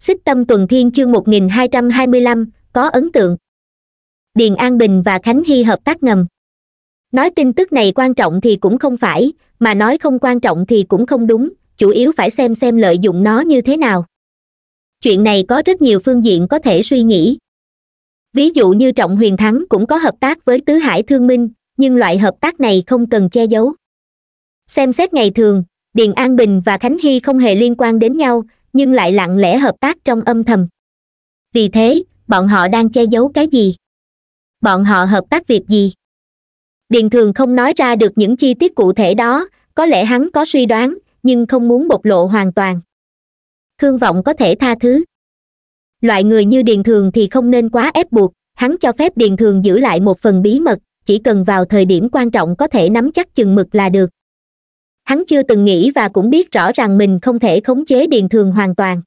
xích tâm tuần thiên chương 1225, có ấn tượng điền an bình và khánh hy hợp tác ngầm nói tin tức này quan trọng thì cũng không phải mà nói không quan trọng thì cũng không đúng chủ yếu phải xem xem lợi dụng nó như thế nào chuyện này có rất nhiều phương diện có thể suy nghĩ ví dụ như trọng huyền thắng cũng có hợp tác với tứ hải thương minh nhưng loại hợp tác này không cần che giấu xem xét ngày thường điền an bình và khánh hy không hề liên quan đến nhau nhưng lại lặng lẽ hợp tác trong âm thầm vì thế bọn họ đang che giấu cái gì bọn họ hợp tác việc gì điền thường không nói ra được những chi tiết cụ thể đó có lẽ hắn có suy đoán nhưng không muốn bộc lộ hoàn toàn khương vọng có thể tha thứ loại người như điền thường thì không nên quá ép buộc hắn cho phép điền thường giữ lại một phần bí mật chỉ cần vào thời điểm quan trọng có thể nắm chắc chừng mực là được hắn chưa từng nghĩ và cũng biết rõ rằng mình không thể khống chế điền thường hoàn toàn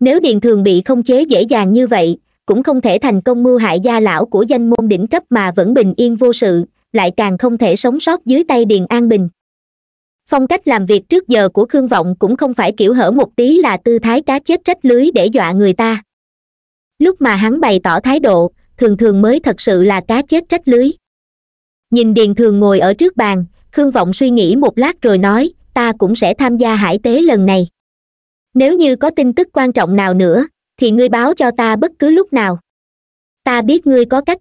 nếu điền thường bị khống chế dễ dàng như vậy cũng không thể thành công mưu hại gia lão của danh môn đỉnh cấp mà vẫn bình yên vô sự lại càng không thể sống sót dưới tay điền an bình phong cách làm việc trước giờ của khương vọng cũng không phải kiểu hở một tí là tư thái cá chết rách lưới để dọa người ta lúc mà hắn bày tỏ thái độ thường thường mới thật sự là cá chết rách lưới nhìn điền thường ngồi ở trước bàn khương vọng suy nghĩ một lát rồi nói ta cũng sẽ tham gia hải tế lần này nếu như có tin tức quan trọng nào nữa thì ngươi báo cho ta bất cứ lúc nào ta biết ngươi có cách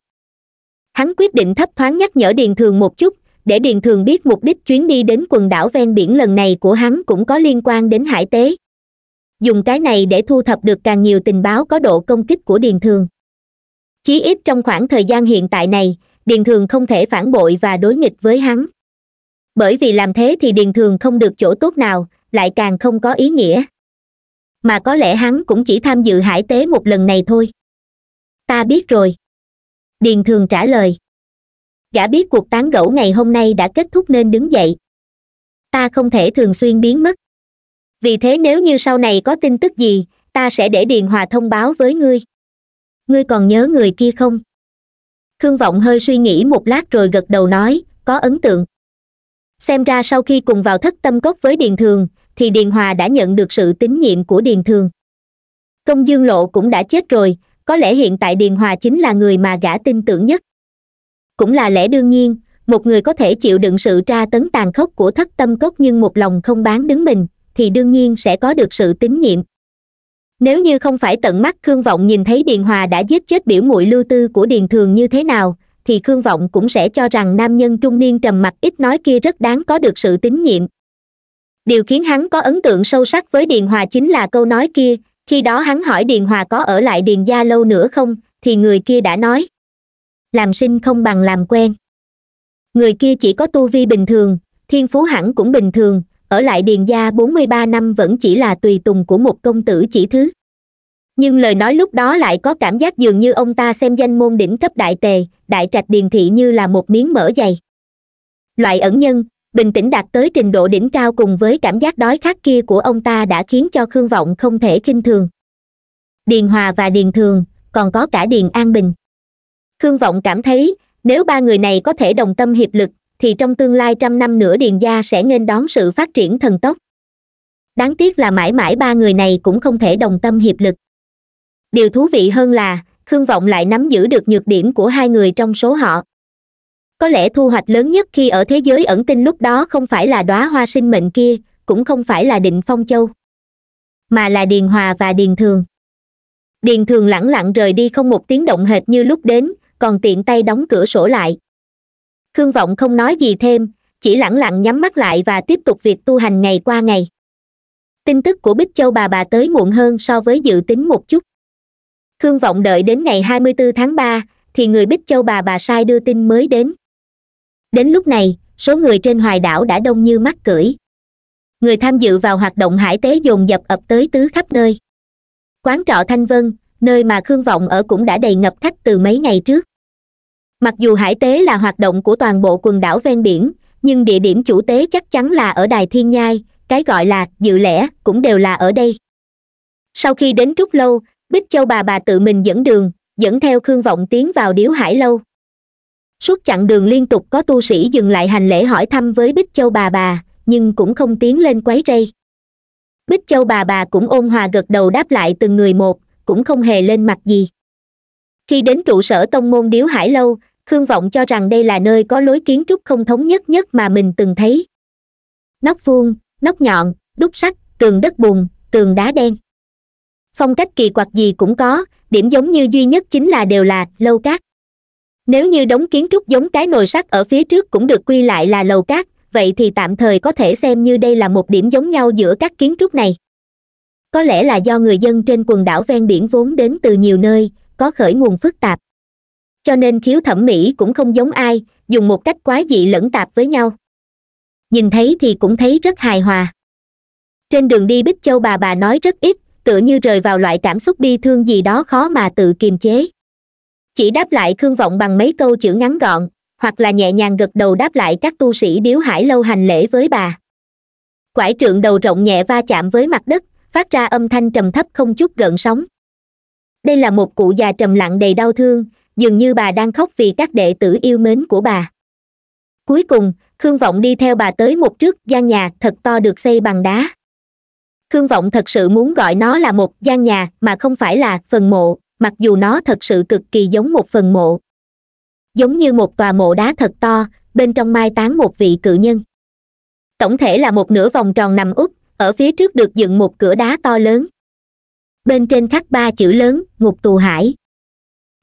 hắn quyết định thấp thoáng nhắc nhở điền thường một chút để điền thường biết mục đích chuyến đi đến quần đảo ven biển lần này của hắn cũng có liên quan đến hải tế dùng cái này để thu thập được càng nhiều tình báo có độ công kích của điền thường chí ít trong khoảng thời gian hiện tại này điền thường không thể phản bội và đối nghịch với hắn bởi vì làm thế thì điền thường không được chỗ tốt nào lại càng không có ý nghĩa mà có lẽ hắn cũng chỉ tham dự hải tế một lần này thôi ta biết rồi điền thường trả lời gã biết cuộc tán gẫu ngày hôm nay đã kết thúc nên đứng dậy ta không thể thường xuyên biến mất vì thế nếu như sau này có tin tức gì ta sẽ để điền hòa thông báo với ngươi ngươi còn nhớ người kia không khương vọng hơi suy nghĩ một lát rồi gật đầu nói có ấn tượng xem ra sau khi cùng vào thất tâm cốc với điền thường thì điền hòa đã nhận được sự tín nhiệm của điền thường công dương lộ cũng đã chết rồi có lẽ hiện tại điền hòa chính là người mà gã tin tưởng nhất cũng là lẽ đương nhiên một người có thể chịu đựng sự tra tấn tàn khốc của thất tâm cốc nhưng một lòng không bán đứng mình thì đương nhiên sẽ có được sự tín nhiệm nếu như không phải tận mắt khương vọng nhìn thấy điền hòa đã giết chết biểu muội lưu tư của điền thường như thế nào thì khương vọng cũng sẽ cho rằng nam nhân trung niên trầm mặc ít nói kia rất đáng có được sự tín nhiệm điều khiến hắn có ấn tượng sâu sắc với điền hòa chính là câu nói kia khi đó hắn hỏi điền hòa có ở lại điền gia lâu nữa không thì người kia đã nói làm sinh không bằng làm quen người kia chỉ có tu vi bình thường thiên phú hẳn cũng bình thường ở lại điền gia bốn mươi ba năm vẫn chỉ là tùy tùng của một công tử chỉ thứ nhưng lời nói lúc đó lại có cảm giác dường như ông ta xem danh môn đỉnh cấp đại tề đại trạch điền thị như là một miếng mỡ dày loại ẩn nhân bình tĩnh đạt tới trình độ đỉnh cao cùng với cảm giác đói khát kia của ông ta đã khiến cho khương vọng không thể k thường điền hòa và điền thường còn có cả điền an bình khương vọng cảm thấy nếu ba người này có thể đồng tâm hiệp lực thì trong tương lai trăm năm nữa điền gia sẽ nên đón sự phát triển thần tốc đáng tiếc là mãi mãi ba người này cũng không thể đồng tâm hiệp lực điều thú vị hơn là khương vọng lại nắm giữ được nhược điểm của hai người trong số họ có lẽ thu hoạch lớn nhất khi ở thế giới ẩn tinh lúc đó không phải là đóa hoa sinh mệnh kia cũng không phải là định phong châu mà là điền hòa và điền thường điền thường lẳng lặng rời đi không một tiếng động hệt như lúc đến còn tiện tay đóng cửa sổ lại khương vọng không nói gì thêm chỉ lẳng lặng nhắm mắt lại và tiếp tục việc tu hành ngày qua ngày tin tức của bích châu bà bà tới muộn hơn so với dự tính một chút khương vọng đợi đến ngày 24 tháng 3, thì người bích châu bà bà sai đưa tin mới đến đến lúc này số người trên hoài đảo đã đông như mắt cưỡi người tham dự vào hoạt động hải tế dồn dập ập tới tứ khắp nơi quán trọ thanh vân nơi mà khương vọng ở cũng đã đầy ngập khách từ mấy ngày trước mặc dù hải tế là hoạt động của toàn bộ quần đảo ven biển nhưng địa điểm chủ tế chắc chắn là ở đài thiên nhai cái gọi là dự lẽ cũng đều là ở đây sau khi đến trúc lâu bích châu bà bà tự mình dẫn đường dẫn theo khương vọng tiến vào điếu hải lâu suốt chặng đường liên tục có tu sĩ dừng lại hành lễ hỏi thăm với bích châu bà bà nhưng cũng không tiến lên quấy rây bích châu bà bà cũng ôn hòa gật đầu đáp lại từng người một cũng không hề lên mặt gì khi đến trụ sở tông môn điếu hải lâu khương vọng cho rằng đây là nơi có lối kiến trúc không thống nhất nhất mà mình từng thấy nóc vuông nóc nhọn đúc sắt tường đất bùn tường đá đen phong cách kỳ quặc gì cũng có điểm giống như duy nhất chính là đều là lâu cát nếu như đống kiến trúc giống cái nồi sắt ở phía trước cũng được quy lại là lầu cát vậy thì tạm thời có thể xem như đây là một điểm giống nhau giữa các kiến trúc này có lẽ là do người dân trên quần đảo ven biển vốn đến từ nhiều nơi có khởi nguồn phức tạp cho nên khiếu thẩm mỹ cũng không giống ai dùng một cách quá dị lẫn tạp với nhau nhìn thấy thì cũng thấy rất hài hòa trên đường đi bích châu bà bà nói rất ít tựa như rời vào loại cảm xúc bi thương gì đó khó mà tự kiềm chế chỉ đáp lại khương vọng bằng mấy câu chữ ngắn gọn hoặc là nhẹ nhàng gật đầu đáp lại các tu sĩ điếu hải lâu hành lễ với bà quải trượng đầu rộng nhẹ va chạm với mặt đất phát ra âm thanh trầm thấp không chút gợn sóng đây là một cụ già trầm lặng đầy đau thương dường như bà đang khóc vì các đệ tử yêu mến của bà cuối cùng khương vọng đi theo bà tới một trước gian nhà thật to được xây bằng đá khương vọng thật sự muốn gọi nó là một gian nhà mà không phải là phần mộ mặc dù nó thật sự cực kỳ giống một phần mộ giống như một tòa mộ đá thật to bên trong mai táng một vị cự nhân tổng thể là một nửa vòng tròn nằm úp ở phía trước được dựng một cửa đá to lớn bên trên khắc ba chữ lớn ngục tù hải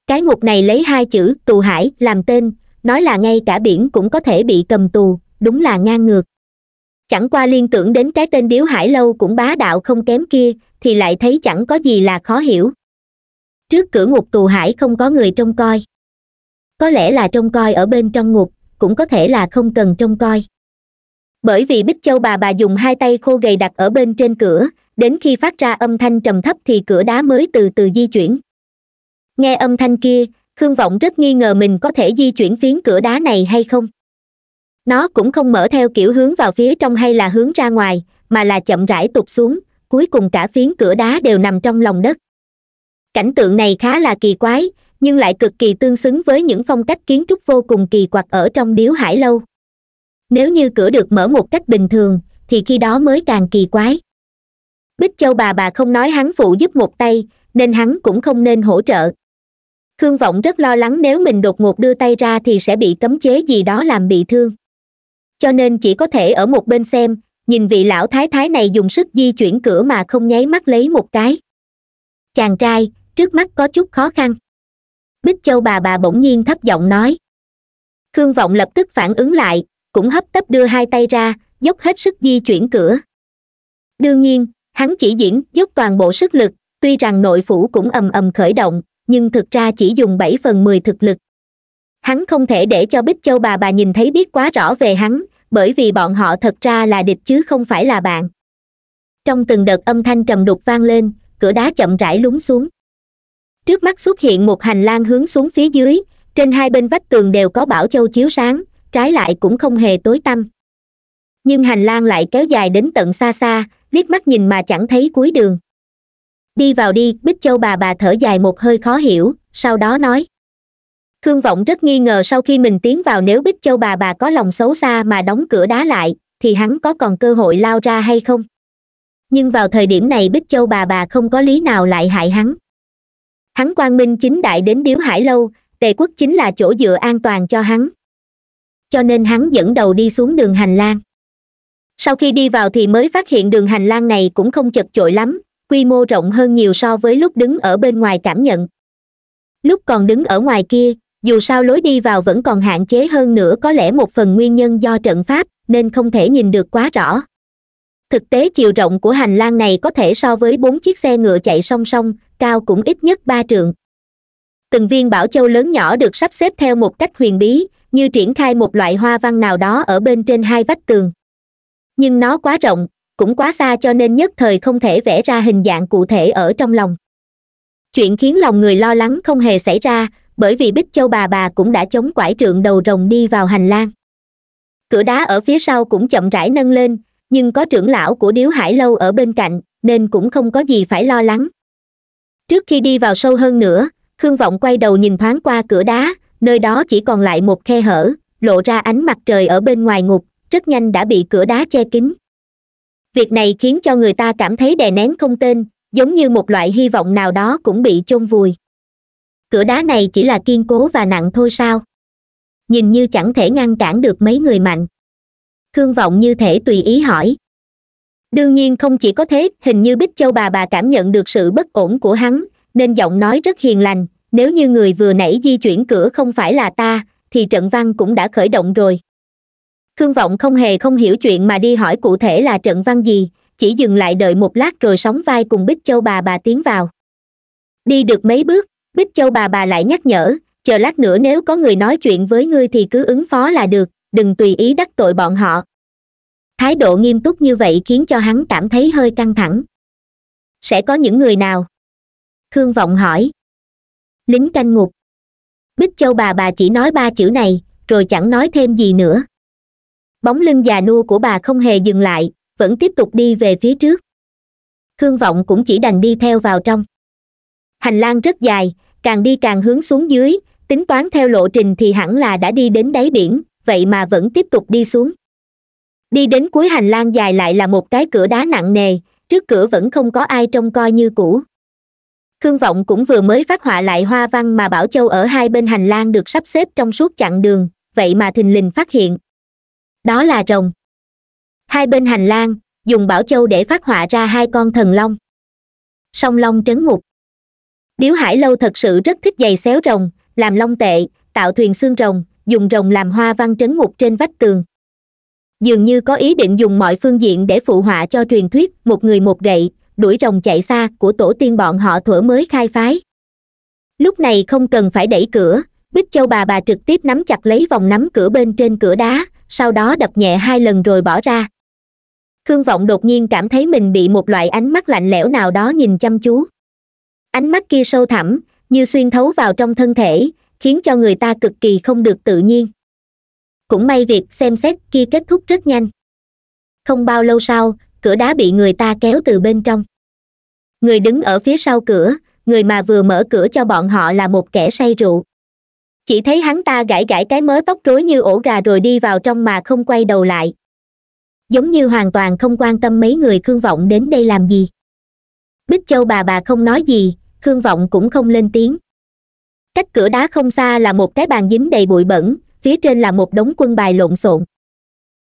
cái ngục này lấy hai chữ tù hải làm tên nói là ngay cả biển cũng có thể bị cầm tù đúng là ngang ngược chẳng qua liên tưởng đến cái tên điếu hải lâu cũng bá đạo không kém kia thì lại thấy chẳng có gì là khó hiểu trước cửa ngục tù hải không có người trông coi có lẽ là trông coi ở bên trong ngục cũng có thể là không cần trông coi bởi vì bích châu bà bà dùng hai tay khô gầy đặt ở bên trên cửa đến khi phát ra âm thanh trầm thấp thì cửa đá mới từ từ di chuyển nghe âm thanh kia khương vọng rất nghi ngờ mình có thể di chuyển phiến cửa đá này hay không nó cũng không mở theo kiểu hướng vào phía trong hay là hướng ra ngoài mà là chậm rãi tụt xuống cuối cùng cả phiến cửa đá đều nằm trong lòng đất cảnh tượng này khá là kỳ quái nhưng lại cực kỳ tương xứng với những phong cách kiến trúc vô cùng kỳ quặc ở trong điếu hải lâu nếu như cửa được mở một cách bình thường thì khi đó mới càng kỳ quái bích châu bà bà không nói hắn phụ giúp một tay nên hắn cũng không nên hỗ trợ khương vọng rất lo lắng nếu mình đột ngột đưa tay ra thì sẽ bị cấm chế gì đó làm bị thương cho nên chỉ có thể ở một bên xem nhìn vị lão thái thái này dùng sức di chuyển cửa mà không nháy mắt lấy một cái chàng trai trước mắt có chút khó khăn bích châu bà bà bỗng nhiên thấp giọng nói khương vọng lập tức phản ứng lại cũng hấp tấp đưa hai tay ra dốc hết sức di chuyển cửa đương nhiên hắn chỉ diễn dốc toàn bộ sức lực tuy rằng nội phủ cũng ầm ầm khởi động nhưng thực ra chỉ dùng bảy phần mười thực lực hắn không thể để cho bích châu bà bà nhìn thấy biết quá rõ về hắn bởi vì bọn họ thật ra là địch chứ không phải là bạn trong từng đợt âm thanh trầm đục vang lên cửa đá chậm rãi lún xuống trước mắt xuất hiện một hành lang hướng xuống phía dưới trên hai bên vách tường đều có bảo châu chiếu sáng trái lại cũng không hề tối tăm nhưng hành lang lại kéo dài đến tận xa xa liếc mắt nhìn mà chẳng thấy cuối đường đi vào đi bích châu bà bà thở dài một hơi khó hiểu sau đó nói Khương vọng rất nghi ngờ sau khi mình tiến vào nếu bích châu bà bà có lòng xấu xa mà đóng cửa đá lại thì hắn có còn cơ hội lao ra hay không nhưng vào thời điểm này bích châu bà bà không có lý nào lại hại hắn hắn quang minh chính đại đến điếu hải lâu tề quốc chính là chỗ dựa an toàn cho hắn cho nên hắn dẫn đầu đi xuống đường hành lang sau khi đi vào thì mới phát hiện đường hành lang này cũng không chật chội lắm quy mô rộng hơn nhiều so với lúc đứng ở bên ngoài cảm nhận lúc còn đứng ở ngoài kia dù sao lối đi vào vẫn còn hạn chế hơn nữa có lẽ một phần nguyên nhân do trận pháp nên không thể nhìn được quá rõ thực tế chiều rộng của hành lang này có thể so với bốn chiếc xe ngựa chạy song song cao cũng ít nhất ba trượng từng viên bảo châu lớn nhỏ được sắp xếp theo một cách huyền bí như triển khai một loại hoa văn nào đó ở bên trên hai vách tường nhưng nó quá rộng cũng quá xa cho nên nhất thời không thể vẽ ra hình dạng cụ thể ở trong lòng chuyện khiến lòng người lo lắng không hề xảy ra bởi vì bích châu bà bà cũng đã chống quải trượng đầu rồng đi vào hành lang cửa đá ở phía sau cũng chậm rãi nâng lên nhưng có trưởng lão của điếu hải lâu ở bên cạnh nên cũng không có gì phải lo lắng trước khi đi vào sâu hơn nữa khương vọng quay đầu nhìn thoáng qua cửa đá nơi đó chỉ còn lại một khe hở lộ ra ánh mặt trời ở bên ngoài ngục rất nhanh đã bị cửa đá che kín việc này khiến cho người ta cảm thấy đè nén không tên giống như một loại hy vọng nào đó cũng bị chôn vùi cửa đá này chỉ là kiên cố và nặng thôi sao nhìn như chẳng thể ngăn cản được mấy người mạnh khương vọng như thể tùy ý hỏi đương nhiên không chỉ có thế hình như bích châu bà bà cảm nhận được sự bất ổn của hắn nên giọng nói rất hiền lành nếu như người vừa nãy di chuyển cửa không phải là ta thì trận văn cũng đã khởi động rồi khương vọng không hề không hiểu chuyện mà đi hỏi cụ thể là trận văn gì chỉ dừng lại đợi một lát rồi sóng vai cùng bích châu bà bà tiến vào đi được mấy bước bích châu bà bà lại nhắc nhở chờ lát nữa nếu có người nói chuyện với ngươi thì cứ ứng phó là được đừng tùy ý đắc tội bọn họ thái độ nghiêm túc như vậy khiến cho hắn cảm thấy hơi căng thẳng sẽ có những người nào khương vọng hỏi lính canh ngục bích châu bà bà chỉ nói ba chữ này rồi chẳng nói thêm gì nữa bóng lưng già nua của bà không hề dừng lại vẫn tiếp tục đi về phía trước khương vọng cũng chỉ đành đi theo vào trong hành lang rất dài càng đi càng hướng xuống dưới tính toán theo lộ trình thì hẳn là đã đi đến đáy biển vậy mà vẫn tiếp tục đi xuống đi đến cuối hành lang dài lại là một cái cửa đá nặng nề trước cửa vẫn không có ai trông coi như cũ khương vọng cũng vừa mới phát họa lại hoa văn mà bảo châu ở hai bên hành lang được sắp xếp trong suốt chặng đường vậy mà thình lình phát hiện đó là rồng hai bên hành lang dùng bảo châu để phát họa ra hai con thần long song long trấn ngục điếu hải lâu thật sự rất thích giày xéo rồng làm long tệ tạo thuyền xương rồng dùng rồng làm hoa văn trấn ngục trên vách tường dường như có ý định dùng mọi phương diện để phụ họa cho truyền thuyết một người một gậy đuổi rồng chạy xa của tổ tiên bọn họ thuở mới khai phái lúc này không cần phải đẩy cửa bích châu bà bà trực tiếp nắm chặt lấy vòng nắm cửa bên trên cửa đá sau đó đập nhẹ hai lần rồi bỏ ra khương vọng đột nhiên cảm thấy mình bị một loại ánh mắt lạnh lẽo nào đó nhìn chăm chú ánh mắt kia sâu thẳm như xuyên thấu vào trong thân thể khiến cho người ta cực kỳ không được tự nhiên cũng may việc xem xét kia kết thúc rất nhanh không bao lâu sau cửa đá bị người ta kéo từ bên trong người đứng ở phía sau cửa người mà vừa mở cửa cho bọn họ là một kẻ say rượu chỉ thấy hắn ta gãi gãi cái mớ tóc rối như ổ gà rồi đi vào trong mà không quay đầu lại giống như hoàn toàn không quan tâm mấy người khương vọng đến đây làm gì bích châu bà bà không nói gì khương vọng cũng không lên tiếng cách cửa đá không xa là một cái bàn dính đầy bụi bẩn phía trên là một đống quân bài lộn xộn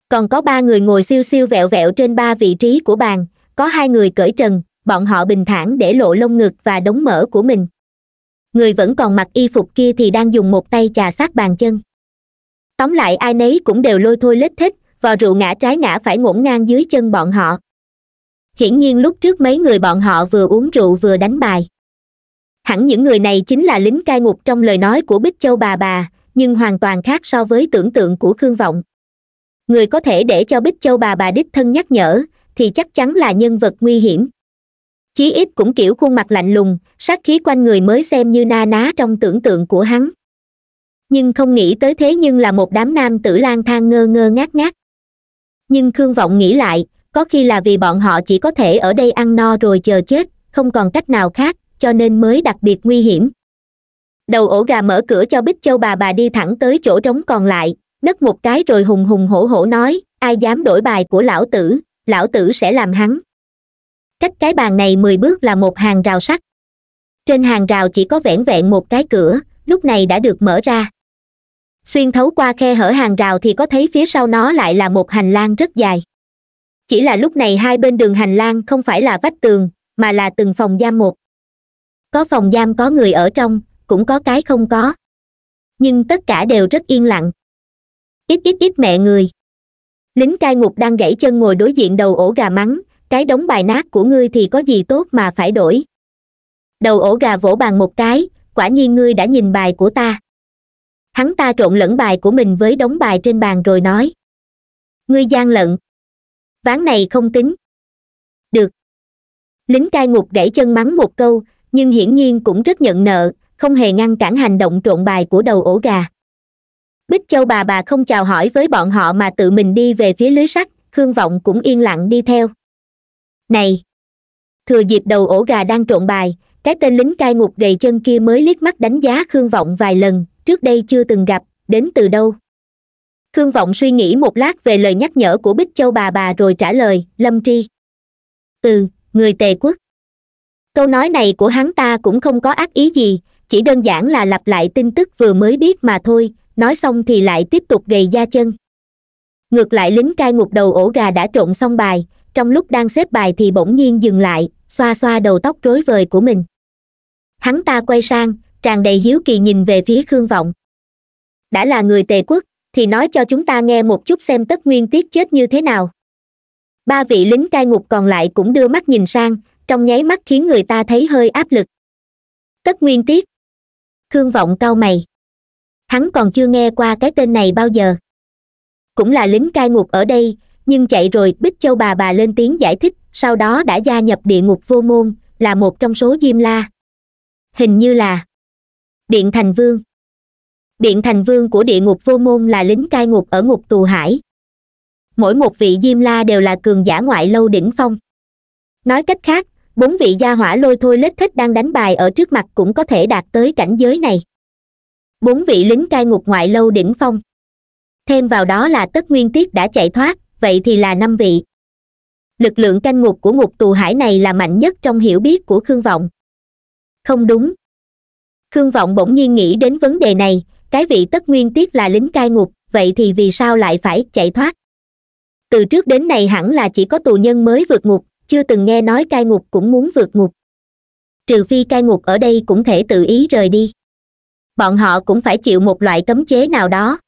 còn có ba người ngồi siêu siêu vẹo vẹo trên ba vị trí của bàn có hai người cởi trần bọn họ bình thản để lộ lông ngực và đống mỡ của mình người vẫn còn mặc y phục kia thì đang dùng một tay chà sát bàn chân tóm lại ai nấy cũng đều lôi thôi lết thích vò rượu ngã trái ngã phải ngổn ngang dưới chân bọn họ hiển nhiên lúc trước mấy người bọn họ vừa uống rượu vừa đánh bài hẳn những người này chính là lính cai ngục trong lời nói của bích châu bà bà nhưng hoàn toàn khác so với tưởng tượng của khương vọng người có thể để cho bích châu bà bà đích thân nhắc nhở thì chắc chắn là nhân vật nguy hiểm chí ít cũng kiểu khuôn mặt lạnh lùng sát khí quanh người mới xem như na ná trong tưởng tượng của hắn nhưng không nghĩ tới thế nhưng là một đám nam tử lang thang ngơ ngơ ngát ngát nhưng khương vọng nghĩ lại có khi là vì bọn họ chỉ có thể ở đây ăn no rồi chờ chết không còn cách nào khác cho nên mới đặc biệt nguy hiểm đầu ổ gà mở cửa cho bích châu bà bà đi thẳng tới chỗ trống còn lại nấc một cái rồi hùng hùng hổ hổ nói ai dám đổi bài của lão tử lão tử sẽ làm hắn cách cái bàn này mười bước là một hàng rào sắt trên hàng rào chỉ có vẻn vẹn một cái cửa lúc này đã được mở ra xuyên thấu qua khe hở hàng rào thì có thấy phía sau nó lại là một hành lang rất dài chỉ là lúc này hai bên đường hành lang không phải là vách tường mà là từng phòng giam một có phòng giam có người ở trong cũng có cái không có nhưng tất cả đều rất yên lặng ít ít ít mẹ người lính cai ngục đang gãy chân ngồi đối diện đầu ổ gà mắng cái đống bài nát của ngươi thì có gì tốt mà phải đổi đầu ổ gà vỗ bàn một cái quả nhiên ngươi đã nhìn bài của ta hắn ta trộn lẫn bài của mình với đống bài trên bàn rồi nói ngươi gian lận ván này không tính được lính cai ngục gãy chân mắng một câu nhưng hiển nhiên cũng rất nhận nợ không hề ngăn cản hành động trộn bài của đầu ổ gà bích châu bà bà không chào hỏi với bọn họ mà tự mình đi về phía lưới sắt khương vọng cũng yên lặng đi theo này thừa dịp đầu ổ gà đang trộn bài cái tên lính cai ngục gầy chân kia mới liếc mắt đánh giá khương vọng vài lần trước đây chưa từng gặp đến từ đâu khương vọng suy nghĩ một lát về lời nhắc nhở của bích châu bà bà rồi trả lời lâm tri từ người tề quốc câu nói này của hắn ta cũng không có ác ý gì chỉ đơn giản là lặp lại tin tức vừa mới biết mà thôi nói xong thì lại tiếp tục gầy da chân ngược lại lính cai ngục đầu ổ gà đã trộn xong bài trong lúc đang xếp bài thì bỗng nhiên dừng lại xoa xoa đầu tóc rối bời của mình hắn ta quay sang tràn đầy hiếu kỳ nhìn về phía khương vọng đã là người tề quốc thì nói cho chúng ta nghe một chút xem tất nguyên tiết chết như thế nào ba vị lính cai ngục còn lại cũng đưa mắt nhìn sang trong nháy mắt khiến người ta thấy hơi áp lực tất nguyên tiết khương vọng cao mày hắn còn chưa nghe qua cái tên này bao giờ cũng là lính cai ngục ở đây nhưng chạy rồi bích châu bà bà lên tiếng giải thích sau đó đã gia nhập địa ngục vô môn là một trong số diêm la hình như là điện thành vương điện thành vương của địa ngục vô môn là lính cai ngục ở ngục tù hải mỗi một vị diêm la đều là cường giả ngoại lâu đỉnh phong nói cách khác bốn vị gia hỏa lôi thôi lết thích đang đánh bài ở trước mặt cũng có thể đạt tới cảnh giới này bốn vị lính cai ngục ngoại lâu đỉnh phong thêm vào đó là tất nguyên tiết đã chạy thoát vậy thì là năm vị lực lượng canh ngục của ngục tù hải này là mạnh nhất trong hiểu biết của khương vọng không đúng khương vọng bỗng nhiên nghĩ đến vấn đề này cái vị tất nguyên tiết là lính cai ngục vậy thì vì sao lại phải chạy thoát từ trước đến nay hẳn là chỉ có tù nhân mới vượt ngục chưa từng nghe nói cai ngục cũng muốn vượt ngục trừ phi cai ngục ở đây cũng thể tự ý rời đi bọn họ cũng phải chịu một loại cấm chế nào đó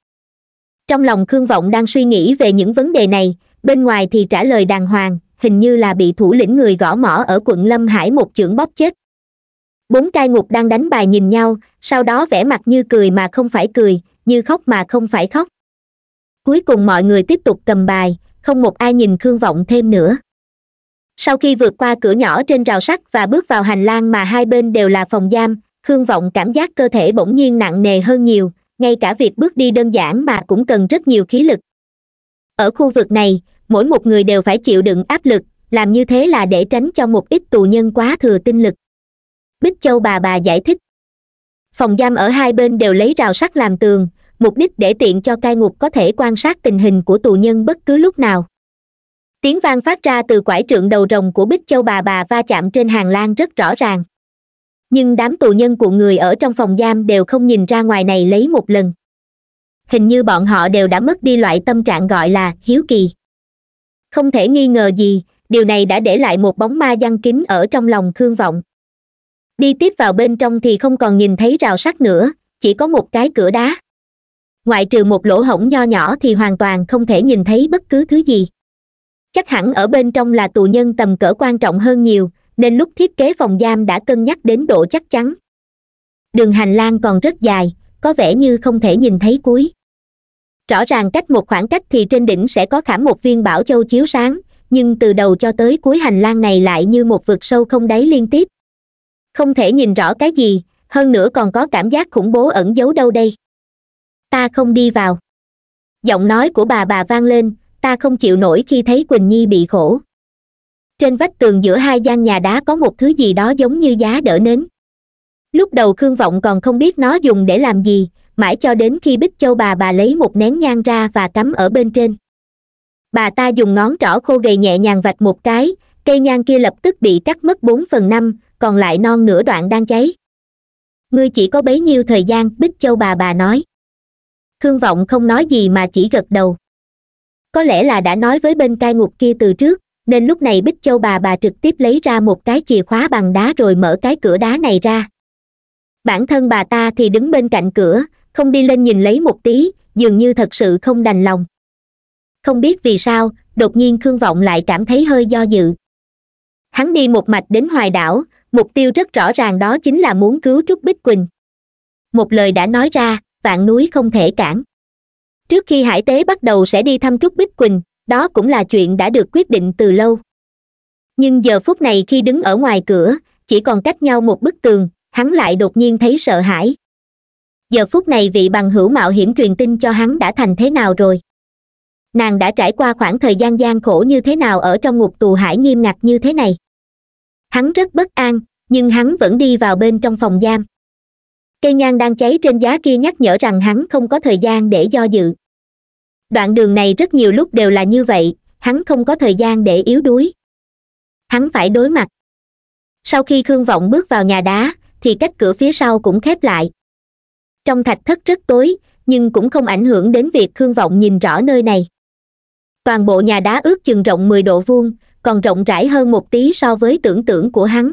trong lòng khương vọng đang suy nghĩ về những vấn đề này bên ngoài thì trả lời đàng hoàng hình như là bị thủ lĩnh người gõ mỏ ở quận lâm hải một chưởng bóp chết bốn cai ngục đang đánh bài nhìn nhau sau đó vẽ mặt như cười mà không phải cười như khóc mà không phải khóc cuối cùng mọi người tiếp tục cầm bài không một ai nhìn khương vọng thêm nữa sau khi vượt qua cửa nhỏ trên rào sắt và bước vào hành lang mà hai bên đều là phòng giam khương vọng cảm giác cơ thể bỗng nhiên nặng nề hơn nhiều ngay cả việc bước đi đơn giản mà cũng cần rất nhiều khí lực ở khu vực này mỗi một người đều phải chịu đựng áp lực làm như thế là để tránh cho một ít tù nhân quá thừa tinh lực bích châu bà bà giải thích phòng giam ở hai bên đều lấy rào sắt làm tường mục đích để tiện cho cai ngục có thể quan sát tình hình của tù nhân bất cứ lúc nào tiếng vang phát ra từ quải trượng đầu rồng của bích châu bà bà va chạm trên hàng lang rất rõ ràng nhưng đám tù nhân của người ở trong phòng giam đều không nhìn ra ngoài này lấy một lần hình như bọn họ đều đã mất đi loại tâm trạng gọi là hiếu kỳ không thể nghi ngờ gì điều này đã để lại một bóng ma giăng kín ở trong lòng khương vọng đi tiếp vào bên trong thì không còn nhìn thấy rào sắt nữa chỉ có một cái cửa đá ngoại trừ một lỗ hổng nho nhỏ thì hoàn toàn không thể nhìn thấy bất cứ thứ gì chắc hẳn ở bên trong là tù nhân tầm cỡ quan trọng hơn nhiều nên lúc thiết kế phòng giam đã cân nhắc đến độ chắc chắn đường hành lang còn rất dài có vẻ như không thể nhìn thấy cuối rõ ràng cách một khoảng cách thì trên đỉnh sẽ có khảm một viên bảo châu chiếu sáng nhưng từ đầu cho tới cuối hành lang này lại như một vực sâu không đáy liên tiếp không thể nhìn rõ cái gì hơn nữa còn có cảm giác khủng bố ẩn giấu đâu đây ta không đi vào giọng nói của bà bà vang lên ta không chịu nổi khi thấy quỳnh nhi bị khổ trên vách tường giữa hai gian nhà đá có một thứ gì đó giống như giá đỡ nến lúc đầu khương vọng còn không biết nó dùng để làm gì mãi cho đến khi bích châu bà bà lấy một nén nhang ra và cắm ở bên trên bà ta dùng ngón trỏ khô gầy nhẹ nhàng vạch một cái cây nhang kia lập tức bị cắt mất bốn phần năm còn lại non nửa đoạn đang cháy ngươi chỉ có bấy nhiêu thời gian bích châu bà bà nói khương vọng không nói gì mà chỉ gật đầu có lẽ là đã nói với bên cai ngục kia từ trước nên lúc này bích châu bà bà trực tiếp lấy ra một cái chìa khóa bằng đá rồi mở cái cửa đá này ra bản thân bà ta thì đứng bên cạnh cửa không đi lên nhìn lấy một tí dường như thật sự không đành lòng không biết vì sao đột nhiên khương vọng lại cảm thấy hơi do dự hắn đi một mạch đến hoài đảo mục tiêu rất rõ ràng đó chính là muốn cứu trúc bích quỳnh một lời đã nói ra vạn núi không thể cản trước khi hải tế bắt đầu sẽ đi thăm trúc bích quỳnh đó cũng là chuyện đã được quyết định từ lâu nhưng giờ phút này khi đứng ở ngoài cửa chỉ còn cách nhau một bức tường hắn lại đột nhiên thấy sợ hãi giờ phút này vị bằng hữu mạo hiểm truyền tin cho hắn đã thành thế nào rồi nàng đã trải qua khoảng thời gian gian khổ như thế nào ở trong ngục tù hải nghiêm ngặt như thế này hắn rất bất an nhưng hắn vẫn đi vào bên trong phòng giam cây nhang đang cháy trên giá kia nhắc nhở rằng hắn không có thời gian để do dự đoạn đường này rất nhiều lúc đều là như vậy hắn không có thời gian để yếu đuối hắn phải đối mặt sau khi khương vọng bước vào nhà đá thì cách cửa phía sau cũng khép lại trong thạch thất rất tối nhưng cũng không ảnh hưởng đến việc khương vọng nhìn rõ nơi này toàn bộ nhà đá ước chừng rộng mười độ vuông còn rộng rãi hơn một tí so với tưởng tượng của hắn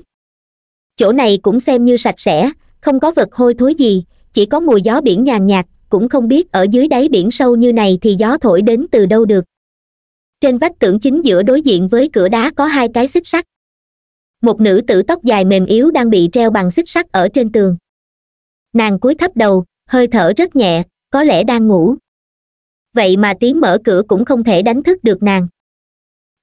chỗ này cũng xem như sạch sẽ không có vật hôi thối gì chỉ có mùi gió biển nhàn nhạt cũng không biết ở dưới đáy biển sâu như này thì gió thổi đến từ đâu được trên vách tượng chính giữa đối diện với cửa đá có hai cái xích sắt một nữ tử tóc dài mềm yếu đang bị treo bằng xích sắt ở trên tường nàng cúi thấp đầu hơi thở rất nhẹ có lẽ đang ngủ vậy mà tiếng mở cửa cũng không thể đánh thức được nàng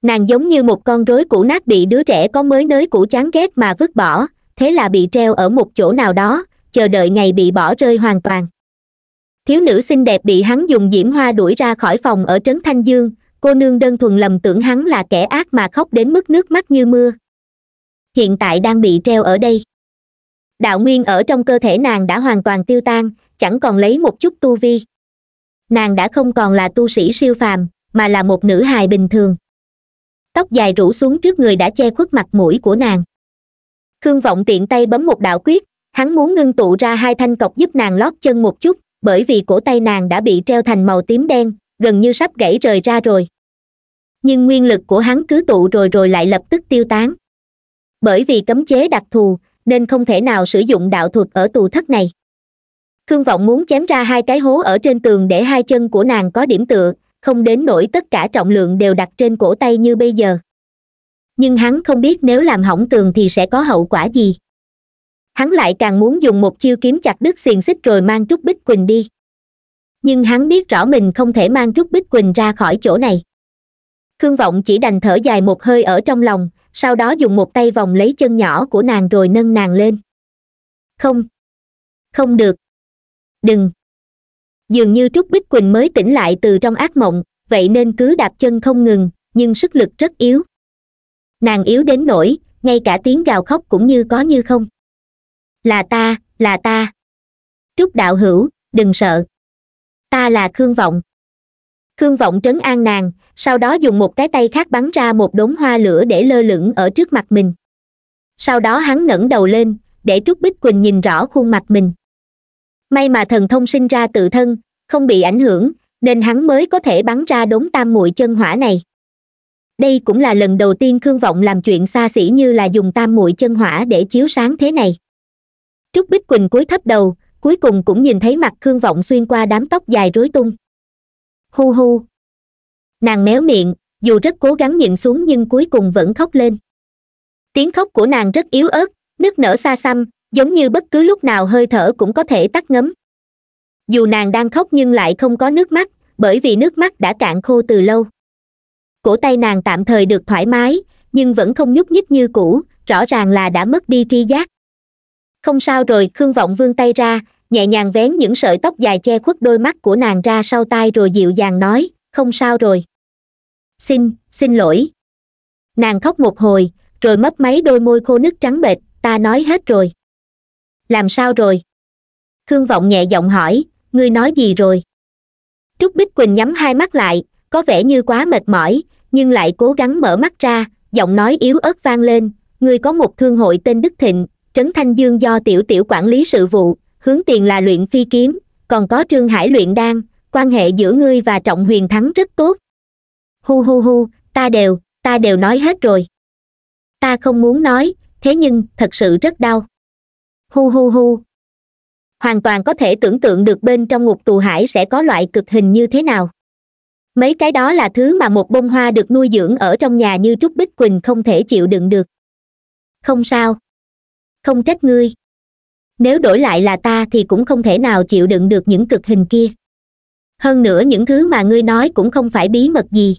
nàng giống như một con rối cũ nát bị đứa trẻ có mới nới cũ chán ghét mà vứt bỏ thế là bị treo ở một chỗ nào đó chờ đợi ngày bị bỏ rơi hoàn toàn thiếu nữ xinh đẹp bị hắn dùng diễm hoa đuổi ra khỏi phòng ở trấn thanh dương cô nương đơn thuần lầm tưởng hắn là kẻ ác mà khóc đến mức nước mắt như mưa hiện tại đang bị treo ở đây đạo nguyên ở trong cơ thể nàng đã hoàn toàn tiêu tan chẳng còn lấy một chút tu vi nàng đã không còn là tu sĩ siêu phàm mà là một nữ hài bình thường tóc dài rủ xuống trước người đã che khuất mặt mũi của nàng khương vọng tiện tay bấm một đạo quyết hắn muốn ngưng tụ ra hai thanh cọc giúp nàng lót chân một chút bởi vì cổ tay nàng đã bị treo thành màu tím đen gần như sắp gãy rời ra rồi nhưng nguyên lực của hắn cứ tụ rồi rồi lại lập tức tiêu tán bởi vì cấm chế đặc thù nên không thể nào sử dụng đạo thuật ở tù thất này khương vọng muốn chém ra hai cái hố ở trên tường để hai chân của nàng có điểm tựa không đến nỗi tất cả trọng lượng đều đặt trên cổ tay như bây giờ nhưng hắn không biết nếu làm hỏng tường thì sẽ có hậu quả gì hắn lại càng muốn dùng một chiêu kiếm chặt đứt xiềng xích rồi mang trúc bích quỳnh đi nhưng hắn biết rõ mình không thể mang trúc bích quỳnh ra khỏi chỗ này khương vọng chỉ đành thở dài một hơi ở trong lòng sau đó dùng một tay vòng lấy chân nhỏ của nàng rồi nâng nàng lên không không được đừng dường như trúc bích quỳnh mới tỉnh lại từ trong ác mộng vậy nên cứ đạp chân không ngừng nhưng sức lực rất yếu nàng yếu đến nỗi ngay cả tiếng gào khóc cũng như có như không là ta là ta trúc đạo hữu đừng sợ ta là khương vọng khương vọng trấn an nàng sau đó dùng một cái tay khác bắn ra một đống hoa lửa để lơ lửng ở trước mặt mình sau đó hắn ngẩng đầu lên để trúc bích quỳnh nhìn rõ khuôn mặt mình may mà thần thông sinh ra tự thân không bị ảnh hưởng nên hắn mới có thể bắn ra đống tam muội chân hỏa này đây cũng là lần đầu tiên khương vọng làm chuyện xa xỉ như là dùng tam muội chân hỏa để chiếu sáng thế này trúc bích quỳnh cúi thấp đầu cuối cùng cũng nhìn thấy mặt khương vọng xuyên qua đám tóc dài rối tung hu hu nàng méo miệng dù rất cố gắng nhịn xuống nhưng cuối cùng vẫn khóc lên tiếng khóc của nàng rất yếu ớt nức nở xa xăm giống như bất cứ lúc nào hơi thở cũng có thể tắt ngấm dù nàng đang khóc nhưng lại không có nước mắt bởi vì nước mắt đã cạn khô từ lâu cổ tay nàng tạm thời được thoải mái nhưng vẫn không nhúc nhích như cũ rõ ràng là đã mất đi tri giác không sao rồi khương vọng vươn tay ra nhẹ nhàng vén những sợi tóc dài che khuất đôi mắt của nàng ra sau tai rồi dịu dàng nói không sao rồi xin xin lỗi nàng khóc một hồi rồi mấp máy đôi môi khô nứt trắng bệt ta nói hết rồi làm sao rồi khương vọng nhẹ giọng hỏi ngươi nói gì rồi trúc bích quỳnh nhắm hai mắt lại có vẻ như quá mệt mỏi nhưng lại cố gắng mở mắt ra giọng nói yếu ớt vang lên ngươi có một thương hội tên đức thịnh trấn thanh dương do tiểu tiểu quản lý sự vụ hướng tiền là luyện phi kiếm còn có trương hải luyện đan quan hệ giữa ngươi và trọng huyền thắng rất tốt hu hu hu ta đều ta đều nói hết rồi ta không muốn nói thế nhưng thật sự rất đau hu hu hu hoàn toàn có thể tưởng tượng được bên trong ngục tù hải sẽ có loại cực hình như thế nào mấy cái đó là thứ mà một bông hoa được nuôi dưỡng ở trong nhà như trúc bích quỳnh không thể chịu đựng được không sao không trách ngươi nếu đổi lại là ta thì cũng không thể nào chịu đựng được những cực hình kia hơn nữa những thứ mà ngươi nói cũng không phải bí mật gì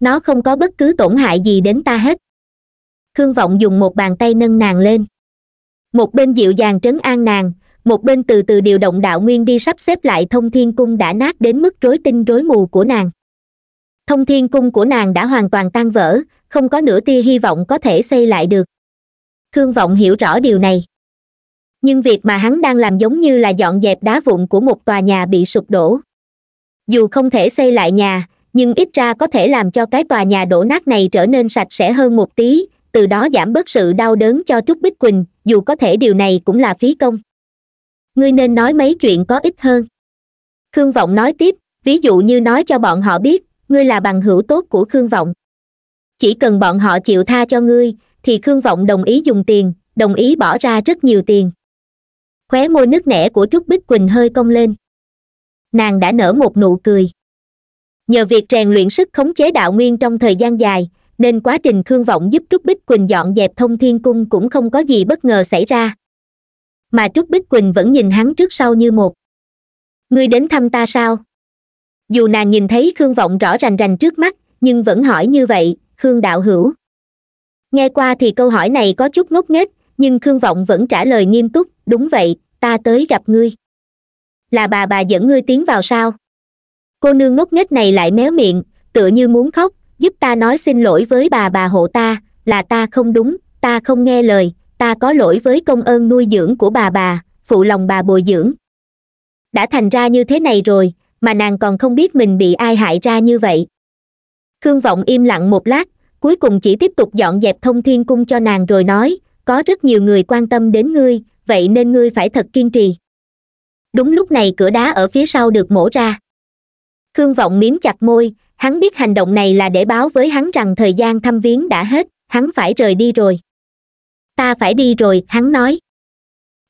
nó không có bất cứ tổn hại gì đến ta hết khương vọng dùng một bàn tay nâng nàng lên một bên dịu dàng trấn an nàng một bên từ từ điều động đạo nguyên đi sắp xếp lại thông thiên cung đã nát đến mức rối tinh rối mù của nàng thông thiên cung của nàng đã hoàn toàn tan vỡ không có nửa tia hy vọng có thể xây lại được thương vọng hiểu rõ điều này nhưng việc mà hắn đang làm giống như là dọn dẹp đá vụn của một tòa nhà bị sụp đổ dù không thể xây lại nhà nhưng ít ra có thể làm cho cái tòa nhà đổ nát này trở nên sạch sẽ hơn một tí từ đó giảm bớt sự đau đớn cho trúc bích quỳnh dù có thể điều này cũng là phí công ngươi nên nói mấy chuyện có ích hơn khương vọng nói tiếp ví dụ như nói cho bọn họ biết ngươi là bằng hữu tốt của khương vọng chỉ cần bọn họ chịu tha cho ngươi thì khương vọng đồng ý dùng tiền đồng ý bỏ ra rất nhiều tiền khóe môi nứt nẻ của trúc bích quỳnh hơi cong lên nàng đã nở một nụ cười nhờ việc rèn luyện sức khống chế đạo nguyên trong thời gian dài nên quá trình khương vọng giúp trúc bích quỳnh dọn dẹp thông thiên cung cũng không có gì bất ngờ xảy ra mà trúc bích quỳnh vẫn nhìn hắn trước sau như một ngươi đến thăm ta sao dù nàng nhìn thấy khương vọng rõ rành rành trước mắt nhưng vẫn hỏi như vậy khương đạo hữu nghe qua thì câu hỏi này có chút ngốc nghếch nhưng khương vọng vẫn trả lời nghiêm túc đúng vậy ta tới gặp ngươi là bà bà dẫn ngươi tiến vào sao cô nương ngốc nghếch này lại méo miệng tựa như muốn khóc giúp ta nói xin lỗi với bà bà hộ ta là ta không đúng ta không nghe lời ta có lỗi với công ơn nuôi dưỡng của bà bà phụ lòng bà bồi dưỡng đã thành ra như thế này rồi mà nàng còn không biết mình bị ai hại ra như vậy khương vọng im lặng một lát cuối cùng chỉ tiếp tục dọn dẹp thông thiên cung cho nàng rồi nói có rất nhiều người quan tâm đến ngươi vậy nên ngươi phải thật kiên trì đúng lúc này cửa đá ở phía sau được mổ ra khương vọng miếm chặt môi hắn biết hành động này là để báo với hắn rằng thời gian thăm viếng đã hết hắn phải rời đi rồi ta phải đi rồi hắn nói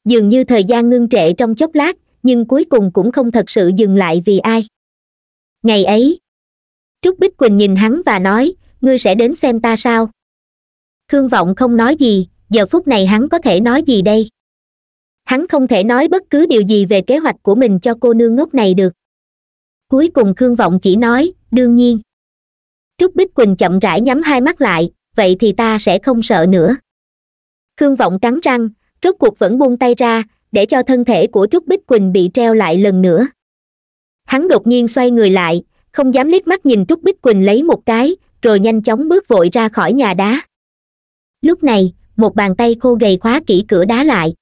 dường như thời gian ngưng trệ trong chốc lát nhưng cuối cùng cũng không thật sự dừng lại vì ai ngày ấy trúc bích quỳnh nhìn hắn và nói ngươi sẽ đến xem ta sao khương vọng không nói gì giờ phút này hắn có thể nói gì đây hắn không thể nói bất cứ điều gì về kế hoạch của mình cho cô nương ngốc này được cuối cùng khương vọng chỉ nói đương nhiên trúc bích quỳnh chậm rãi nhắm hai mắt lại vậy thì ta sẽ không sợ nữa khương vọng cắn răng rốt cuộc vẫn buông tay ra để cho thân thể của trúc bích quỳnh bị treo lại lần nữa hắn đột nhiên xoay người lại không dám liếc mắt nhìn trúc bích quỳnh lấy một cái rồi nhanh chóng bước vội ra khỏi nhà đá lúc này một bàn tay khô gầy khóa kỹ cửa đá lại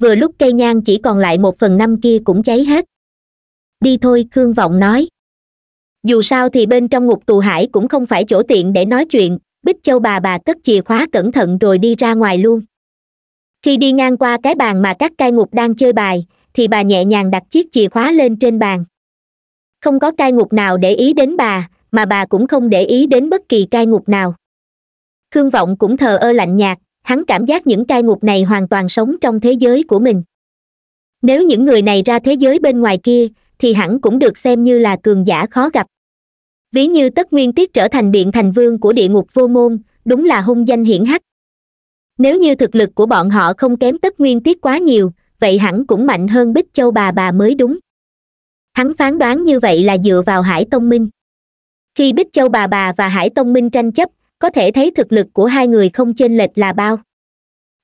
vừa lúc cây nhang chỉ còn lại một phần năm kia cũng cháy hết đi thôi khương vọng nói dù sao thì bên trong ngục tù hải cũng không phải chỗ tiện để nói chuyện bích châu bà bà cất chìa khóa cẩn thận rồi đi ra ngoài luôn khi đi ngang qua cái bàn mà các cai ngục đang chơi bài thì bà nhẹ nhàng đặt chiếc chìa khóa lên trên bàn không có cai ngục nào để ý đến bà mà bà cũng không để ý đến bất kỳ cai ngục nào khương vọng cũng thờ ơ lạnh nhạt hắn cảm giác những cai ngục này hoàn toàn sống trong thế giới của mình nếu những người này ra thế giới bên ngoài kia thì hẳn cũng được xem như là cường giả khó gặp ví như tất nguyên tiết trở thành điện thành vương của địa ngục vô môn đúng là hung danh hiển hách nếu như thực lực của bọn họ không kém tất nguyên tiết quá nhiều vậy hẳn cũng mạnh hơn bích châu bà bà mới đúng hắn phán đoán như vậy là dựa vào hải tông minh khi bích châu bà bà và hải tông minh tranh chấp có thể thấy thực lực của hai người không chênh lệch là bao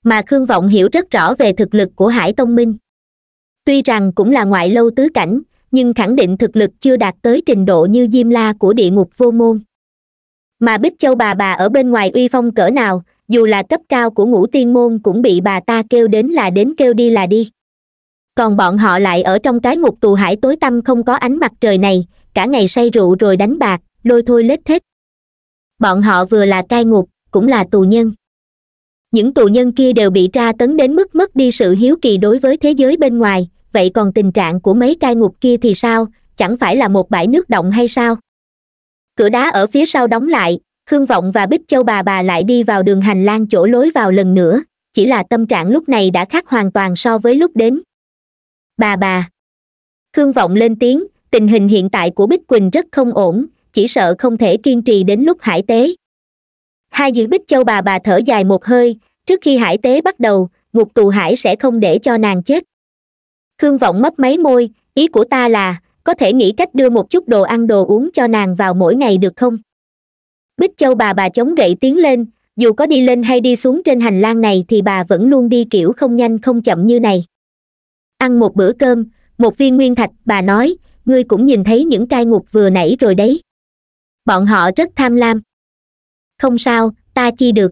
mà khương vọng hiểu rất rõ về thực lực của hải tông minh tuy rằng cũng là ngoại lâu tứ cảnh nhưng khẳng định thực lực chưa đạt tới trình độ như diêm la của địa ngục vô môn mà bích châu bà bà ở bên ngoài uy phong cỡ nào dù là cấp cao của ngũ tiên môn cũng bị bà ta kêu đến là đến kêu đi là đi còn bọn họ lại ở trong cái ngục tù hải tối tăm không có ánh mặt trời này cả ngày say rượu rồi đánh bạc lôi thôi lết thết bọn họ vừa là cai ngục cũng là tù nhân những tù nhân kia đều bị tra tấn đến mức mất đi sự hiếu kỳ đối với thế giới bên ngoài vậy còn tình trạng của mấy cai ngục kia thì sao chẳng phải là một bãi nước động hay sao cửa đá ở phía sau đóng lại khương vọng và bích châu bà bà lại đi vào đường hành lang chỗ lối vào lần nữa chỉ là tâm trạng lúc này đã khác hoàn toàn so với lúc đến bà bà khương vọng lên tiếng tình hình hiện tại của bích quỳnh rất không ổn chỉ sợ không thể kiên trì đến lúc hải tế hai dự bích châu bà bà thở dài một hơi trước khi hải tế bắt đầu ngục tù hải sẽ không để cho nàng chết khương vọng mấp máy môi ý của ta là có thể nghĩ cách đưa một chút đồ ăn đồ uống cho nàng vào mỗi ngày được không bích châu bà bà chống gậy tiến lên dù có đi lên hay đi xuống trên hành lang này thì bà vẫn luôn đi kiểu không nhanh không chậm như này ăn một bữa cơm một viên nguyên thạch bà nói ngươi cũng nhìn thấy những cai ngục vừa nãy rồi đấy bọn họ rất tham lam không sao ta chi được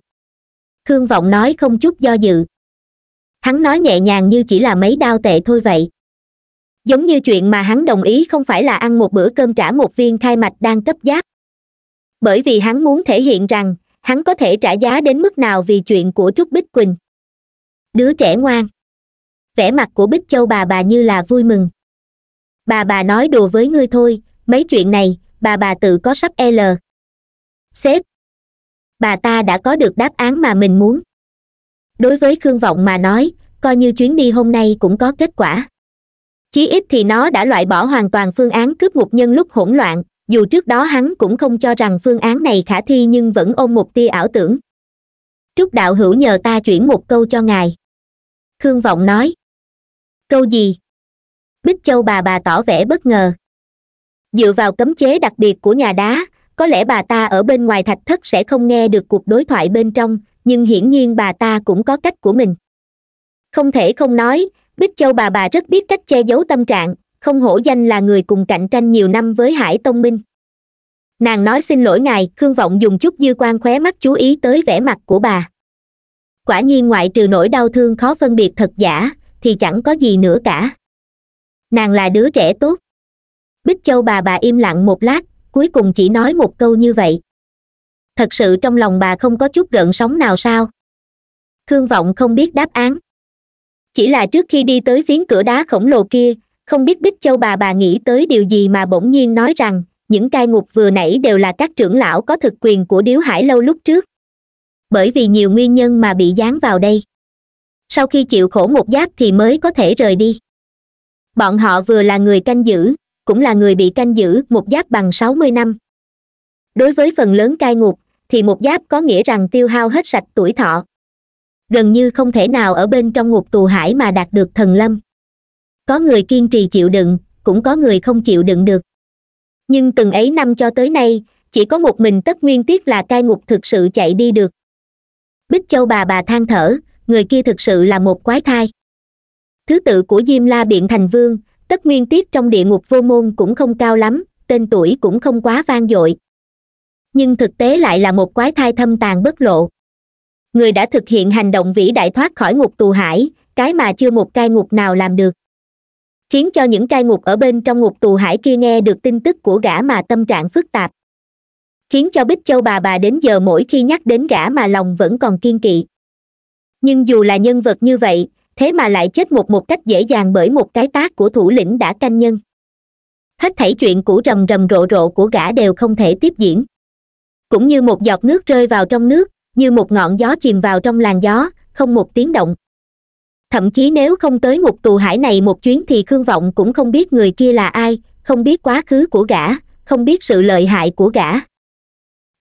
khương vọng nói không chút do dự hắn nói nhẹ nhàng như chỉ là mấy đau tệ thôi vậy giống như chuyện mà hắn đồng ý không phải là ăn một bữa cơm trả một viên khai mạch đang cấp giáp bởi vì hắn muốn thể hiện rằng hắn có thể trả giá đến mức nào vì chuyện của trúc bích quỳnh đứa trẻ ngoan vẻ mặt của bích châu bà bà như là vui mừng bà bà nói đùa với ngươi thôi mấy chuyện này bà bà tự có sắp l sếp bà ta đã có được đáp án mà mình muốn đối với khương vọng mà nói coi như chuyến đi hôm nay cũng có kết quả chí ít thì nó đã loại bỏ hoàn toàn phương án cướp ngục nhân lúc hỗn loạn dù trước đó hắn cũng không cho rằng phương án này khả thi nhưng vẫn ôm một tia ảo tưởng trúc đạo hữu nhờ ta chuyển một câu cho ngài khương vọng nói câu gì bích châu bà bà tỏ vẻ bất ngờ dựa vào cấm chế đặc biệt của nhà đá có lẽ bà ta ở bên ngoài thạch thất sẽ không nghe được cuộc đối thoại bên trong nhưng hiển nhiên bà ta cũng có cách của mình không thể không nói bích châu bà bà rất biết cách che giấu tâm trạng không hổ danh là người cùng cạnh tranh nhiều năm với hải tông minh nàng nói xin lỗi ngài khương vọng dùng chút dư quan khóe mắt chú ý tới vẻ mặt của bà quả nhiên ngoại trừ nỗi đau thương khó phân biệt thật giả thì chẳng có gì nữa cả nàng là đứa trẻ tốt bích châu bà bà im lặng một lát cuối cùng chỉ nói một câu như vậy thật sự trong lòng bà không có chút gợn sóng nào sao khương vọng không biết đáp án chỉ là trước khi đi tới phiến cửa đá khổng lồ kia không biết bích châu bà bà nghĩ tới điều gì mà bỗng nhiên nói rằng những cai ngục vừa nãy đều là các trưởng lão có thực quyền của điếu hải lâu lúc trước bởi vì nhiều nguyên nhân mà bị dán vào đây sau khi chịu khổ một giáp thì mới có thể rời đi bọn họ vừa là người canh giữ cũng là người bị canh giữ một giáp bằng sáu mươi năm đối với phần lớn cai ngục thì một giáp có nghĩa rằng tiêu hao hết sạch tuổi thọ gần như không thể nào ở bên trong ngục tù hải mà đạt được thần lâm có người kiên trì chịu đựng cũng có người không chịu đựng được nhưng từng ấy năm cho tới nay chỉ có một mình tất nguyên tiết là cai ngục thực sự chạy đi được bích châu bà bà than thở người kia thực sự là một quái thai thứ tự của diêm la biện thành vương tất nguyên tiết trong địa ngục vô môn cũng không cao lắm tên tuổi cũng không quá vang dội nhưng thực tế lại là một quái thai thâm tàn bất lộ người đã thực hiện hành động vĩ đại thoát khỏi ngục tù hải cái mà chưa một cai ngục nào làm được khiến cho những cai ngục ở bên trong ngục tù hải kia nghe được tin tức của gã mà tâm trạng phức tạp khiến cho bích châu bà bà đến giờ mỗi khi nhắc đến gã mà lòng vẫn còn kiên kỵ nhưng dù là nhân vật như vậy thế mà lại chết một một cách dễ dàng bởi một cái tác của thủ lĩnh đã canh nhân hết thảy chuyện cũ rầm rầm rộ rộ của gã đều không thể tiếp diễn cũng như một giọt nước rơi vào trong nước như một ngọn gió chìm vào trong làn gió không một tiếng động thậm chí nếu không tới ngục tù hải này một chuyến thì khương vọng cũng không biết người kia là ai không biết quá khứ của gã không biết sự lợi hại của gã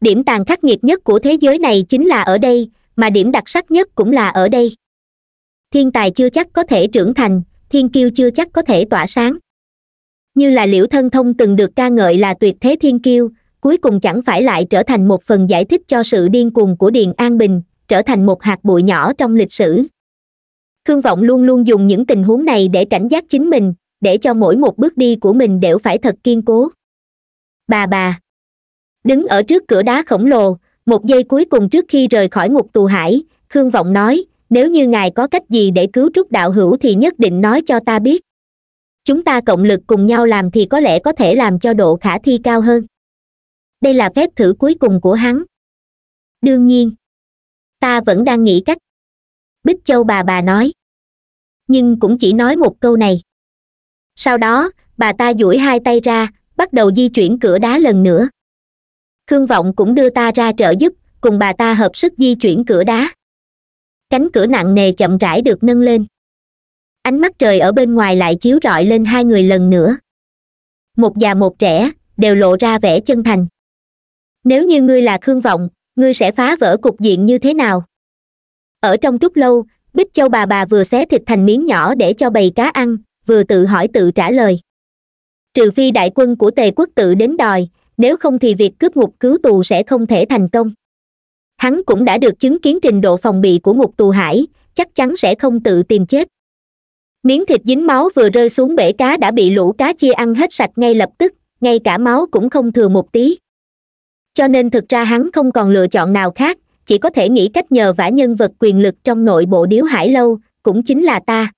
điểm tàn khắc nghiệt nhất của thế giới này chính là ở đây mà điểm đặc sắc nhất cũng là ở đây thiên tài chưa chắc có thể trưởng thành thiên kiêu chưa chắc có thể tỏa sáng như là liễu thân thông từng được ca ngợi là tuyệt thế thiên kiêu cuối cùng chẳng phải lại trở thành một phần giải thích cho sự điên cuồng của điền an bình trở thành một hạt bụi nhỏ trong lịch sử khương vọng luôn luôn dùng những tình huống này để cảnh giác chính mình để cho mỗi một bước đi của mình đều phải thật kiên cố bà bà đứng ở trước cửa đá khổng lồ một giây cuối cùng trước khi rời khỏi ngục tù hải khương vọng nói nếu như ngài có cách gì để cứu trúc đạo hữu thì nhất định nói cho ta biết chúng ta cộng lực cùng nhau làm thì có lẽ có thể làm cho độ khả thi cao hơn đây là phép thử cuối cùng của hắn đương nhiên ta vẫn đang nghĩ cách bích châu bà bà nói nhưng cũng chỉ nói một câu này sau đó bà ta duỗi hai tay ra bắt đầu di chuyển cửa đá lần nữa khương vọng cũng đưa ta ra trợ giúp cùng bà ta hợp sức di chuyển cửa đá cánh cửa nặng nề chậm rãi được nâng lên ánh mắt trời ở bên ngoài lại chiếu rọi lên hai người lần nữa một già một trẻ đều lộ ra vẻ chân thành nếu như ngươi là khương vọng ngươi sẽ phá vỡ cục diện như thế nào ở trong trúc lâu bích châu bà bà vừa xé thịt thành miếng nhỏ để cho bầy cá ăn vừa tự hỏi tự trả lời trừ phi đại quân của tề quốc tự đến đòi nếu không thì việc cướp ngục cứu tù sẽ không thể thành công hắn cũng đã được chứng kiến trình độ phòng bị của ngục tù hải chắc chắn sẽ không tự tìm chết miếng thịt dính máu vừa rơi xuống bể cá đã bị lũ cá chia ăn hết sạch ngay lập tức ngay cả máu cũng không thừa một tí cho nên thực ra hắn không còn lựa chọn nào khác chỉ có thể nghĩ cách nhờ vả nhân vật quyền lực trong nội bộ điếu hải lâu cũng chính là ta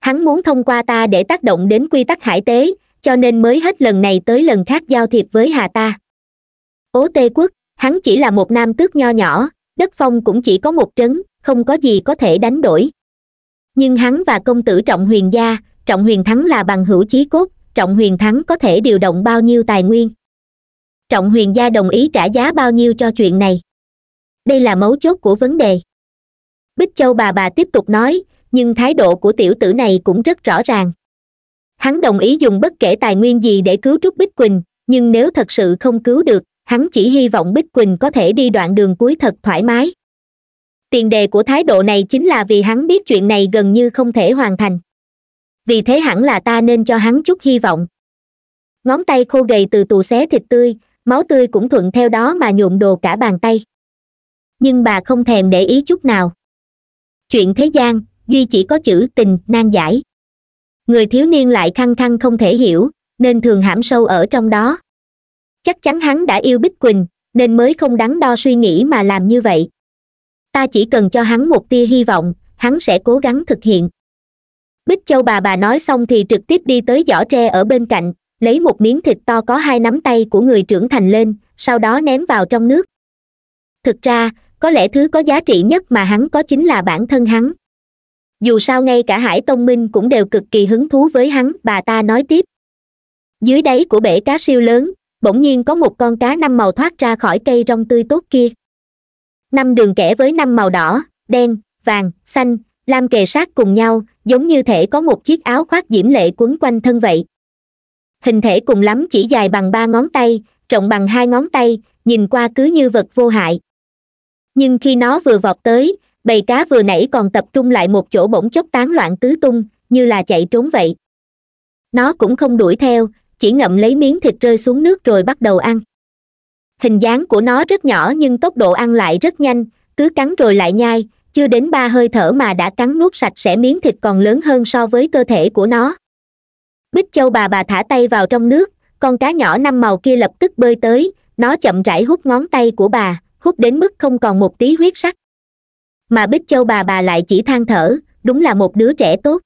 hắn muốn thông qua ta để tác động đến quy tắc hải tế cho nên mới hết lần này tới lần khác giao thiệp với hà ta ố tê quốc hắn chỉ là một nam tước nho nhỏ đất phong cũng chỉ có một trấn không có gì có thể đánh đổi nhưng hắn và công tử trọng huyền gia trọng huyền thắng là bằng hữu chí cốt trọng huyền thắng có thể điều động bao nhiêu tài nguyên trọng huyền gia đồng ý trả giá bao nhiêu cho chuyện này đây là mấu chốt của vấn đề bích châu bà bà tiếp tục nói nhưng thái độ của tiểu tử này cũng rất rõ ràng hắn đồng ý dùng bất kể tài nguyên gì để cứu trúc bích quỳnh nhưng nếu thật sự không cứu được hắn chỉ hy vọng bích quỳnh có thể đi đoạn đường cuối thật thoải mái tiền đề của thái độ này chính là vì hắn biết chuyện này gần như không thể hoàn thành vì thế hẳn là ta nên cho hắn chút hy vọng ngón tay khô gầy từ tù xé thịt tươi máu tươi cũng thuận theo đó mà nhuộm đồ cả bàn tay nhưng bà không thèm để ý chút nào chuyện thế gian duy chỉ có chữ tình nan giải người thiếu niên lại khăng khăng không thể hiểu nên thường hãm sâu ở trong đó chắc chắn hắn đã yêu bích quỳnh nên mới không đắn đo suy nghĩ mà làm như vậy ta chỉ cần cho hắn một tia hy vọng hắn sẽ cố gắng thực hiện bích châu bà bà nói xong thì trực tiếp đi tới giỏ tre ở bên cạnh lấy một miếng thịt to có hai nắm tay của người trưởng thành lên sau đó ném vào trong nước thực ra có lẽ thứ có giá trị nhất mà hắn có chính là bản thân hắn dù sao ngay cả hải tông minh cũng đều cực kỳ hứng thú với hắn bà ta nói tiếp dưới đáy của bể cá siêu lớn bỗng nhiên có một con cá năm màu thoát ra khỏi cây rong tươi tốt kia năm đường kẻ với năm màu đỏ đen vàng xanh lam kề sát cùng nhau giống như thể có một chiếc áo khoác diễm lệ quấn quanh thân vậy hình thể cùng lắm chỉ dài bằng ba ngón tay rộng bằng hai ngón tay nhìn qua cứ như vật vô hại nhưng khi nó vừa vọt tới bầy cá vừa nãy còn tập trung lại một chỗ bỗng chốc tán loạn tứ tung như là chạy trốn vậy nó cũng không đuổi theo chỉ ngậm lấy miếng thịt rơi xuống nước rồi bắt đầu ăn hình dáng của nó rất nhỏ nhưng tốc độ ăn lại rất nhanh cứ cắn rồi lại nhai chưa đến ba hơi thở mà đã cắn nuốt sạch sẽ miếng thịt còn lớn hơn so với cơ thể của nó bích châu bà bà thả tay vào trong nước con cá nhỏ năm màu kia lập tức bơi tới nó chậm rãi hút ngón tay của bà hút đến mức không còn một tí huyết sắc mà bích châu bà bà lại chỉ than thở đúng là một đứa trẻ tốt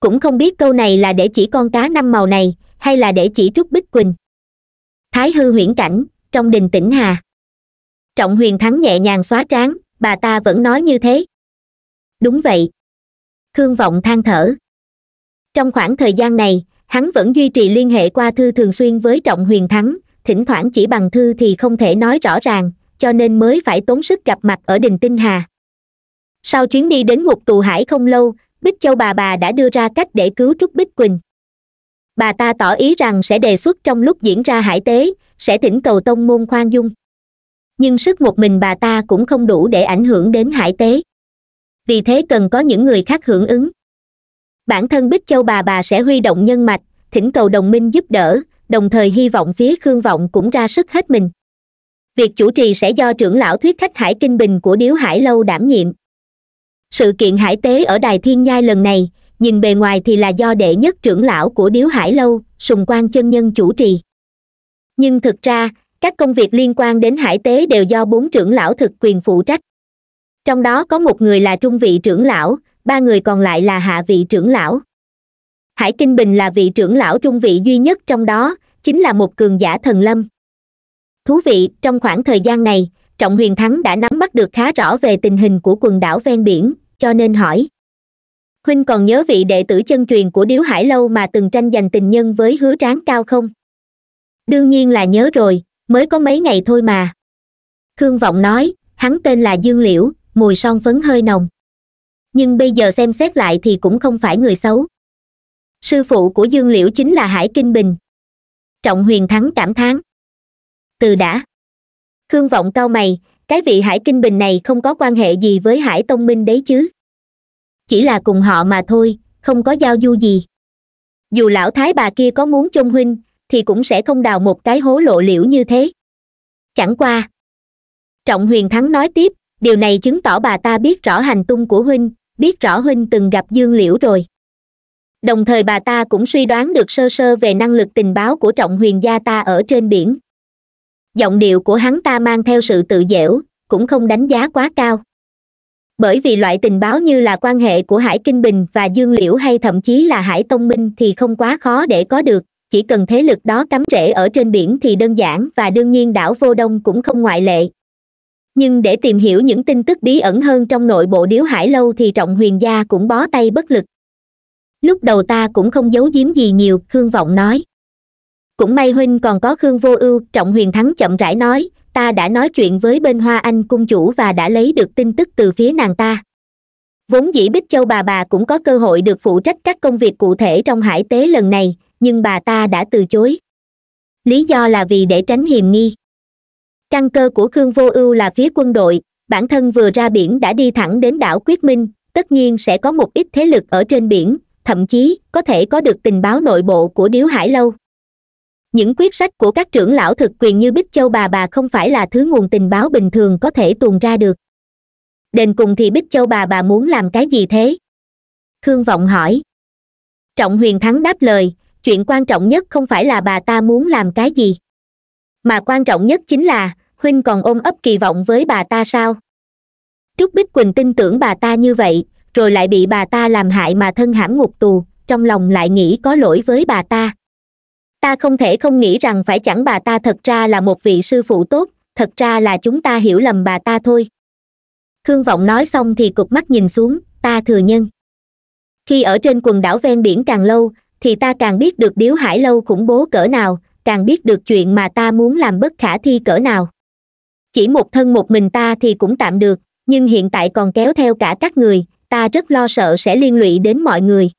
cũng không biết câu này là để chỉ con cá năm màu này hay là để chỉ trúc bích quỳnh thái hư huyễn cảnh trong đình tĩnh hà trọng huyền thắng nhẹ nhàng xóa tráng bà ta vẫn nói như thế đúng vậy khương vọng than thở trong khoảng thời gian này hắn vẫn duy trì liên hệ qua thư thường xuyên với trọng huyền thắng thỉnh thoảng chỉ bằng thư thì không thể nói rõ ràng cho nên mới phải tốn sức gặp mặt ở đình tinh hà sau chuyến đi đến ngục tù hải không lâu bích châu bà bà đã đưa ra cách để cứu trúc bích quỳnh bà ta tỏ ý rằng sẽ đề xuất trong lúc diễn ra hải tế sẽ thỉnh cầu tông môn khoan dung nhưng sức một mình bà ta cũng không đủ để ảnh hưởng đến hải tế vì thế cần có những người khác hưởng ứng bản thân bích châu bà bà sẽ huy động nhân mạch thỉnh cầu đồng minh giúp đỡ đồng thời hy vọng phía khương vọng cũng ra sức hết mình việc chủ trì sẽ do trưởng lão thuyết khách hải kinh bình của điếu hải lâu đảm nhiệm sự kiện hải tế ở đài thiên nhai lần này nhìn bề ngoài thì là do đệ nhất trưởng lão của điếu hải lâu sùng quan chân nhân chủ trì nhưng thực ra các công việc liên quan đến hải tế đều do bốn trưởng lão thực quyền phụ trách trong đó có một người là trung vị trưởng lão ba người còn lại là hạ vị trưởng lão hải kinh bình là vị trưởng lão trung vị duy nhất trong đó chính là một cường giả thần lâm thú vị trong khoảng thời gian này trọng huyền thắng đã nắm bắt được khá rõ về tình hình của quần đảo ven biển cho nên hỏi huynh còn nhớ vị đệ tử chân truyền của điếu hải lâu mà từng tranh giành tình nhân với hứa tráng cao không đương nhiên là nhớ rồi mới có mấy ngày thôi mà khương vọng nói hắn tên là dương liễu mùi son phấn hơi nồng nhưng bây giờ xem xét lại thì cũng không phải người xấu sư phụ của dương liễu chính là hải kinh bình trọng huyền thắng cảm thán từ đã khương vọng cao mày cái vị hải kinh bình này không có quan hệ gì với hải tông minh đấy chứ chỉ là cùng họ mà thôi không có giao du gì dù lão thái bà kia có muốn chôn huynh thì cũng sẽ không đào một cái hố lộ liễu như thế chẳng qua trọng huyền thắng nói tiếp điều này chứng tỏ bà ta biết rõ hành tung của huynh biết rõ huynh từng gặp dương liễu rồi đồng thời bà ta cũng suy đoán được sơ sơ về năng lực tình báo của trọng huyền gia ta ở trên biển giọng điệu của hắn ta mang theo sự tự dễu cũng không đánh giá quá cao bởi vì loại tình báo như là quan hệ của hải kinh bình và dương liễu hay thậm chí là hải tông minh thì không quá khó để có được chỉ cần thế lực đó cắm rễ ở trên biển thì đơn giản và đương nhiên đảo vô đông cũng không ngoại lệ nhưng để tìm hiểu những tin tức bí ẩn hơn trong nội bộ điếu hải lâu thì trọng huyền gia cũng bó tay bất lực lúc đầu ta cũng không giấu giếm gì nhiều khương vọng nói cũng may huynh còn có khương vô ưu trọng huyền thắng chậm rãi nói ta đã nói chuyện với bên hoa anh cung chủ và đã lấy được tin tức từ phía nàng ta vốn dĩ bích châu bà bà cũng có cơ hội được phụ trách các công việc cụ thể trong hải tế lần này nhưng bà ta đã từ chối lý do là vì để tránh hiềm nghi căn cơ của khương vô ưu là phía quân đội bản thân vừa ra biển đã đi thẳng đến đảo quyết minh tất nhiên sẽ có một ít thế lực ở trên biển thậm chí có thể có được tình báo nội bộ của điếu hải lâu những quyết sách của các trưởng lão thực quyền như bích châu bà bà không phải là thứ nguồn tình báo bình thường có thể tuồn ra được đền cùng thì bích châu bà bà muốn làm cái gì thế khương vọng hỏi trọng huyền thắng đáp lời chuyện quan trọng nhất không phải là bà ta muốn làm cái gì mà quan trọng nhất chính là huynh còn ôm ấp kỳ vọng với bà ta sao trúc bích quỳnh tin tưởng bà ta như vậy rồi lại bị bà ta làm hại mà thân hãm ngục tù trong lòng lại nghĩ có lỗi với bà ta ta không thể không nghĩ rằng phải chẳng bà ta thật ra là một vị sư phụ tốt thật ra là chúng ta hiểu lầm bà ta thôi khương vọng nói xong thì cụp mắt nhìn xuống ta thừa nhân khi ở trên quần đảo ven biển càng lâu thì ta càng biết được điếu hải lâu khủng bố cỡ nào càng biết được chuyện mà ta muốn làm bất khả thi cỡ nào chỉ một thân một mình ta thì cũng tạm được nhưng hiện tại còn kéo theo cả các người ta rất lo sợ sẽ liên lụy đến mọi người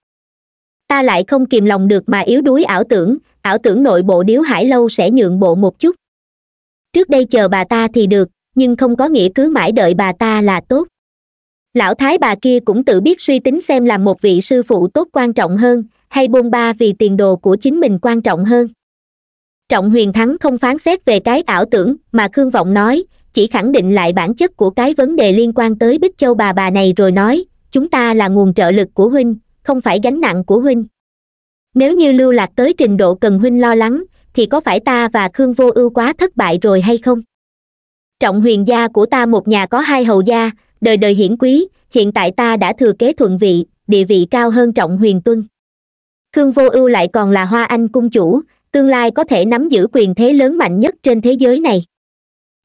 ta lại không kìm lòng được mà yếu đuối ảo tưởng ảo tưởng nội bộ điếu hải lâu sẽ nhượng bộ một chút trước đây chờ bà ta thì được nhưng không có nghĩa cứ mãi đợi bà ta là tốt lão thái bà kia cũng tự biết suy tính xem làm một vị sư phụ tốt quan trọng hơn hay bôn ba vì tiền đồ của chính mình quan trọng hơn trọng huyền thắng không phán xét về cái ảo tưởng mà khương vọng nói chỉ khẳng định lại bản chất của cái vấn đề liên quan tới bích châu bà bà này rồi nói chúng ta là nguồn trợ lực của huynh không phải gánh nặng của huynh nếu như lưu lạc tới trình độ cần huynh lo lắng thì có phải ta và khương vô ưu quá thất bại rồi hay không trọng huyền gia của ta một nhà có hai hầu gia đời đời hiển quý hiện tại ta đã thừa kế thuận vị địa vị cao hơn trọng huyền tuân khương vô ưu lại còn là hoa anh cung chủ tương lai có thể nắm giữ quyền thế lớn mạnh nhất trên thế giới này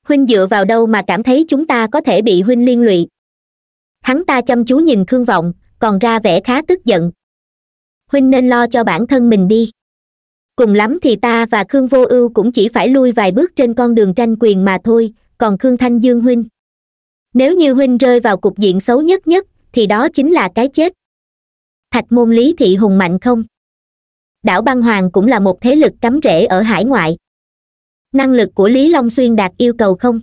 huynh dựa vào đâu mà cảm thấy chúng ta có thể bị huynh liên lụy hắn ta chăm chú nhìn khương vọng còn ra vẻ khá tức giận huynh nên lo cho bản thân mình đi cùng lắm thì ta và khương vô ưu cũng chỉ phải lui vài bước trên con đường tranh quyền mà thôi còn khương thanh dương huynh nếu như huynh rơi vào cục diện xấu nhất nhất thì đó chính là cái chết thạch môn lý thị hùng mạnh không đảo băng hoàng cũng là một thế lực cắm rễ ở hải ngoại năng lực của lý long xuyên đạt yêu cầu không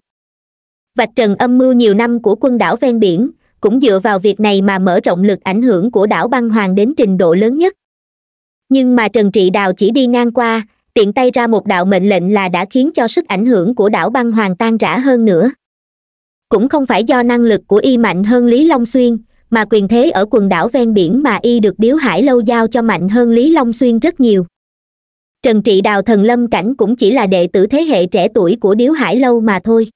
vạch trần âm mưu nhiều năm của quân đảo ven biển cũng dựa vào việc này mà mở rộng lực ảnh hưởng của đảo băng hoàng đến trình độ lớn nhất nhưng mà trần trị đào chỉ đi ngang qua tiện tay ra một đạo mệnh lệnh là đã khiến cho sức ảnh hưởng của đảo băng hoàng tan rã hơn nữa cũng không phải do năng lực của y mạnh hơn lý long xuyên mà quyền thế ở quần đảo ven biển mà y được điếu hải lâu giao cho mạnh hơn lý long xuyên rất nhiều trần trị đào thần lâm cảnh cũng chỉ là đệ tử thế hệ trẻ tuổi của điếu hải lâu mà thôi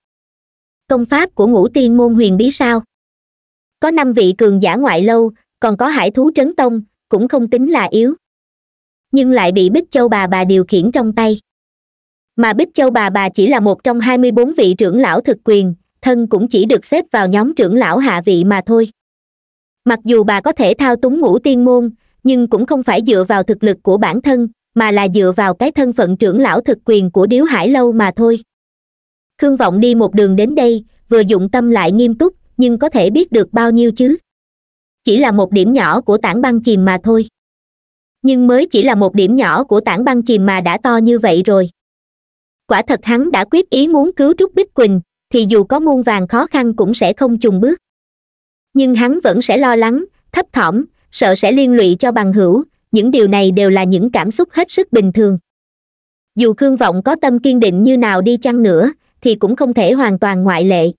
công pháp của ngũ tiên môn huyền bí sao có năm vị cường giả ngoại lâu còn có hải thú trấn tông cũng không tính là yếu nhưng lại bị bích châu bà bà điều khiển trong tay mà bích châu bà bà chỉ là một trong hai mươi bốn vị trưởng lão thực quyền thân cũng chỉ được xếp vào nhóm trưởng lão hạ vị mà thôi mặc dù bà có thể thao túng ngũ tiên môn nhưng cũng không phải dựa vào thực lực của bản thân mà là dựa vào cái thân phận trưởng lão thực quyền của điếu hải lâu mà thôi khương vọng đi một đường đến đây vừa dụng tâm lại nghiêm túc nhưng có thể biết được bao nhiêu chứ chỉ là một điểm nhỏ của tảng băng chìm mà thôi nhưng mới chỉ là một điểm nhỏ của tảng băng chìm mà đã to như vậy rồi quả thật hắn đã quyết ý muốn cứu trúc bích quỳnh thì dù có muôn vàng khó khăn cũng sẽ không trùng bước nhưng hắn vẫn sẽ lo lắng thấp thỏm sợ sẽ liên lụy cho bằng hữu những điều này đều là những cảm xúc hết sức bình thường dù khương vọng có tâm kiên định như nào đi chăng nữa thì cũng không thể hoàn toàn ngoại lệ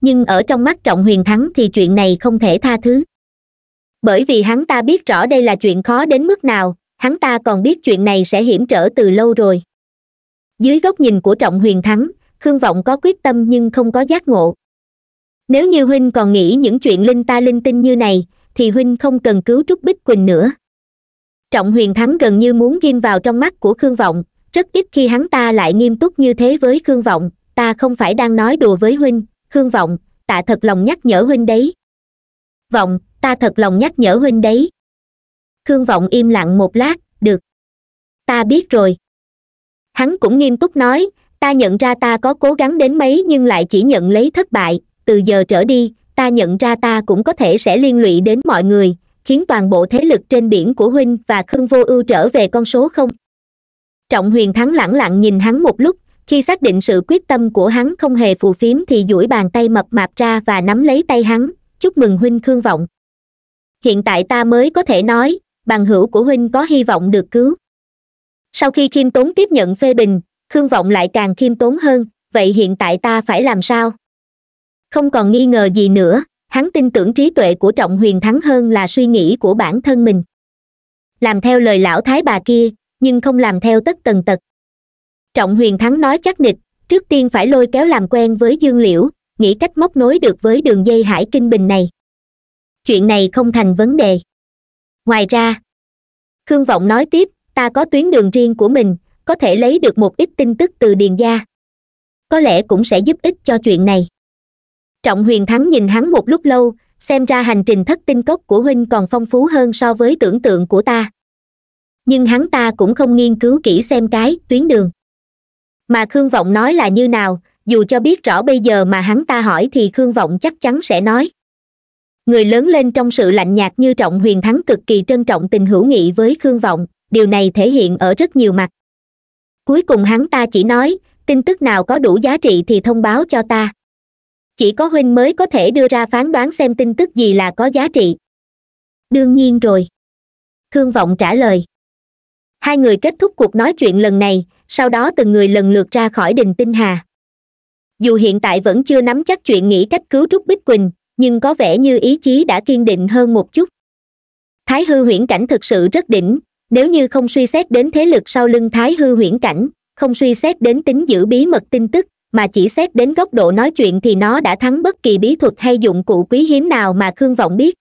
nhưng ở trong mắt trọng huyền thắng thì chuyện này không thể tha thứ bởi vì hắn ta biết rõ đây là chuyện khó đến mức nào hắn ta còn biết chuyện này sẽ hiểm trở từ lâu rồi dưới góc nhìn của trọng huyền thắng khương vọng có quyết tâm nhưng không có giác ngộ nếu như huynh còn nghĩ những chuyện linh ta linh tinh như này thì huynh không cần cứu trúc bích quỳnh nữa trọng huyền thắng gần như muốn ghim vào trong mắt của khương vọng rất ít khi hắn ta lại nghiêm túc như thế với khương vọng ta không phải đang nói đùa với huynh khương vọng ta thật lòng nhắc nhở huynh đấy vọng ta thật lòng nhắc nhở huynh đấy khương vọng im lặng một lát được ta biết rồi hắn cũng nghiêm túc nói ta nhận ra ta có cố gắng đến mấy nhưng lại chỉ nhận lấy thất bại từ giờ trở đi ta nhận ra ta cũng có thể sẽ liên lụy đến mọi người khiến toàn bộ thế lực trên biển của huynh và khương vô ưu trở về con số không trọng huyền thắng lẳng lặng nhìn hắn một lúc khi xác định sự quyết tâm của hắn không hề phù phiếm thì duỗi bàn tay mập mạp ra và nắm lấy tay hắn chúc mừng huynh khương vọng hiện tại ta mới có thể nói bằng hữu của huynh có hy vọng được cứu sau khi khiêm tốn tiếp nhận phê bình khương vọng lại càng khiêm tốn hơn vậy hiện tại ta phải làm sao không còn nghi ngờ gì nữa hắn tin tưởng trí tuệ của trọng huyền thắng hơn là suy nghĩ của bản thân mình làm theo lời lão thái bà kia nhưng không làm theo tất tần tật trọng huyền thắng nói chắc nịch trước tiên phải lôi kéo làm quen với dương liễu nghĩ cách móc nối được với đường dây hải kinh bình này chuyện này không thành vấn đề ngoài ra khương vọng nói tiếp ta có tuyến đường riêng của mình có thể lấy được một ít tin tức từ điền gia có lẽ cũng sẽ giúp ích cho chuyện này trọng huyền thắng nhìn hắn một lúc lâu xem ra hành trình thất tinh cốc của huynh còn phong phú hơn so với tưởng tượng của ta nhưng hắn ta cũng không nghiên cứu kỹ xem cái tuyến đường mà khương vọng nói là như nào dù cho biết rõ bây giờ mà hắn ta hỏi thì khương vọng chắc chắn sẽ nói người lớn lên trong sự lạnh nhạt như trọng huyền thắng cực kỳ trân trọng tình hữu nghị với khương vọng điều này thể hiện ở rất nhiều mặt cuối cùng hắn ta chỉ nói tin tức nào có đủ giá trị thì thông báo cho ta chỉ có huynh mới có thể đưa ra phán đoán xem tin tức gì là có giá trị đương nhiên rồi thương vọng trả lời hai người kết thúc cuộc nói chuyện lần này sau đó từng người lần lượt ra khỏi đình tinh hà dù hiện tại vẫn chưa nắm chắc chuyện nghĩ cách cứu trúc bích quỳnh nhưng có vẻ như ý chí đã kiên định hơn một chút thái hư huyễn cảnh thực sự rất đỉnh nếu như không suy xét đến thế lực sau lưng thái hư huyễn cảnh không suy xét đến tính giữ bí mật tin tức mà chỉ xét đến góc độ nói chuyện thì nó đã thắng bất kỳ bí thuật hay dụng cụ quý hiếm nào mà khương vọng biết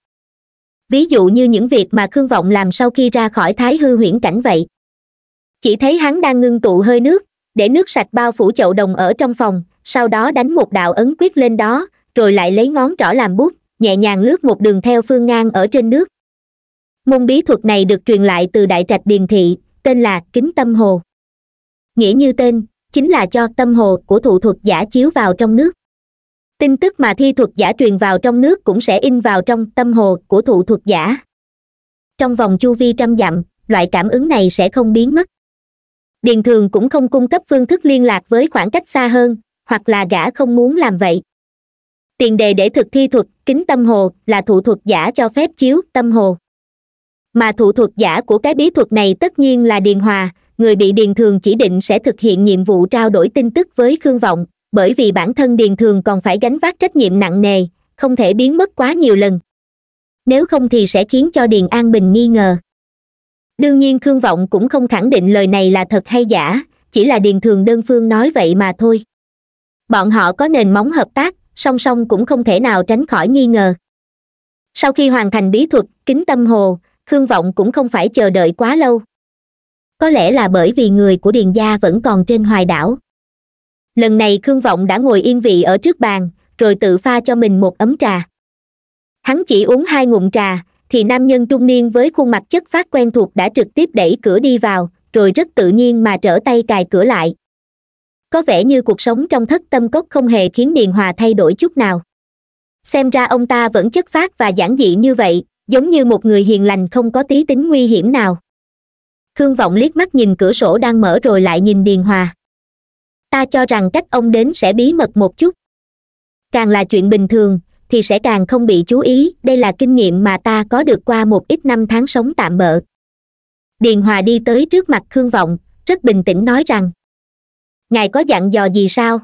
ví dụ như những việc mà khương vọng làm sau khi ra khỏi thái hư huyễn cảnh vậy chỉ thấy hắn đang ngưng tụ hơi nước để nước sạch bao phủ chậu đồng ở trong phòng sau đó đánh một đạo ấn quyết lên đó rồi lại lấy ngón trỏ làm bút nhẹ nhàng lướt một đường theo phương ngang ở trên nước môn bí thuật này được truyền lại từ đại trạch điền thị tên là kính tâm hồ nghĩa như tên chính là cho tâm hồ của thụ thuật giả chiếu vào trong nước tin tức mà thi thuật giả truyền vào trong nước cũng sẽ in vào trong tâm hồ của thụ thuật giả trong vòng chu vi trăm dặm loại cảm ứng này sẽ không biến mất điền thường cũng không cung cấp phương thức liên lạc với khoảng cách xa hơn hoặc là gã không muốn làm vậy tiền đề để thực thi thuật kính tâm hồ là thụ thuật giả cho phép chiếu tâm hồ mà thụ thuật giả của cái bí thuật này tất nhiên là điền hòa người bị điền thường chỉ định sẽ thực hiện nhiệm vụ trao đổi tin tức với khương vọng bởi vì bản thân điền thường còn phải gánh vác trách nhiệm nặng nề không thể biến mất quá nhiều lần nếu không thì sẽ khiến cho điền an bình nghi ngờ đương nhiên khương vọng cũng không khẳng định lời này là thật hay giả chỉ là điền thường đơn phương nói vậy mà thôi bọn họ có nền móng hợp tác song song cũng không thể nào tránh khỏi nghi ngờ sau khi hoàn thành bí thuật kính tâm hồ khương vọng cũng không phải chờ đợi quá lâu có lẽ là bởi vì người của điền gia vẫn còn trên hoài đảo lần này khương vọng đã ngồi yên vị ở trước bàn rồi tự pha cho mình một ấm trà hắn chỉ uống hai ngụm trà thì nam nhân trung niên với khuôn mặt chất phát quen thuộc đã trực tiếp đẩy cửa đi vào rồi rất tự nhiên mà trở tay cài cửa lại có vẻ như cuộc sống trong thất tâm cốc không hề khiến điền hòa thay đổi chút nào xem ra ông ta vẫn chất phát và giản dị như vậy giống như một người hiền lành không có tí tính nguy hiểm nào khương vọng liếc mắt nhìn cửa sổ đang mở rồi lại nhìn điền hòa ta cho rằng cách ông đến sẽ bí mật một chút càng là chuyện bình thường thì sẽ càng không bị chú ý đây là kinh nghiệm mà ta có được qua một ít năm tháng sống tạm bợ điền hòa đi tới trước mặt khương vọng rất bình tĩnh nói rằng ngài có dặn dò gì sao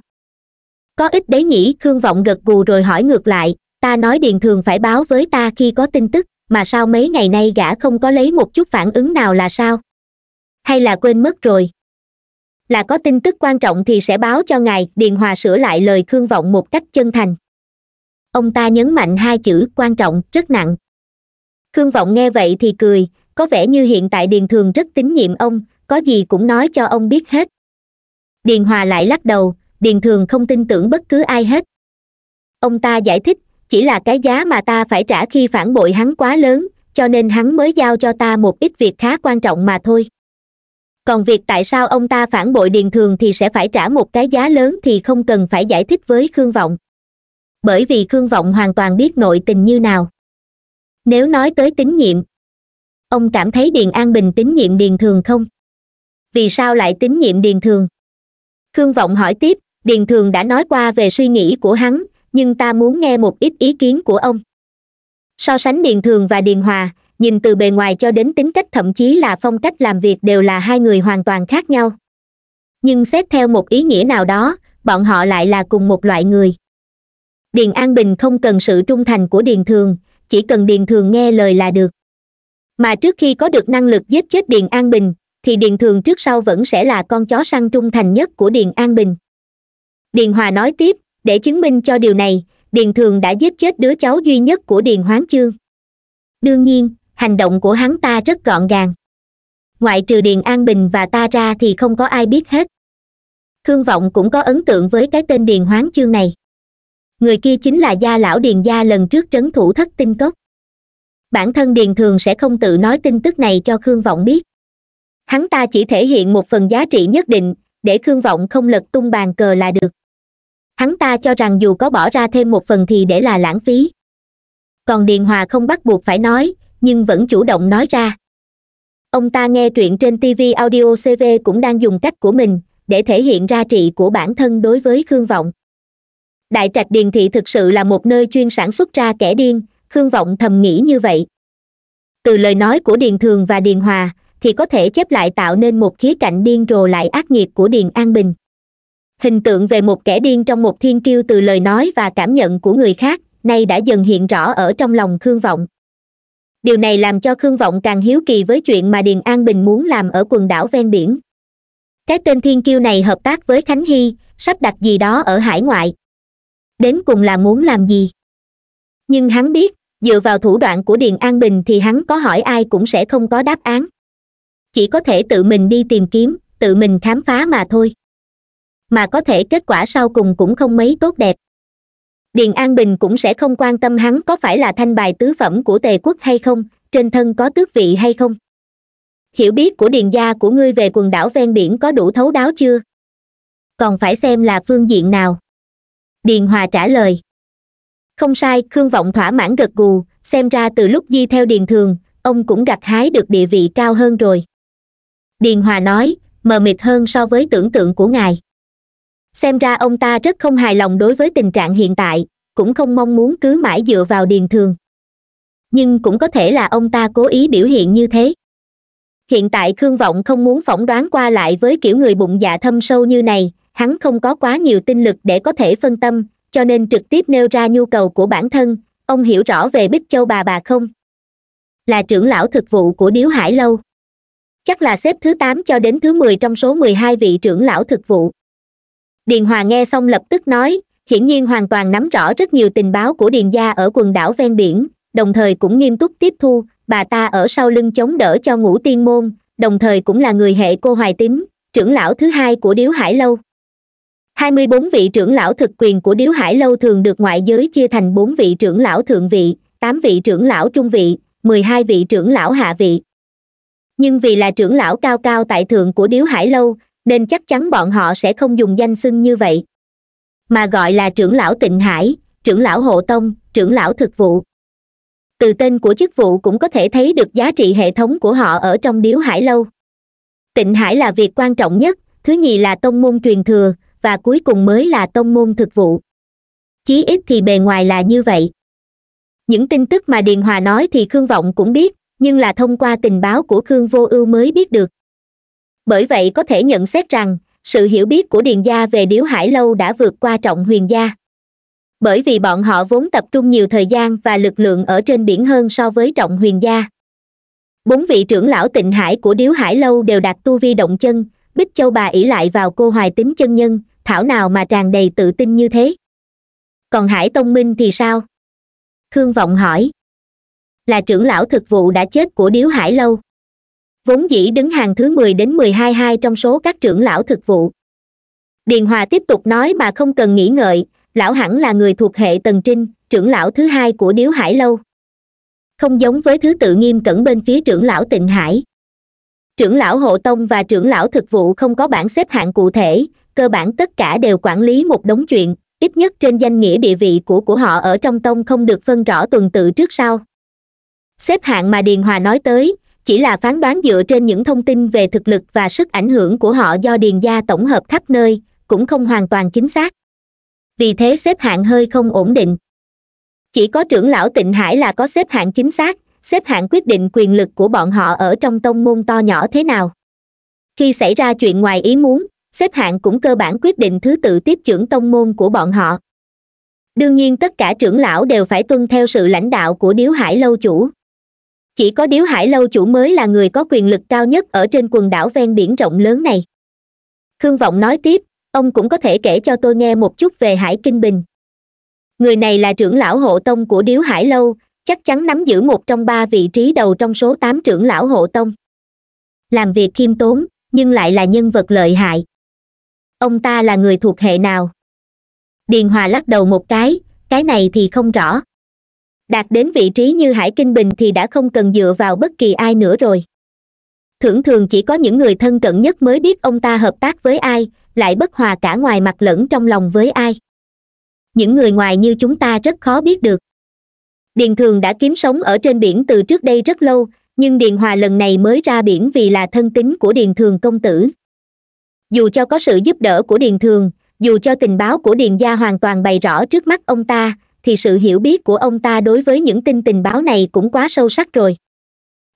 có ích đấy nhỉ khương vọng gật gù rồi hỏi ngược lại ta nói điền thường phải báo với ta khi có tin tức mà sao mấy ngày nay gã không có lấy một chút phản ứng nào là sao hay là quên mất rồi là có tin tức quan trọng thì sẽ báo cho ngài điền hòa sửa lại lời khương vọng một cách chân thành ông ta nhấn mạnh hai chữ quan trọng rất nặng khương vọng nghe vậy thì cười có vẻ như hiện tại điền thường rất tín nhiệm ông có gì cũng nói cho ông biết hết điền hòa lại lắc đầu điền thường không tin tưởng bất cứ ai hết ông ta giải thích chỉ là cái giá mà ta phải trả khi phản bội hắn quá lớn cho nên hắn mới giao cho ta một ít việc khá quan trọng mà thôi còn việc tại sao ông ta phản bội điền thường thì sẽ phải trả một cái giá lớn thì không cần phải giải thích với khương vọng bởi vì khương vọng hoàn toàn biết nội tình như nào nếu nói tới tín nhiệm ông cảm thấy điền an bình tín nhiệm điền thường không vì sao lại tín nhiệm điền thường khương vọng hỏi tiếp điền thường đã nói qua về suy nghĩ của hắn nhưng ta muốn nghe một ít ý kiến của ông so sánh điền thường và điền hòa nhìn từ bề ngoài cho đến tính cách thậm chí là phong cách làm việc đều là hai người hoàn toàn khác nhau nhưng xét theo một ý nghĩa nào đó bọn họ lại là cùng một loại người điền an bình không cần sự trung thành của điền thường chỉ cần điền thường nghe lời là được mà trước khi có được năng lực giết chết điền an bình thì điền thường trước sau vẫn sẽ là con chó săn trung thành nhất của điền an bình điền hòa nói tiếp để chứng minh cho điều này điền thường đã giết chết đứa cháu duy nhất của điền hoáng chương đương nhiên hành động của hắn ta rất gọn gàng ngoại trừ điền an bình và ta ra thì không có ai biết hết khương vọng cũng có ấn tượng với cái tên điền hoáng chương này người kia chính là gia lão điền gia lần trước trấn thủ thất tinh cốc bản thân điền thường sẽ không tự nói tin tức này cho khương vọng biết hắn ta chỉ thể hiện một phần giá trị nhất định để khương vọng không lật tung bàn cờ là được hắn ta cho rằng dù có bỏ ra thêm một phần thì để là lãng phí còn điền hòa không bắt buộc phải nói nhưng vẫn chủ động nói ra ông ta nghe truyện trên tv audio cv cũng đang dùng cách của mình để thể hiện ra trị của bản thân đối với khương vọng đại trạch điền thị thực sự là một nơi chuyên sản xuất ra kẻ điên khương vọng thầm nghĩ như vậy từ lời nói của điền thường và điền hòa thì có thể chép lại tạo nên một khía cạnh điên rồ lại ác nghiệt của điền an bình hình tượng về một kẻ điên trong một thiên kiêu từ lời nói và cảm nhận của người khác nay đã dần hiện rõ ở trong lòng khương vọng điều này làm cho khương vọng càng hiếu kỳ với chuyện mà điền an bình muốn làm ở quần đảo ven biển cái tên thiên kiêu này hợp tác với khánh hy sắp đặt gì đó ở hải ngoại đến cùng là muốn làm gì nhưng hắn biết dựa vào thủ đoạn của điền an bình thì hắn có hỏi ai cũng sẽ không có đáp án chỉ có thể tự mình đi tìm kiếm tự mình khám phá mà thôi mà có thể kết quả sau cùng cũng không mấy tốt đẹp điền an bình cũng sẽ không quan tâm hắn có phải là thanh bài tứ phẩm của tề quốc hay không trên thân có tước vị hay không hiểu biết của điền gia của ngươi về quần đảo ven biển có đủ thấu đáo chưa còn phải xem là phương diện nào điền hòa trả lời không sai khương vọng thỏa mãn gật gù xem ra từ lúc di theo điền thường ông cũng gặt hái được địa vị cao hơn rồi điền hòa nói mờ mịt hơn so với tưởng tượng của ngài xem ra ông ta rất không hài lòng đối với tình trạng hiện tại cũng không mong muốn cứ mãi dựa vào điền thường nhưng cũng có thể là ông ta cố ý biểu hiện như thế hiện tại khương vọng không muốn phỏng đoán qua lại với kiểu người bụng dạ thâm sâu như này hắn không có quá nhiều tinh lực để có thể phân tâm cho nên trực tiếp nêu ra nhu cầu của bản thân ông hiểu rõ về bích châu bà bà không là trưởng lão thực vụ của điếu hải lâu chắc là xếp thứ tám cho đến thứ mười trong số mười hai vị trưởng lão thực vụ điền hòa nghe xong lập tức nói hiển nhiên hoàn toàn nắm rõ rất nhiều tình báo của điền gia ở quần đảo ven biển đồng thời cũng nghiêm túc tiếp thu bà ta ở sau lưng chống đỡ cho ngũ tiên môn đồng thời cũng là người hệ cô hoài tín trưởng lão thứ hai của điếu hải lâu hai mươi bốn vị trưởng lão thực quyền của điếu hải lâu thường được ngoại giới chia thành bốn vị trưởng lão thượng vị tám vị trưởng lão trung vị mười hai vị trưởng lão hạ vị nhưng vì là trưởng lão cao cao tại thượng của điếu hải lâu nên chắc chắn bọn họ sẽ không dùng danh xưng như vậy mà gọi là trưởng lão tịnh hải trưởng lão hộ tông trưởng lão thực vụ từ tên của chức vụ cũng có thể thấy được giá trị hệ thống của họ ở trong điếu hải lâu tịnh hải là việc quan trọng nhất thứ nhì là tông môn truyền thừa và cuối cùng mới là tông môn thực vụ chí ít thì bề ngoài là như vậy những tin tức mà điền hòa nói thì khương vọng cũng biết nhưng là thông qua tình báo của khương vô ưu mới biết được bởi vậy có thể nhận xét rằng sự hiểu biết của điền gia về điếu hải lâu đã vượt qua trọng huyền gia bởi vì bọn họ vốn tập trung nhiều thời gian và lực lượng ở trên biển hơn so với trọng huyền gia bốn vị trưởng lão tịnh hải của điếu hải lâu đều đạt tu vi động chân bích châu bà ỷ lại vào cô hoài tính chân nhân thảo nào mà tràn đầy tự tin như thế còn hải tông minh thì sao khương vọng hỏi là trưởng lão thực vụ đã chết của điếu hải lâu vốn dĩ đứng hàng thứ mười đến mười hai hai trong số các trưởng lão thực vụ điền hòa tiếp tục nói mà không cần nghĩ ngợi lão hẳn là người thuộc hệ tần trinh trưởng lão thứ hai của điếu hải lâu không giống với thứ tự nghiêm cẩn bên phía trưởng lão tịnh hải trưởng lão hộ tông và trưởng lão thực vụ không có bảng xếp hạng cụ thể cơ bản tất cả đều quản lý một đống chuyện ít nhất trên danh nghĩa địa vị của của họ ở trong tông không được phân rõ tuần tự trước sau xếp hạng mà điền hòa nói tới chỉ là phán đoán dựa trên những thông tin về thực lực và sức ảnh hưởng của họ do điền gia tổng hợp khắp nơi cũng không hoàn toàn chính xác vì thế xếp hạng hơi không ổn định chỉ có trưởng lão tịnh hải là có xếp hạng chính xác xếp hạng quyết định quyền lực của bọn họ ở trong tông môn to nhỏ thế nào khi xảy ra chuyện ngoài ý muốn xếp hạng cũng cơ bản quyết định thứ tự tiếp trưởng tông môn của bọn họ đương nhiên tất cả trưởng lão đều phải tuân theo sự lãnh đạo của điếu hải lâu chủ chỉ có điếu hải lâu chủ mới là người có quyền lực cao nhất ở trên quần đảo ven biển rộng lớn này khương vọng nói tiếp ông cũng có thể kể cho tôi nghe một chút về hải kinh bình người này là trưởng lão hộ tông của điếu hải lâu chắc chắn nắm giữ một trong ba vị trí đầu trong số tám trưởng lão hộ tông làm việc khiêm tốn nhưng lại là nhân vật lợi hại ông ta là người thuộc hệ nào điền hòa lắc đầu một cái cái này thì không rõ đạt đến vị trí như hải kinh bình thì đã không cần dựa vào bất kỳ ai nữa rồi thưởng thường chỉ có những người thân cận nhất mới biết ông ta hợp tác với ai lại bất hòa cả ngoài mặt lẫn trong lòng với ai những người ngoài như chúng ta rất khó biết được điền thường đã kiếm sống ở trên biển từ trước đây rất lâu nhưng điền hòa lần này mới ra biển vì là thân tín của điền thường công tử dù cho có sự giúp đỡ của điền thường dù cho tình báo của điền gia hoàn toàn bày rõ trước mắt ông ta thì sự hiểu biết của ông ta đối với những tin tình báo này cũng quá sâu sắc rồi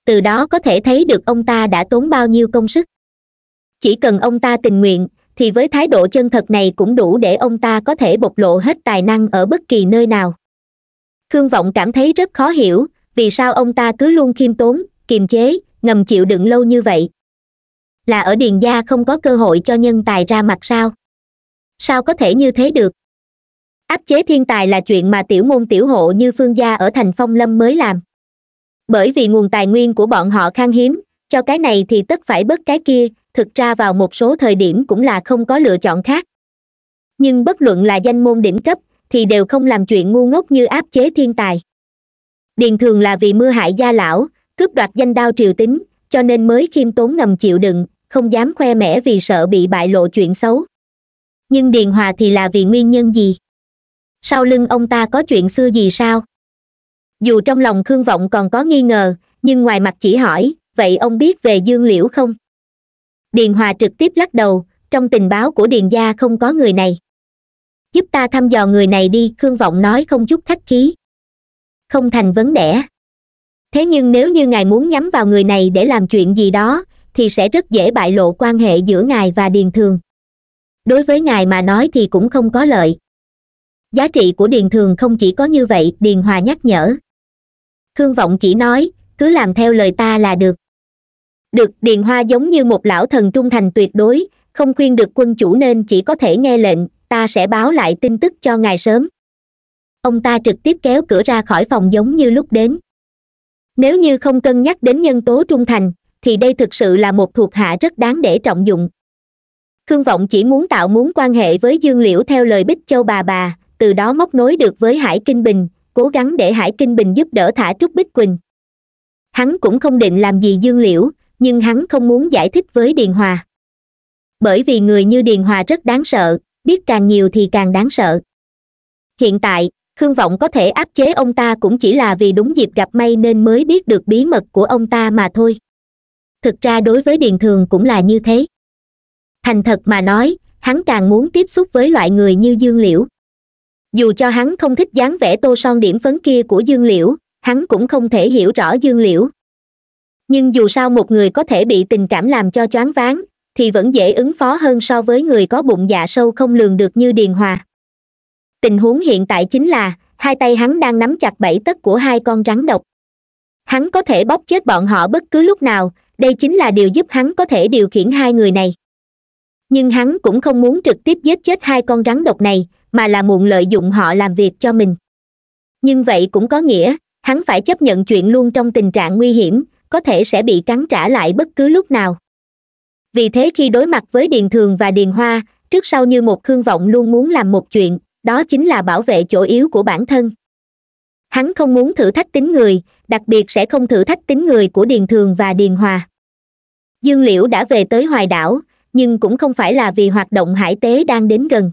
từ đó có thể thấy được ông ta đã tốn bao nhiêu công sức chỉ cần ông ta tình nguyện thì với thái độ chân thật này cũng đủ để ông ta có thể bộc lộ hết tài năng ở bất kỳ nơi nào khương vọng cảm thấy rất khó hiểu vì sao ông ta cứ luôn khiêm tốn kiềm chế ngầm chịu đựng lâu như vậy là ở điền gia không có cơ hội cho nhân tài ra mặt sao sao có thể như thế được áp chế thiên tài là chuyện mà tiểu môn tiểu hộ như phương gia ở thành phong lâm mới làm bởi vì nguồn tài nguyên của bọn họ khan hiếm cho cái này thì tất phải bớt cái kia thực ra vào một số thời điểm cũng là không có lựa chọn khác nhưng bất luận là danh môn đỉnh cấp thì đều không làm chuyện ngu ngốc như áp chế thiên tài điền thường là vì mưa hại gia lão cướp đoạt danh đao triều tính cho nên mới khiêm tốn ngầm chịu đựng không dám khoe mẽ vì sợ bị bại lộ chuyện xấu nhưng điền hòa thì là vì nguyên nhân gì sau lưng ông ta có chuyện xưa gì sao dù trong lòng khương vọng còn có nghi ngờ nhưng ngoài mặt chỉ hỏi vậy ông biết về dương liễu không điền hòa trực tiếp lắc đầu trong tình báo của điền gia không có người này giúp ta thăm dò người này đi khương vọng nói không chút khách khí không thành vấn đề thế nhưng nếu như ngài muốn nhắm vào người này để làm chuyện gì đó thì sẽ rất dễ bại lộ quan hệ giữa ngài và điền thường đối với ngài mà nói thì cũng không có lợi giá trị của điền thường không chỉ có như vậy điền hòa nhắc nhở khương vọng chỉ nói cứ làm theo lời ta là được được điền hoa giống như một lão thần trung thành tuyệt đối không khuyên được quân chủ nên chỉ có thể nghe lệnh ta sẽ báo lại tin tức cho ngài sớm ông ta trực tiếp kéo cửa ra khỏi phòng giống như lúc đến nếu như không cân nhắc đến nhân tố trung thành thì đây thực sự là một thuộc hạ rất đáng để trọng dụng khương vọng chỉ muốn tạo muốn quan hệ với dương liễu theo lời bích châu bà bà từ đó móc nối được với hải kinh bình cố gắng để hải kinh bình giúp đỡ thả trúc bích quỳnh hắn cũng không định làm gì dương liễu nhưng hắn không muốn giải thích với điền hòa bởi vì người như điền hòa rất đáng sợ biết càng nhiều thì càng đáng sợ hiện tại khương vọng có thể áp chế ông ta cũng chỉ là vì đúng dịp gặp may nên mới biết được bí mật của ông ta mà thôi thực ra đối với điền thường cũng là như thế thành thật mà nói hắn càng muốn tiếp xúc với loại người như dương liễu dù cho hắn không thích dáng vẻ tô son điểm phấn kia của dương liễu hắn cũng không thể hiểu rõ dương liễu nhưng dù sao một người có thể bị tình cảm làm cho choáng váng thì vẫn dễ ứng phó hơn so với người có bụng dạ sâu không lường được như điền hòa tình huống hiện tại chính là hai tay hắn đang nắm chặt bảy tấc của hai con rắn độc hắn có thể bóp chết bọn họ bất cứ lúc nào đây chính là điều giúp hắn có thể điều khiển hai người này nhưng hắn cũng không muốn trực tiếp giết chết hai con rắn độc này mà là muộn lợi dụng họ làm việc cho mình nhưng vậy cũng có nghĩa hắn phải chấp nhận chuyện luôn trong tình trạng nguy hiểm có thể sẽ bị cắn trả lại bất cứ lúc nào vì thế khi đối mặt với điền thường và điền hoa trước sau như một khương vọng luôn muốn làm một chuyện đó chính là bảo vệ chỗ yếu của bản thân hắn không muốn thử thách tính người đặc biệt sẽ không thử thách tính người của điền thường và điền hòa dương liễu đã về tới hoài đảo nhưng cũng không phải là vì hoạt động hải tế đang đến gần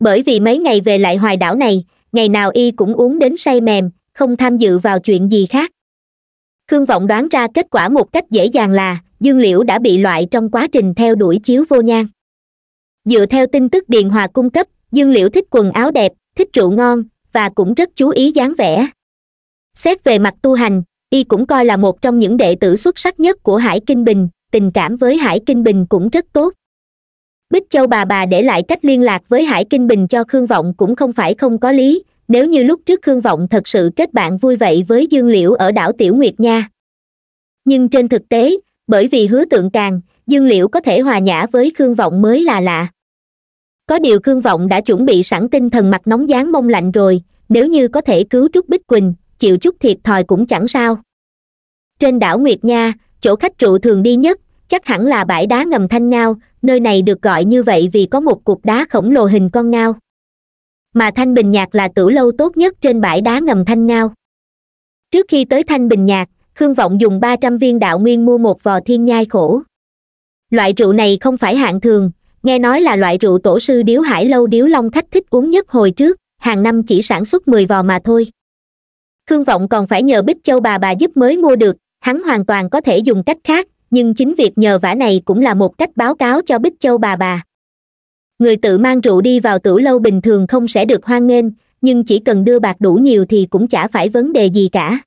bởi vì mấy ngày về lại hoài đảo này ngày nào y cũng uống đến say mềm không tham dự vào chuyện gì khác khương vọng đoán ra kết quả một cách dễ dàng là dương liễu đã bị loại trong quá trình theo đuổi chiếu vô nhan dựa theo tin tức điền hòa cung cấp dương liễu thích quần áo đẹp thích rượu ngon và cũng rất chú ý dáng vẻ xét về mặt tu hành y cũng coi là một trong những đệ tử xuất sắc nhất của hải kinh bình tình cảm với hải kinh bình cũng rất tốt bích châu bà bà để lại cách liên lạc với hải kinh bình cho khương vọng cũng không phải không có lý nếu như lúc trước khương vọng thật sự kết bạn vui vậy với dương liễu ở đảo tiểu nguyệt nha nhưng trên thực tế bởi vì hứa tượng càng dương liễu có thể hòa nhã với khương vọng mới là lạ có điều khương vọng đã chuẩn bị sẵn tinh thần mặt nóng dáng mông lạnh rồi nếu như có thể cứu trúc bích quỳnh chịu chút thiệt thòi cũng chẳng sao trên đảo nguyệt nha chỗ khách trụ thường đi nhất chắc hẳn là bãi đá ngầm thanh ngao nơi này được gọi như vậy vì có một cục đá khổng lồ hình con ngao mà thanh bình nhạc là tử lâu tốt nhất trên bãi đá ngầm thanh ngao trước khi tới thanh bình nhạc khương vọng dùng ba trăm viên đạo nguyên mua một vò thiên nhai khổ loại rượu này không phải hạng thường nghe nói là loại rượu tổ sư điếu hải lâu điếu long khách thích uống nhất hồi trước hàng năm chỉ sản xuất mười vò mà thôi khương vọng còn phải nhờ bích châu bà bà giúp mới mua được hắn hoàn toàn có thể dùng cách khác nhưng chính việc nhờ vả này cũng là một cách báo cáo cho bích châu bà bà người tự mang rượu đi vào tửu lâu bình thường không sẽ được hoan nghênh nhưng chỉ cần đưa bạc đủ nhiều thì cũng chả phải vấn đề gì cả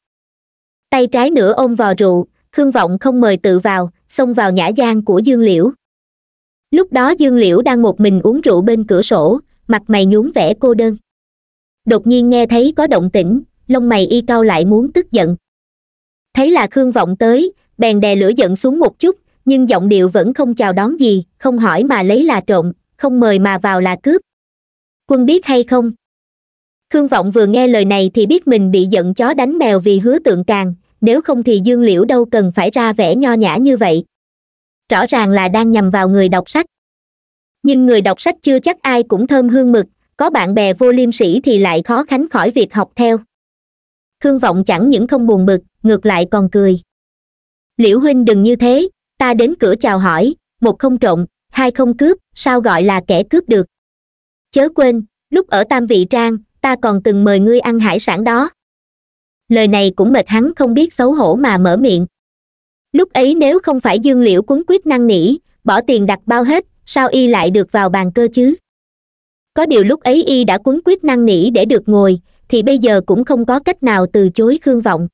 tay trái nửa ôm vò rượu khương vọng không mời tự vào xông vào nhã gian của dương liễu lúc đó dương liễu đang một mình uống rượu bên cửa sổ mặt mày nhún vẻ cô đơn đột nhiên nghe thấy có động tĩnh lông mày y cao lại muốn tức giận thấy là khương vọng tới bèn đè lửa giận xuống một chút nhưng giọng điệu vẫn không chào đón gì không hỏi mà lấy là trộm không mời mà vào là cướp quân biết hay không khương vọng vừa nghe lời này thì biết mình bị giận chó đánh mèo vì hứa tượng càng nếu không thì dương liễu đâu cần phải ra vẻ nho nhã như vậy rõ ràng là đang nhầm vào người đọc sách nhưng người đọc sách chưa chắc ai cũng thơm hương mực có bạn bè vô liêm sĩ thì lại khó khánh khỏi việc học theo khương vọng chẳng những không buồn bực ngược lại còn cười liễu huynh đừng như thế ta đến cửa chào hỏi một không trộm hai không cướp sao gọi là kẻ cướp được chớ quên lúc ở tam vị trang ta còn từng mời ngươi ăn hải sản đó lời này cũng mệt hắn không biết xấu hổ mà mở miệng lúc ấy nếu không phải dương liễu cuốn quyết năng nỉ bỏ tiền đặt bao hết sao y lại được vào bàn cơ chứ có điều lúc ấy y đã cuốn quyết năng nỉ để được ngồi thì bây giờ cũng không có cách nào từ chối khương vọng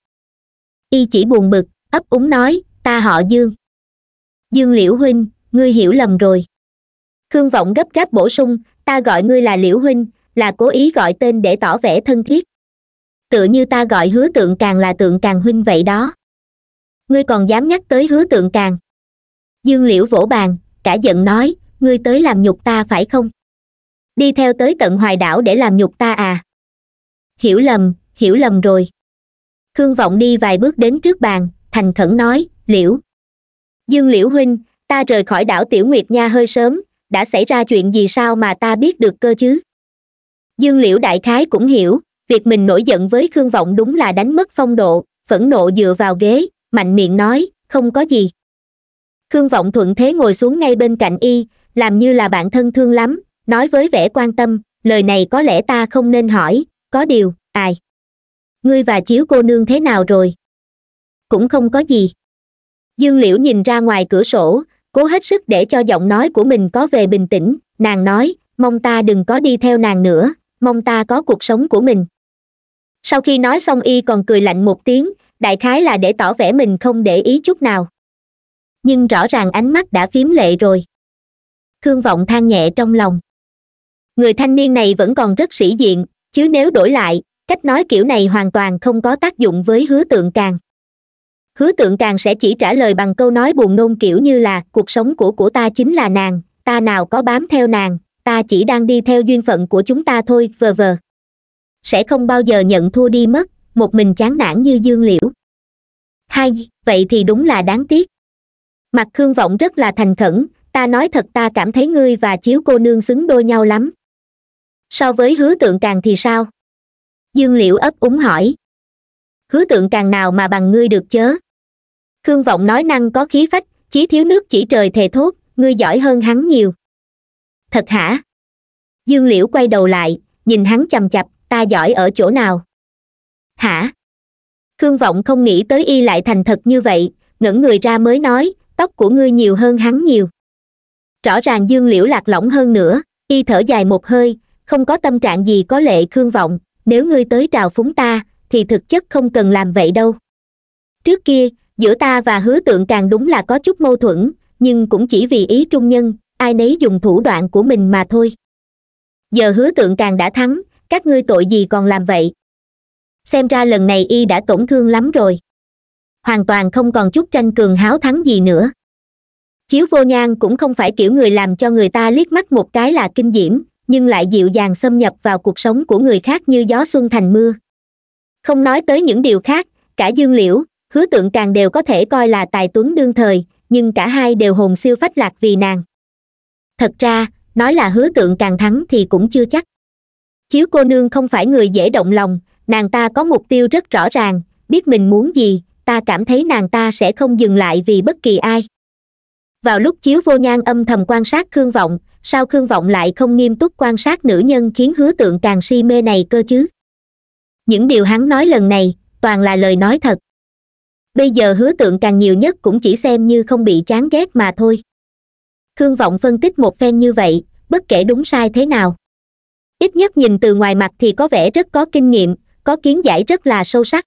y chỉ buồn bực ấp úng nói ta họ dương dương liễu huynh ngươi hiểu lầm rồi khương vọng gấp gáp bổ sung ta gọi ngươi là liễu huynh là cố ý gọi tên để tỏ vẻ thân thiết tựa như ta gọi hứa tượng càng là tượng càng huynh vậy đó ngươi còn dám nhắc tới hứa tượng càng dương liễu vỗ bàn cả giận nói ngươi tới làm nhục ta phải không đi theo tới tận hoài đảo để làm nhục ta à hiểu lầm hiểu lầm rồi khương vọng đi vài bước đến trước bàn thành khẩn nói liễu dương liễu huynh ta rời khỏi đảo tiểu nguyệt nha hơi sớm đã xảy ra chuyện gì sao mà ta biết được cơ chứ dương liễu đại khái cũng hiểu việc mình nổi giận với khương vọng đúng là đánh mất phong độ phẫn nộ dựa vào ghế mạnh miệng nói không có gì khương vọng thuận thế ngồi xuống ngay bên cạnh y làm như là bạn thân thương lắm nói với vẻ quan tâm lời này có lẽ ta không nên hỏi có điều ai ngươi và chiếu cô nương thế nào rồi cũng không có gì dương liễu nhìn ra ngoài cửa sổ cố hết sức để cho giọng nói của mình có về bình tĩnh nàng nói mong ta đừng có đi theo nàng nữa mong ta có cuộc sống của mình sau khi nói xong y còn cười lạnh một tiếng đại khái là để tỏ vẻ mình không để ý chút nào nhưng rõ ràng ánh mắt đã phím lệ rồi thương vọng than nhẹ trong lòng người thanh niên này vẫn còn rất sĩ diện chứ nếu đổi lại cách nói kiểu này hoàn toàn không có tác dụng với hứa tượng càng hứa tượng càng sẽ chỉ trả lời bằng câu nói buồn nôn kiểu như là cuộc sống của của ta chính là nàng ta nào có bám theo nàng ta chỉ đang đi theo duyên phận của chúng ta thôi vờ vờ sẽ không bao giờ nhận thua đi mất một mình chán nản như dương liễu hai vậy thì đúng là đáng tiếc mặt khương vọng rất là thành khẩn ta nói thật ta cảm thấy ngươi và chiếu cô nương xứng đôi nhau lắm so với hứa tượng càng thì sao dương liễu ấp úng hỏi hứa tượng càng nào mà bằng ngươi được chớ khương vọng nói năng có khí phách chí thiếu nước chỉ trời thề thốt ngươi giỏi hơn hắn nhiều thật hả dương liễu quay đầu lại nhìn hắn chằm h ta giỏi ở chỗ nào hả khương vọng không nghĩ tới y lại thành thật như vậy ngẩng người ra mới nói tóc của ngươi nhiều hơn hắn nhiều rõ ràng dương liễu lạc lõng hơn nữa y thở dài một hơi không có tâm trạng gì có lệ khương vọng nếu ngươi tới trào phúng ta thì thực chất không cần làm vậy đâu trước kia giữa ta và hứa tượng càng đúng là có chút mâu thuẫn nhưng cũng chỉ vì ý trung nhân ai nấy dùng thủ đoạn của mình mà thôi giờ hứa tượng càng đã thắng các ngươi tội gì còn làm vậy xem ra lần này y đã tổn thương lắm rồi hoàn toàn không còn chút tranh cường háo thắng gì nữa chiếu vô nhang cũng không phải kiểu người làm cho người ta liếc mắt một cái là kinh diễm nhưng lại dịu dàng xâm nhập vào cuộc sống của người khác như gió xuân thành mưa không nói tới những điều khác cả dương liễu hứa tượng càng đều có thể coi là tài tuấn đương thời nhưng cả hai đều hồn siêu phách lạc vì nàng thật ra nói là hứa tượng càng thắng thì cũng chưa chắc chiếu cô nương không phải người dễ động lòng nàng ta có mục tiêu rất rõ ràng biết mình muốn gì ta cảm thấy nàng ta sẽ không dừng lại vì bất kỳ ai vào lúc chiếu vô nhan âm thầm quan sát khương vọng sao khương vọng lại không nghiêm túc quan sát nữ nhân khiến hứa tượng càng si mê này cơ chứ những điều hắn nói lần này toàn là lời nói thật bây giờ hứa tượng càng nhiều nhất cũng chỉ xem như không bị chán ghét mà thôi thương vọng phân tích một phen như vậy bất kể đúng sai thế nào ít nhất nhìn từ ngoài mặt thì có vẻ rất có kinh nghiệm có kiến giải rất là sâu sắc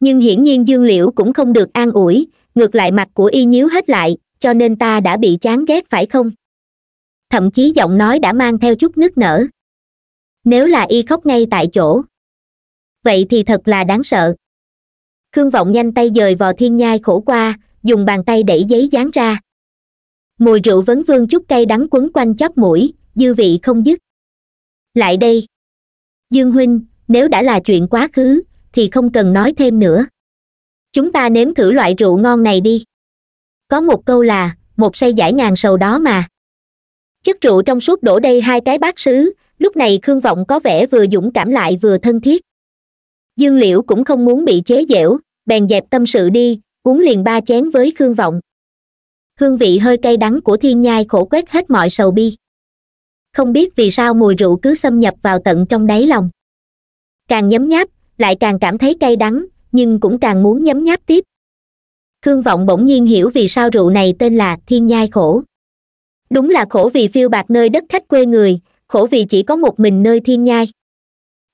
nhưng hiển nhiên dương liễu cũng không được an ủi ngược lại mặt của y nhíu hết lại cho nên ta đã bị chán ghét phải không thậm chí giọng nói đã mang theo chút nức nở nếu là y khóc ngay tại chỗ vậy thì thật là đáng sợ khương vọng nhanh tay dời vò thiên nhai khổ qua dùng bàn tay đẩy giấy dán ra mùi rượu vấn vương chút cây đắng quấn quanh chóp mũi dư vị không dứt lại đây dương huynh nếu đã là chuyện quá khứ thì không cần nói thêm nữa chúng ta nếm thử loại rượu ngon này đi có một câu là một say giải ngàn sầu đó mà chất rượu trong suốt đổ đây hai cái bát sứ lúc này khương vọng có vẻ vừa dũng cảm lại vừa thân thiết dương liễu cũng không muốn bị chế dẻo, bèn dẹp tâm sự đi uống liền ba chén với khương vọng hương vị hơi cay đắng của thiên nhai khổ quét hết mọi sầu bi không biết vì sao mùi rượu cứ xâm nhập vào tận trong đáy lòng càng nhấm nháp lại càng cảm thấy cay đắng nhưng cũng càng muốn nhấm nháp tiếp khương vọng bỗng nhiên hiểu vì sao rượu này tên là thiên nhai khổ đúng là khổ vì phiêu bạc nơi đất khách quê người khổ vì chỉ có một mình nơi thiên nhai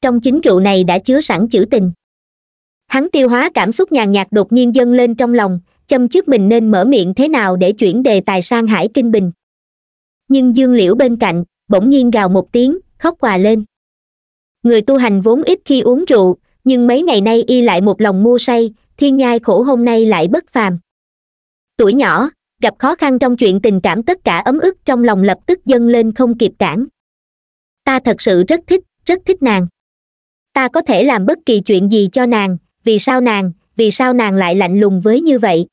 trong chính rượu này đã chứa sẵn chữ tình hắn tiêu hóa cảm xúc nhàn nhạt đột nhiên dâng lên trong lòng châm trước mình nên mở miệng thế nào để chuyển đề tài sang hải kinh bình nhưng dương liễu bên cạnh bỗng nhiên gào một tiếng khóc hòa lên người tu hành vốn ít khi uống rượu nhưng mấy ngày nay y lại một lòng mua say thiên nhai khổ hôm nay lại bất phàm tuổi nhỏ gặp khó khăn trong chuyện tình cảm tất cả ấm ức trong lòng lập tức dâng lên không kịp cản ta thật sự rất thích rất thích nàng ta có thể làm bất kỳ chuyện gì cho nàng vì sao nàng vì sao nàng lại lạnh lùng với như vậy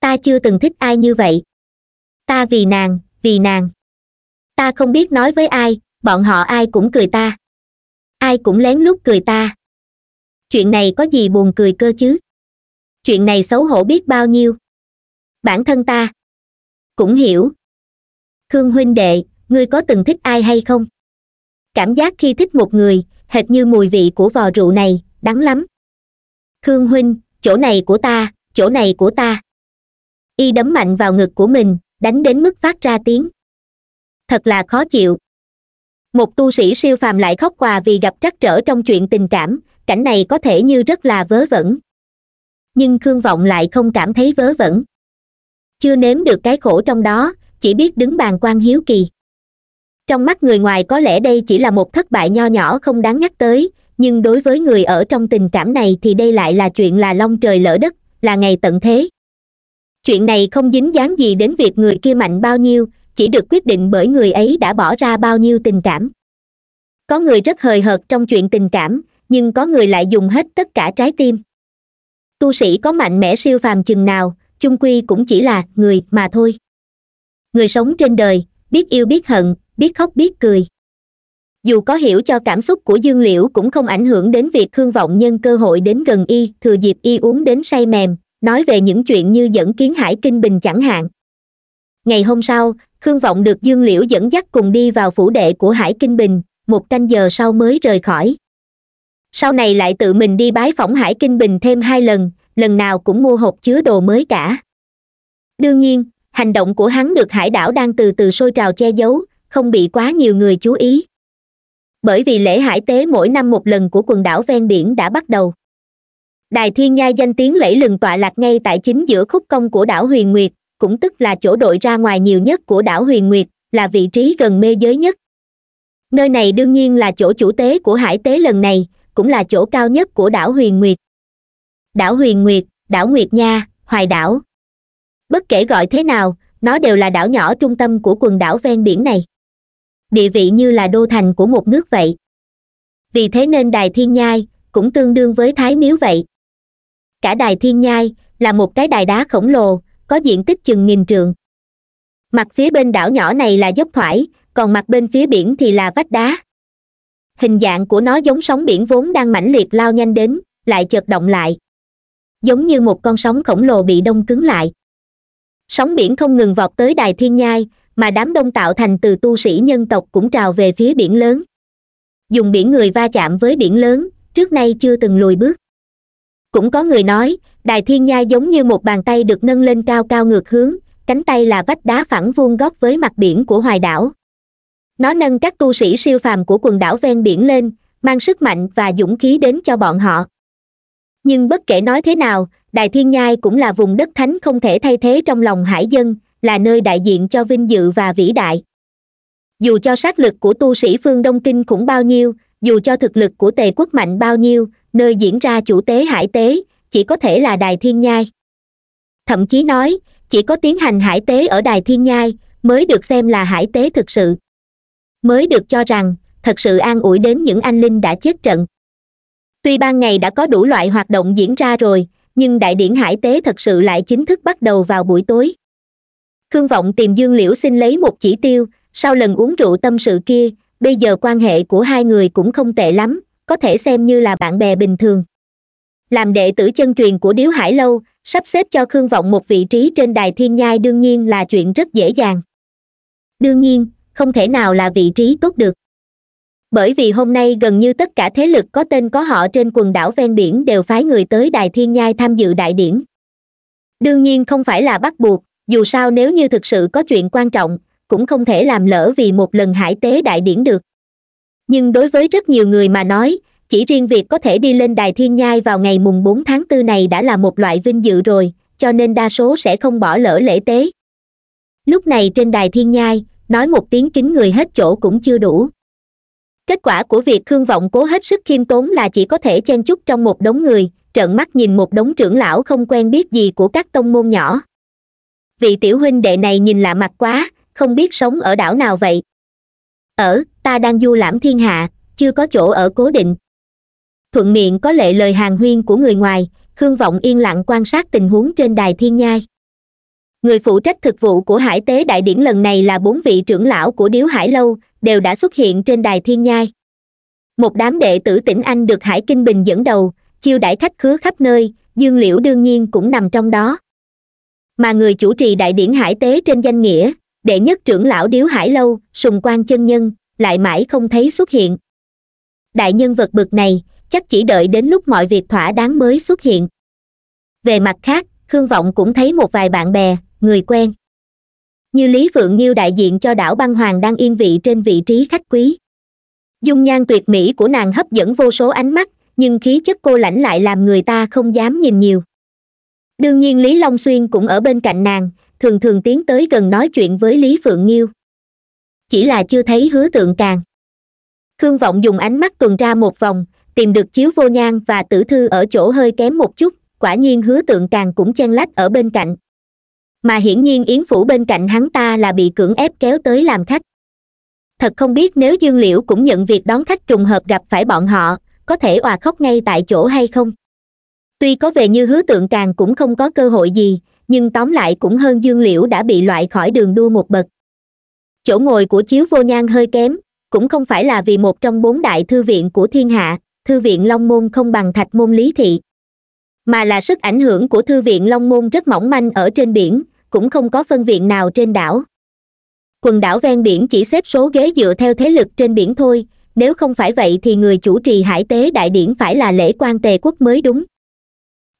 ta chưa từng thích ai như vậy ta vì nàng vì nàng ta không biết nói với ai bọn họ ai cũng cười ta ai cũng lén lút cười ta chuyện này có gì buồn cười cơ chứ chuyện này xấu hổ biết bao nhiêu bản thân ta cũng hiểu khương huynh đệ ngươi có từng thích ai hay không cảm giác khi thích một người hệt như mùi vị của vò rượu này đắng lắm khương huynh chỗ này của ta chỗ này của ta y đấm mạnh vào ngực của mình đánh đến mức phát ra tiếng thật là khó chịu một tu sĩ siêu phàm lại khóc quà vì gặp trắc trở trong chuyện tình cảm cảnh này có thể như rất là vớ vẩn nhưng khương vọng lại không cảm thấy vớ vẩn chưa nếm được cái khổ trong đó chỉ biết đứng bàn quan hiếu kỳ trong mắt người ngoài có lẽ đây chỉ là một thất bại nho nhỏ không đáng nhắc tới nhưng đối với người ở trong tình cảm này thì đây lại là chuyện là long trời lỡ đất là ngày tận thế chuyện này không dính dáng gì đến việc người kia mạnh bao nhiêu chỉ được quyết định bởi người ấy đã bỏ ra bao nhiêu tình cảm có người rất hời hợt trong chuyện tình cảm nhưng có người lại dùng hết tất cả trái tim tu sĩ có mạnh mẽ siêu phàm chừng nào chung quy cũng chỉ là người mà thôi người sống trên đời biết yêu biết hận biết khóc biết cười dù có hiểu cho cảm xúc của dương liễu cũng không ảnh hưởng đến việc khương vọng nhân cơ hội đến gần y thừa dịp y uống đến say mềm nói về những chuyện như dẫn kiến hải kinh bình chẳng hạn ngày hôm sau khương vọng được dương liễu dẫn dắt cùng đi vào phủ đệ của hải kinh bình một canh giờ sau mới rời khỏi sau này lại tự mình đi bái phỏng hải kinh bình thêm hai lần lần nào cũng mua hộp chứa đồ mới cả đương nhiên hành động của hắn được hải đảo đang từ từ sôi trào che giấu không bị quá nhiều người chú ý bởi vì lễ hải tế mỗi năm một lần của quần đảo ven biển đã bắt đầu đài thiên nha danh tiếng lẫy lừng tọa lạc ngay tại chính giữa khúc công của đảo huyền nguyệt cũng tức là chỗ đội ra ngoài nhiều nhất của đảo huyền nguyệt là vị trí gần mê giới nhất nơi này đương nhiên là chỗ chủ tế của hải tế lần này cũng là chỗ cao nhất của đảo huyền nguyệt đảo huyền nguyệt đảo nguyệt nha hoài đảo bất kể gọi thế nào nó đều là đảo nhỏ trung tâm của quần đảo ven biển này địa vị như là đô thành của một nước vậy vì thế nên đài thiên nhai cũng tương đương với thái miếu vậy cả đài thiên nhai là một cái đài đá khổng lồ có diện tích chừng nghìn trường. mặt phía bên đảo nhỏ này là dốc thoải còn mặt bên phía biển thì là vách đá hình dạng của nó giống sóng biển vốn đang mãnh liệt lao nhanh đến lại chợt động lại giống như một con sóng khổng lồ bị đông cứng lại sóng biển không ngừng vọt tới đài thiên nhai mà đám đông tạo thành từ tu sĩ nhân tộc cũng trào về phía biển lớn dùng biển người va chạm với biển lớn trước nay chưa từng lùi bước cũng có người nói đài thiên nhai giống như một bàn tay được nâng lên cao cao ngược hướng cánh tay là vách đá phẳng vuông góc với mặt biển của hoài đảo nó nâng các tu sĩ siêu phàm của quần đảo ven biển lên mang sức mạnh và dũng khí đến cho bọn họ nhưng bất kể nói thế nào đài thiên nhai cũng là vùng đất thánh không thể thay thế trong lòng hải dân là nơi đại diện cho vinh dự và vĩ đại dù cho sát lực của tu sĩ phương đông kinh khủng bao nhiêu dù cho thực lực của tề quốc mạnh bao nhiêu nơi diễn ra chủ tế hải tế chỉ có thể là đài thiên nhai thậm chí nói chỉ có tiến hành hải tế ở đài thiên nhai mới được xem là hải tế thực sự mới được cho rằng thật sự an ủi đến những anh linh đã chết trận tuy ban ngày đã có đủ loại hoạt động diễn ra rồi nhưng đại điển hải tế thật sự lại chính thức bắt đầu vào buổi tối khương vọng tìm dương liễu xin lấy một chỉ tiêu sau lần uống rượu tâm sự kia bây giờ quan hệ của hai người cũng không tệ lắm có thể xem như là bạn bè bình thường làm đệ tử chân truyền của điếu hải lâu sắp xếp cho khương vọng một vị trí trên đài thiên nhai đương nhiên là chuyện rất dễ dàng đương nhiên không thể nào là vị trí tốt được bởi vì hôm nay gần như tất cả thế lực có tên có họ trên quần đảo ven biển đều phái người tới đài thiên nhai tham dự đại điển đương nhiên không phải là bắt buộc dù sao nếu như thực sự có chuyện quan trọng cũng không thể làm lỡ vì một lần hải tế đại điển được nhưng đối với rất nhiều người mà nói chỉ riêng việc có thể đi lên đài thiên nhai vào ngày mùng bốn tháng tư này đã là một loại vinh dự rồi cho nên đa số sẽ không bỏ lỡ lễ tế lúc này trên đài thiên nhai nói một tiếng kính người hết chỗ cũng chưa đủ kết quả của việc khương vọng cố hết sức khiêm tốn là chỉ có thể chen chúc trong một đống người trợn mắt nhìn một đống trưởng lão không quen biết gì của các tông môn nhỏ vị tiểu huynh đệ này nhìn lạ mặt quá không biết sống ở đảo nào vậy ở ta đang du lãm thiên hạ chưa có chỗ ở cố định thuận miệng có lệ lời hàng huyên của người ngoài khương vọng yên lặng quan sát tình huống trên đài thiên nhai người phụ trách thực vụ của hải tế đại điển lần này là bốn vị trưởng lão của điếu hải lâu đều đã xuất hiện trên đài thiên nhai một đám đệ tử tỉnh anh được hải kinh bình dẫn đầu chiêu đãi khách khứa khắp nơi dương liễu đương nhiên cũng nằm trong đó mà người chủ trì đại điển hải tế trên danh nghĩa đệ nhất trưởng lão điếu hải lâu sùng quan chân nhân lại mãi không thấy xuất hiện đại nhân vật bực này chắc chỉ đợi đến lúc mọi việc thỏa đáng mới xuất hiện về mặt khác khương vọng cũng thấy một vài bạn bè người quen như lý phượng nhiêu đại diện cho đảo băng hoàng đang yên vị trên vị trí khách quý dung nhan tuyệt mỹ của nàng hấp dẫn vô số ánh mắt nhưng khí chất cô lãnh lại làm người ta không dám nhìn nhiều đương nhiên lý long xuyên cũng ở bên cạnh nàng thường thường tiến tới gần nói chuyện với lý phượng nghiêu chỉ là chưa thấy hứa tượng càng khương vọng dùng ánh mắt tuần tra một vòng tìm được chiếu vô nhang và tử thư ở chỗ hơi kém một chút quả nhiên hứa tượng càng cũng chen lách ở bên cạnh mà hiển nhiên yến phủ bên cạnh hắn ta là bị cưỡng ép kéo tới làm khách thật không biết nếu dương liễu cũng nhận việc đón khách trùng hợp gặp phải bọn họ có thể òa khóc ngay tại chỗ hay không tuy có vẻ như hứa tượng càng cũng không có cơ hội gì nhưng tóm lại cũng hơn dương liễu đã bị loại khỏi đường đua một bậc chỗ ngồi của chiếu vô nhan hơi kém cũng không phải là vì một trong bốn đại thư viện của thiên hạ thư viện long môn không bằng thạch môn lý thị mà là sức ảnh hưởng của thư viện long môn rất mỏng manh ở trên biển cũng không có phân viện nào trên đảo quần đảo ven biển chỉ xếp số ghế dựa theo thế lực trên biển thôi nếu không phải vậy thì người chủ trì hải tế đại điển phải là lễ quan tề quốc mới đúng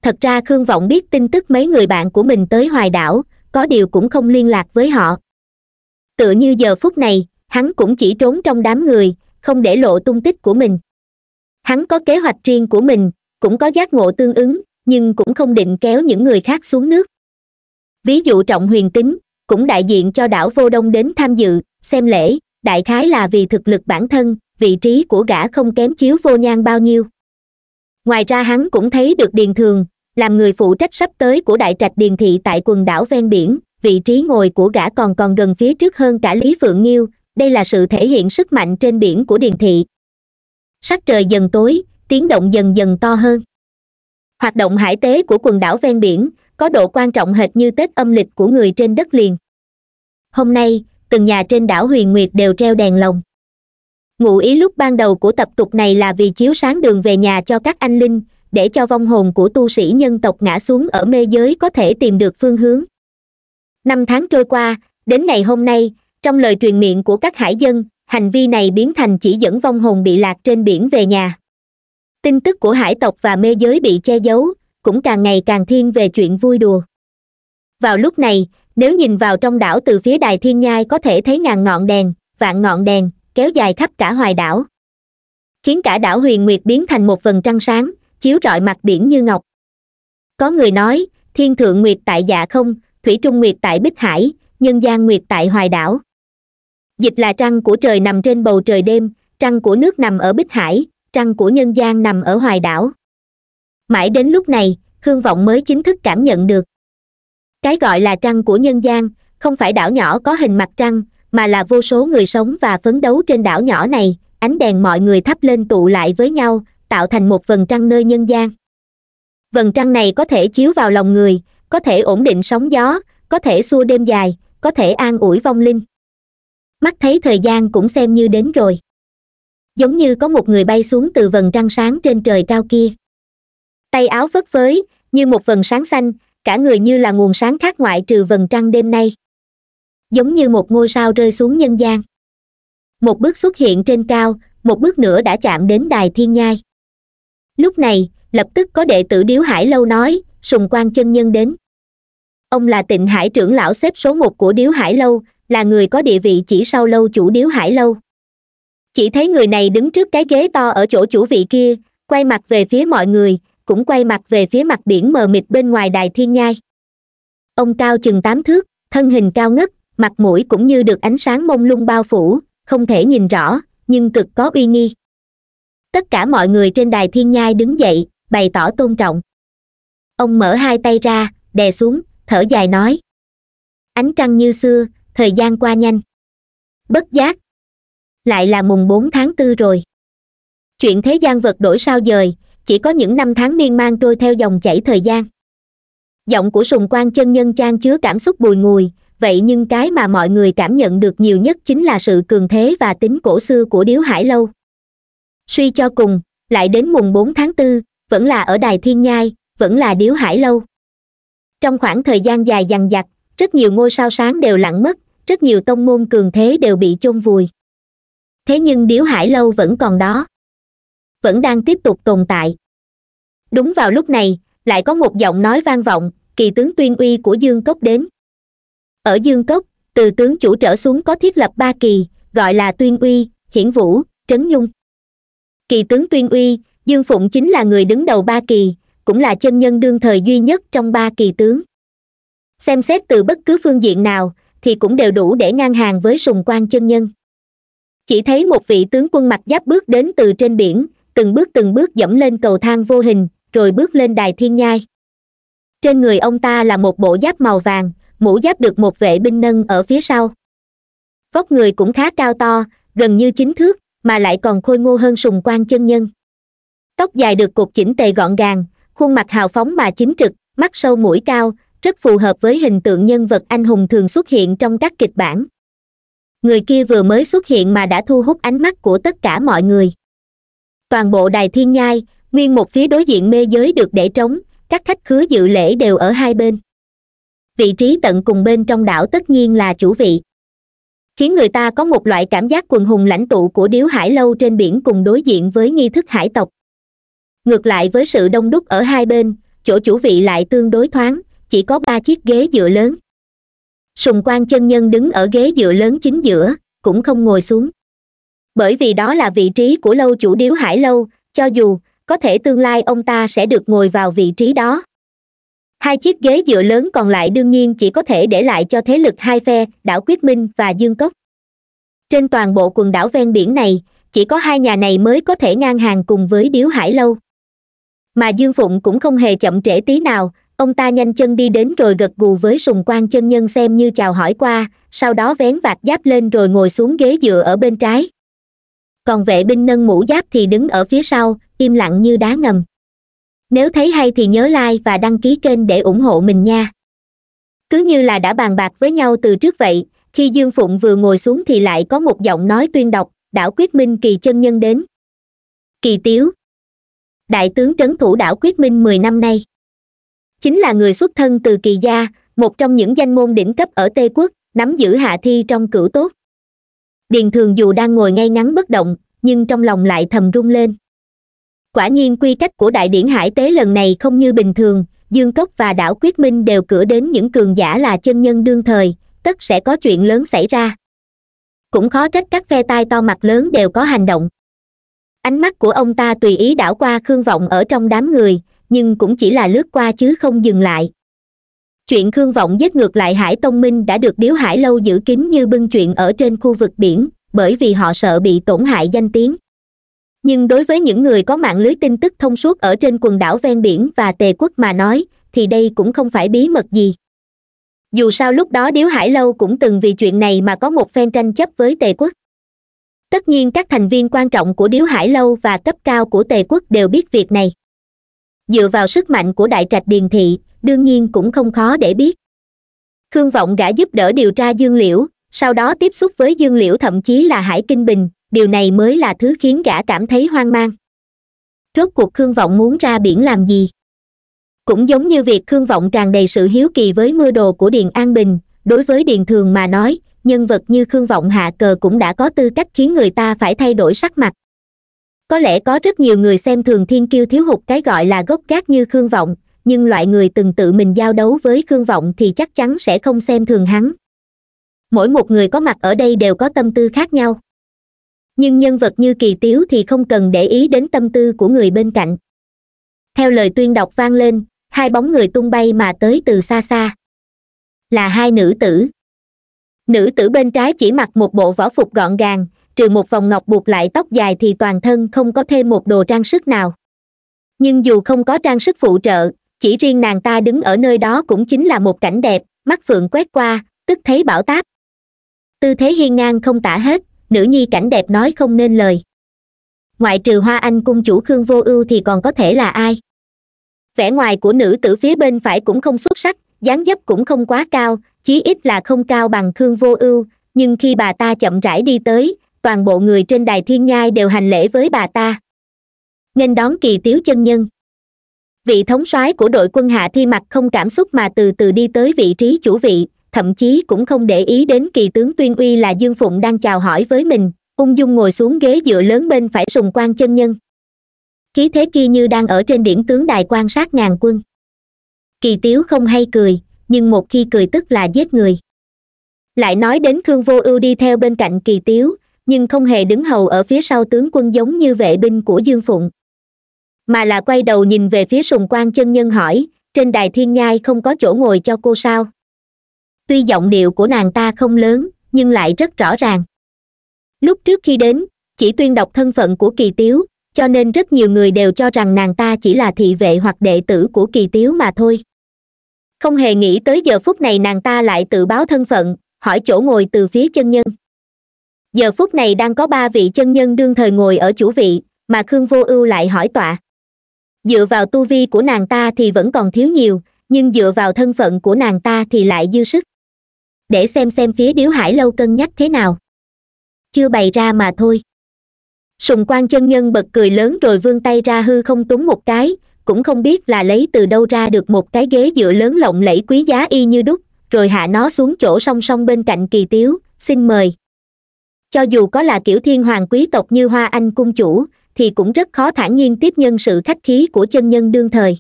thật ra khương vọng biết tin tức mấy người bạn của mình tới hoài đảo có điều cũng không liên lạc với họ tự như giờ phút này hắn cũng chỉ trốn trong đám người không để lộ tung tích của mình hắn có kế hoạch riêng của mình cũng có giác ngộ tương ứng nhưng cũng không định kéo những người khác xuống nước ví dụ trọng huyền tính cũng đại diện cho đảo vô đông đến tham dự xem lễ đại khái là vì thực lực bản thân vị trí của gã không kém chiếu vô nhan bao nhiêu ngoài ra hắn cũng thấy được điền thường làm người phụ trách sắp tới của đại trạch điền thị tại quần đảo ven biển vị trí ngồi của gã còn còn gần phía trước hơn cả lý phượng nghiêu đây là sự thể hiện sức mạnh trên biển của điền thị sắc trời dần tối tiếng động dần dần to hơn hoạt động hải tế của quần đảo ven biển có độ quan trọng hệt như tết âm lịch của người trên đất liền hôm nay từng nhà trên đảo huyền nguyệt đều treo đèn lồng ngụ ý lúc ban đầu của tập tục này là vì chiếu sáng đường về nhà cho các anh linh để cho vong hồn của tu sĩ nhân tộc ngã xuống ở mê giới có thể tìm được phương hướng năm tháng trôi qua đến ngày hôm nay trong lời truyền miệng của các hải dân hành vi này biến thành chỉ dẫn vong hồn bị lạc trên biển về nhà tin tức của hải tộc và mê giới bị che giấu cũng càng ngày càng thiên về chuyện vui đùa vào lúc này nếu nhìn vào trong đảo từ phía đài thiên nhai có thể thấy ngàn ngọn đèn vạn ngọn đèn kéo dài khắp cả hoài đảo khiến cả đảo huyền nguyệt biến thành một phần trăng sáng chiếu rọi mặt biển như ngọc có người nói thiên thượng nguyệt tại dạ không thủy trung nguyệt tại bích hải nhân gian nguyệt tại hoài đảo dịch là trăng của trời nằm trên bầu trời đêm trăng của nước nằm ở bích hải trăng của nhân gian nằm ở hoài đảo mãi đến lúc này khương vọng mới chính thức cảm nhận được cái gọi là trăng của nhân gian không phải đảo nhỏ có hình mặt trăng mà là vô số người sống và phấn đấu trên đảo nhỏ này ánh đèn mọi người thắp lên tụ lại với nhau tạo thành một vần trăng nơi nhân gian vần trăng này có thể chiếu vào lòng người có thể ổn định sóng gió có thể xua đêm dài có thể an ủi vong linh mắt thấy thời gian cũng xem như đến rồi giống như có một người bay xuống từ vần trăng sáng trên trời cao kia tay áo phất phới như một vần sáng xanh cả người như là nguồn sáng khác ngoại trừ vần trăng đêm nay giống như một ngôi sao rơi xuống nhân gian một bước xuất hiện trên cao một bước nữa đã chạm đến đài thiên nhai lúc này lập tức có đệ tử điếu hải lâu nói sùng quan chân nhân đến ông là tịnh hải trưởng lão xếp số một của điếu hải lâu là người có địa vị chỉ sau lâu chủ điếu hải lâu chỉ thấy người này đứng trước cái ghế to ở chỗ chủ vị kia quay mặt về phía mọi người cũng quay mặt về phía mặt biển mờ mịt bên ngoài đài thiên nhai ông cao chừng tám thước thân hình cao ngất mặt mũi cũng như được ánh sáng mông lung bao phủ không thể nhìn rõ nhưng cực có uy nghi tất cả mọi người trên đài thiên nhai đứng dậy bày tỏ tôn trọng ông mở hai tay ra đè xuống thở dài nói ánh trăng như xưa thời gian qua nhanh bất giác lại là mùng bốn tháng tư rồi chuyện thế gian vật đổi sao dời chỉ có những năm tháng miên man trôi theo dòng chảy thời gian giọng của sùng quan chân nhân trang chứa cảm xúc bùi ngùi vậy nhưng cái mà mọi người cảm nhận được nhiều nhất chính là sự cường thế và tính cổ xưa của điếu hải lâu suy cho cùng lại đến mùng bốn tháng tư vẫn là ở đài thiên nhai vẫn là điếu hải lâu trong khoảng thời gian dài dằng dặc rất nhiều ngôi sao sáng đều lặn mất rất nhiều tông môn cường thế đều bị chôn vùi thế nhưng điếu hải lâu vẫn còn đó vẫn đang tiếp tục tồn tại đúng vào lúc này lại có một giọng nói vang vọng kỳ tướng tuyên uy của dương cốc đến ở dương cốc từ tướng chủ trở xuống có thiết lập ba kỳ gọi là tuyên uy hiển vũ trấn nhung kỳ tướng tuyên uy dương phụng chính là người đứng đầu ba kỳ cũng là chân nhân đương thời duy nhất trong ba kỳ tướng xem xét từ bất cứ phương diện nào thì cũng đều đủ để ngang hàng với sùng quan chân nhân chỉ thấy một vị tướng quân mặc giáp bước đến từ trên biển từng bước từng bước dẫm lên cầu thang vô hình rồi bước lên đài thiên nhai trên người ông ta là một bộ giáp màu vàng mũ giáp được một vệ binh nâng ở phía sau vóc người cũng khá cao to gần như chính thước mà lại còn khôi ngô hơn sùng quan chân nhân tóc dài được cột chỉnh tề gọn gàng khuôn mặt hào phóng mà chính trực mắt sâu mũi cao rất phù hợp với hình tượng nhân vật anh hùng thường xuất hiện trong các kịch bản người kia vừa mới xuất hiện mà đã thu hút ánh mắt của tất cả mọi người toàn bộ đài thiên nhai nguyên một phía đối diện mê giới được để trống các khách khứa dự lễ đều ở hai bên vị trí tận cùng bên trong đảo tất nhiên là chủ vị khiến người ta có một loại cảm giác quần hùng lãnh tụ của điếu hải lâu trên biển cùng đối diện với nghi thức hải tộc ngược lại với sự đông đúc ở hai bên chỗ chủ vị lại tương đối thoáng chỉ có ba chiếc ghế dựa lớn sùng quan chân nhân đứng ở ghế dựa lớn chính giữa cũng không ngồi xuống bởi vì đó là vị trí của lâu chủ điếu hải lâu cho dù có thể tương lai ông ta sẽ được ngồi vào vị trí đó hai chiếc ghế dựa lớn còn lại đương nhiên chỉ có thể để lại cho thế lực hai phe đảo quyết minh và dương cốc trên toàn bộ quần đảo ven biển này chỉ có hai nhà này mới có thể ngang hàng cùng với điếu hải lâu mà dương phụng cũng không hề chậm trễ tí nào ông ta nhanh chân đi đến rồi gật gù với sùng quan chân nhân xem như chào hỏi qua sau đó vén vạt giáp lên rồi ngồi xuống ghế dựa ở bên trái còn vệ binh nâng mũ giáp thì đứng ở phía sau im lặng như đá ngầm nếu thấy hay thì nhớ like và đăng ký kênh để ủng hộ mình nha cứ như là đã bàn bạc với nhau từ trước vậy khi dương phụng vừa ngồi xuống thì lại có một giọng nói tuyên đọc đảo quyết minh kỳ chân nhân đến kỳ tiếu đại tướng trấn thủ đảo quyết minh mười năm nay chính là người xuất thân từ kỳ gia một trong những danh môn đỉnh cấp ở tây quốc nắm giữ hạ thi trong cửu tốt điền thường dù đang ngồi ngay ngắn bất động nhưng trong lòng lại thầm rung lên quả nhiên quy cách của đại điển hải tế lần này không như bình thường dương cốc và đảo quyết minh đều cửa đến những cường giả là chân nhân đương thời tất sẽ có chuyện lớn xảy ra cũng khó trách các phe tai to mặt lớn đều có hành động ánh mắt của ông ta tùy ý đảo qua khương vọng ở trong đám người nhưng cũng chỉ là lướt qua chứ không dừng lại chuyện khương vọng giết ngược lại hải tông minh đã được điếu hải lâu giữ kín như bưng chuyện ở trên khu vực biển bởi vì họ sợ bị tổn hại danh tiếng nhưng đối với những người có mạng lưới tin tức thông suốt ở trên quần đảo ven biển và tề quốc mà nói thì đây cũng không phải bí mật gì dù sao lúc đó điếu hải lâu cũng từng vì chuyện này mà có một phen tranh chấp với tề quốc tất nhiên các thành viên quan trọng của điếu hải lâu và cấp cao của tề quốc đều biết việc này dựa vào sức mạnh của đại trạch điền thị đương nhiên cũng không khó để biết khương vọng đã giúp đỡ điều tra dương liễu sau đó tiếp xúc với dương liễu thậm chí là hải kinh bình điều này mới là thứ khiến gã cảm thấy hoang mang rốt cuộc khương vọng muốn ra biển làm gì cũng giống như việc khương vọng tràn đầy sự hiếu kỳ với mưa đồ của điền an bình đối với điền thường mà nói nhân vật như khương vọng hạ cờ cũng đã có tư cách khiến người ta phải thay đổi sắc mặt có lẽ có rất nhiều người xem thường thiên kiêu thiếu hụt cái gọi là gốc gác như khương vọng nhưng loại người từng tự mình giao đấu với khương vọng thì chắc chắn sẽ không xem thường hắn mỗi một người có mặt ở đây đều có tâm tư khác nhau nhưng nhân vật như kỳ tiếu thì không cần để ý đến tâm tư của người bên cạnh theo lời tuyên đọc vang lên hai bóng người tung bay mà tới từ xa xa là hai nữ tử nữ tử bên trái chỉ mặc một bộ võ phục gọn gàng trừ một vòng ngọc buộc lại tóc dài thì toàn thân không có thêm một đồ trang sức nào nhưng dù không có trang sức phụ trợ chỉ riêng nàng ta đứng ở nơi đó cũng chính là một cảnh đẹp mắt phượng quét qua tức thấy bảo táp tư thế hiên ngang không tả hết nữ nhi cảnh đẹp nói không nên lời ngoại trừ hoa anh cung chủ khương vô ưu thì còn có thể là ai vẻ ngoài của nữ tử phía bên phải cũng không xuất sắc dáng dấp cũng không quá cao chí ít là không cao bằng khương vô ưu nhưng khi bà ta chậm rãi đi tới toàn bộ người trên đài thiên nhai đều hành lễ với bà ta nghênh đón kỳ tiếu chân nhân vị thống soái của đội quân hạ thi mặt không cảm xúc mà từ từ đi tới vị trí chủ vị thậm chí cũng không để ý đến kỳ tướng tuyên uy là dương phụng đang chào hỏi với mình ung dung ngồi xuống ghế dựa lớn bên phải sùng quan chân nhân khí thế kia như đang ở trên điển tướng đài quan sát ngàn quân kỳ tiếu không hay cười nhưng một khi cười tức là giết người lại nói đến khương vô ưu đi theo bên cạnh kỳ tiếu nhưng không hề đứng hầu ở phía sau tướng quân giống như vệ binh của dương phụng mà là quay đầu nhìn về phía sùng quan chân nhân hỏi trên đài thiên nhai không có chỗ ngồi cho cô sao tuy giọng điệu của nàng ta không lớn nhưng lại rất rõ ràng lúc trước khi đến chỉ tuyên đọc thân phận của kỳ tiếu cho nên rất nhiều người đều cho rằng nàng ta chỉ là thị vệ hoặc đệ tử của kỳ tiếu mà thôi không hề nghĩ tới giờ phút này nàng ta lại tự báo thân phận hỏi chỗ ngồi từ phía chân nhân giờ phút này đang có ba vị chân nhân đương thời ngồi ở chủ vị mà khương vô ưu lại hỏi tọa dựa vào tu vi của nàng ta thì vẫn còn thiếu nhiều nhưng dựa vào thân phận của nàng ta thì lại dư sức để xem xem phía điếu hải lâu cân nhắc thế nào chưa bày ra mà thôi sùng quan chân nhân bật cười lớn rồi vươn tay ra hư không túng một cái cũng không biết là lấy từ đâu ra được một cái ghế dựa lớn lộng lẫy quý giá y như đúc rồi hạ nó xuống chỗ song song bên cạnh kỳ tiếu xin mời cho dù có là kiểu thiên hoàng quý tộc như hoa anh cung chủ thì cũng rất khó thản nhiên tiếp nhân sự khách khí của chân nhân đương thời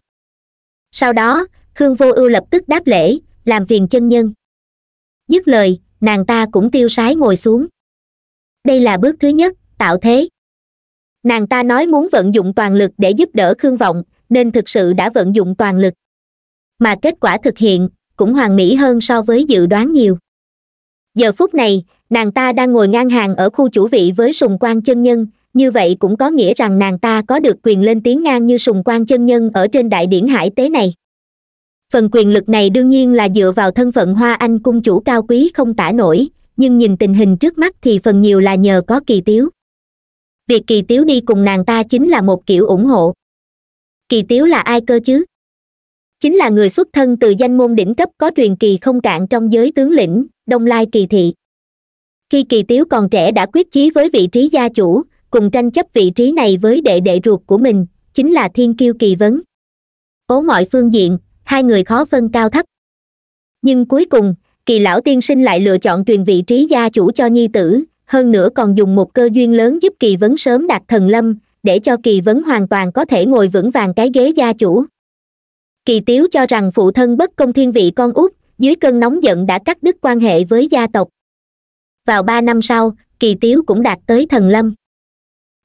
sau đó khương vô ưu lập tức đáp lễ làm phiền chân nhân dứt lời nàng ta cũng tiêu sái ngồi xuống đây là bước thứ nhất tạo thế nàng ta nói muốn vận dụng toàn lực để giúp đỡ khương vọng nên thực sự đã vận dụng toàn lực mà kết quả thực hiện cũng hoàn mỹ hơn so với dự đoán nhiều giờ phút này nàng ta đang ngồi ngang hàng ở khu chủ vị với sùng quan chân nhân như vậy cũng có nghĩa rằng nàng ta có được quyền lên tiếng ngang như sùng quan chân nhân ở trên đại điển hải tế này phần quyền lực này đương nhiên là dựa vào thân phận hoa anh cung chủ cao quý không tả nổi nhưng nhìn tình hình trước mắt thì phần nhiều là nhờ có kỳ tiếu việc kỳ tiếu đi cùng nàng ta chính là một kiểu ủng hộ kỳ tiếu là ai cơ chứ chính là người xuất thân từ danh môn đỉnh cấp có truyền kỳ không cạn trong giới tướng lĩnh đông lai kỳ thị khi kỳ tiếu còn trẻ đã quyết chí với vị trí gia chủ cùng tranh chấp vị trí này với đệ đệ ruột của mình chính là thiên kiêu kỳ vấn ố mọi phương diện hai người khó phân cao thấp nhưng cuối cùng kỳ lão tiên sinh lại lựa chọn truyền vị trí gia chủ cho nhi tử hơn nữa còn dùng một cơ duyên lớn giúp kỳ vấn sớm đạt thần lâm để cho kỳ vấn hoàn toàn có thể ngồi vững vàng cái ghế gia chủ kỳ tiếu cho rằng phụ thân bất công thiên vị con út dưới cơn nóng giận đã cắt đứt quan hệ với gia tộc vào ba năm sau kỳ tiếu cũng đạt tới thần lâm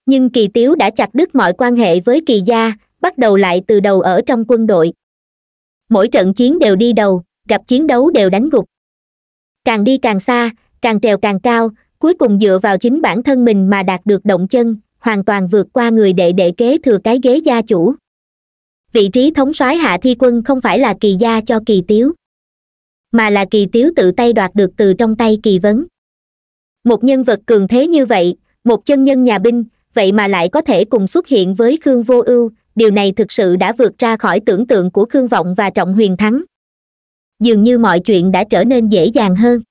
nhưng kỳ tiếu đã chặt đứt mọi quan hệ với kỳ gia bắt đầu lại từ đầu ở trong quân đội mỗi trận chiến đều đi đầu gặp chiến đấu đều đánh gục càng đi càng xa càng trèo càng cao cuối cùng dựa vào chính bản thân mình mà đạt được động chân hoàn toàn vượt qua người đệ đệ kế thừa cái ghế gia chủ vị trí thống soái hạ thi quân không phải là kỳ gia cho kỳ tiếu mà là kỳ tiếu tự tay đoạt được từ trong tay kỳ vấn một nhân vật cường thế như vậy một chân nhân nhà binh vậy mà lại có thể cùng xuất hiện với khương vô ưu điều này thực sự đã vượt ra khỏi tưởng tượng của khương vọng và trọng huyền thắng dường như mọi chuyện đã trở nên dễ dàng hơn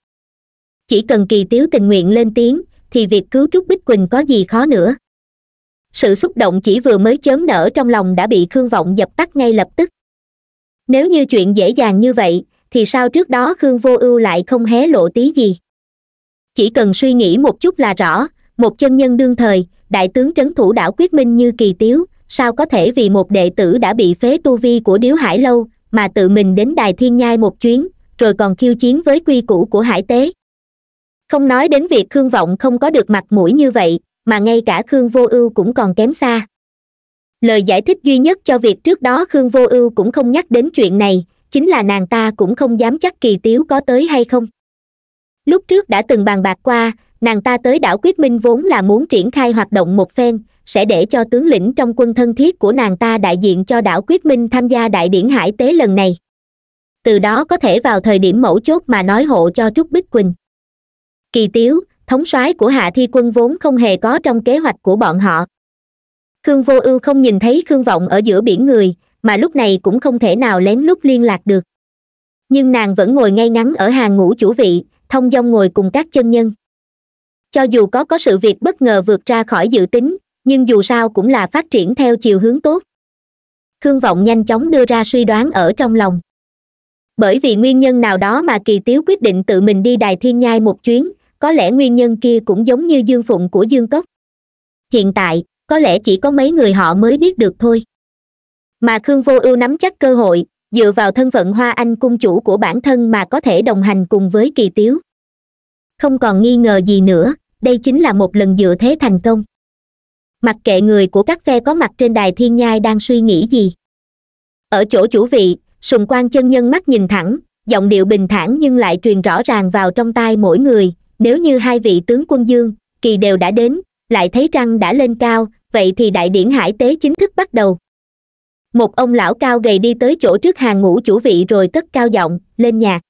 chỉ cần kỳ tiếu tình nguyện lên tiếng thì việc cứu trúc bích quỳnh có gì khó nữa sự xúc động chỉ vừa mới chớm nở trong lòng đã bị khương vọng dập tắt ngay lập tức nếu như chuyện dễ dàng như vậy thì sao trước đó khương vô ưu lại không hé lộ tí gì chỉ cần suy nghĩ một chút là rõ một chân nhân đương thời đại tướng trấn thủ đảo quyết minh như kỳ tiếu sao có thể vì một đệ tử đã bị phế tu vi của điếu hải lâu mà tự mình đến đài thiên nhai một chuyến rồi còn khiêu chiến với quy củ của hải tế không nói đến việc khương vọng không có được mặt mũi như vậy mà ngay cả khương vô ưu cũng còn kém xa lời giải thích duy nhất cho việc trước đó khương vô ưu cũng không nhắc đến chuyện này chính là nàng ta cũng không dám chắc kỳ tiếu có tới hay không lúc trước đã từng bàn bạc qua nàng ta tới đảo quyết minh vốn là muốn triển khai hoạt động một phen sẽ để cho tướng lĩnh trong quân thân thiết của nàng ta đại diện cho đảo quyết minh tham gia đại điển hải tế lần này từ đó có thể vào thời điểm mẫu chốt mà nói hộ cho trúc bích quỳnh kỳ tiếu thống soái của hạ thi quân vốn không hề có trong kế hoạch của bọn họ khương vô ưu không nhìn thấy khương vọng ở giữa biển người mà lúc này cũng không thể nào lén lút liên lạc được nhưng nàng vẫn ngồi ngay ngắn ở hàng ngũ chủ vị thông dong ngồi cùng các chân nhân cho dù có có sự việc bất ngờ vượt ra khỏi dự tính nhưng dù sao cũng là phát triển theo chiều hướng tốt khương vọng nhanh chóng đưa ra suy đoán ở trong lòng bởi vì nguyên nhân nào đó mà kỳ tiếu quyết định tự mình đi đài thiên nhai một chuyến có lẽ nguyên nhân kia cũng giống như dương phụng của dương cốc hiện tại có lẽ chỉ có mấy người họ mới biết được thôi mà khương vô ưu nắm chắc cơ hội dựa vào thân phận hoa anh cung chủ của bản thân mà có thể đồng hành cùng với kỳ tiếu không còn nghi ngờ gì nữa đây chính là một lần dựa thế thành công mặc kệ người của các phe có mặt trên đài thiên nhai đang suy nghĩ gì ở chỗ chủ vị sùng quan chân nhân mắt nhìn thẳng giọng điệu bình thản nhưng lại truyền rõ ràng vào trong tai mỗi người nếu như hai vị tướng quân dương kỳ đều đã đến lại thấy răng đã lên cao vậy thì đại điển hải tế chính thức bắt đầu một ông lão cao gầy đi tới chỗ trước hàng ngũ chủ vị rồi cất cao giọng lên nhạc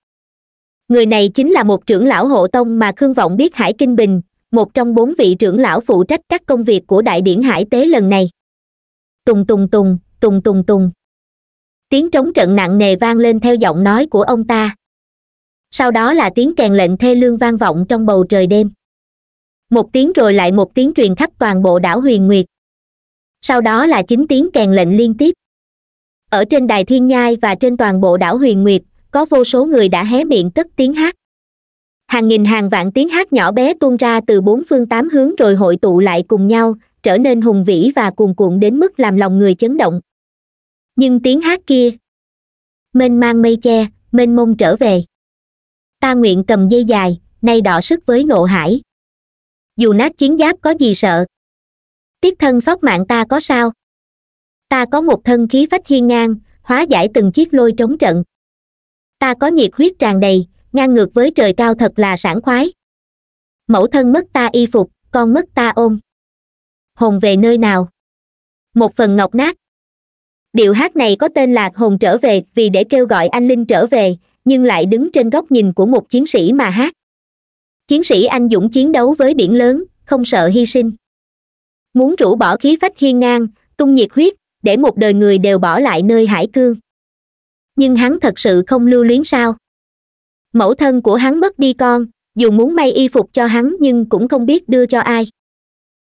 người này chính là một trưởng lão hộ tông mà khương vọng biết hải kinh bình một trong bốn vị trưởng lão phụ trách các công việc của đại điển hải tế lần này tùng tùng tùng tùng tùng tùng tiếng trống trận nặng nề vang lên theo giọng nói của ông ta sau đó là tiếng kèn lệnh thê lương vang vọng trong bầu trời đêm một tiếng rồi lại một tiếng truyền khắp toàn bộ đảo huyền nguyệt sau đó là chín tiếng kèn lệnh liên tiếp ở trên đài thiên nhai và trên toàn bộ đảo huyền nguyệt có vô số người đã hé miệng tất tiếng hát hàng nghìn hàng vạn tiếng hát nhỏ bé tuôn ra từ bốn phương tám hướng rồi hội tụ lại cùng nhau trở nên hùng vĩ và cuồn cuộn đến mức làm lòng người chấn động nhưng tiếng hát kia mênh mang mây che mênh mông trở về ta nguyện cầm dây dài nay đỏ sức với nộ hải dù nát chiến giáp có gì sợ tiếc thân xót mạng ta có sao ta có một thân khí phách hiên ngang hóa giải từng chiếc lôi trống trận ta có nhiệt huyết tràn đầy ngang ngược với trời cao thật là sảng khoái mẫu thân mất ta y phục con mất ta ôm hồn về nơi nào một phần ngọc nát điệu hát này có tên là hồn trở về vì để kêu gọi anh linh trở về nhưng lại đứng trên góc nhìn của một chiến sĩ mà hát chiến sĩ anh dũng chiến đấu với biển lớn không sợ hy sinh muốn rũ bỏ khí phách hiên ngang tung nhiệt huyết để một đời người đều bỏ lại nơi hải cương nhưng hắn thật sự không lưu luyến sao mẫu thân của hắn mất đi con dù muốn may y phục cho hắn nhưng cũng không biết đưa cho ai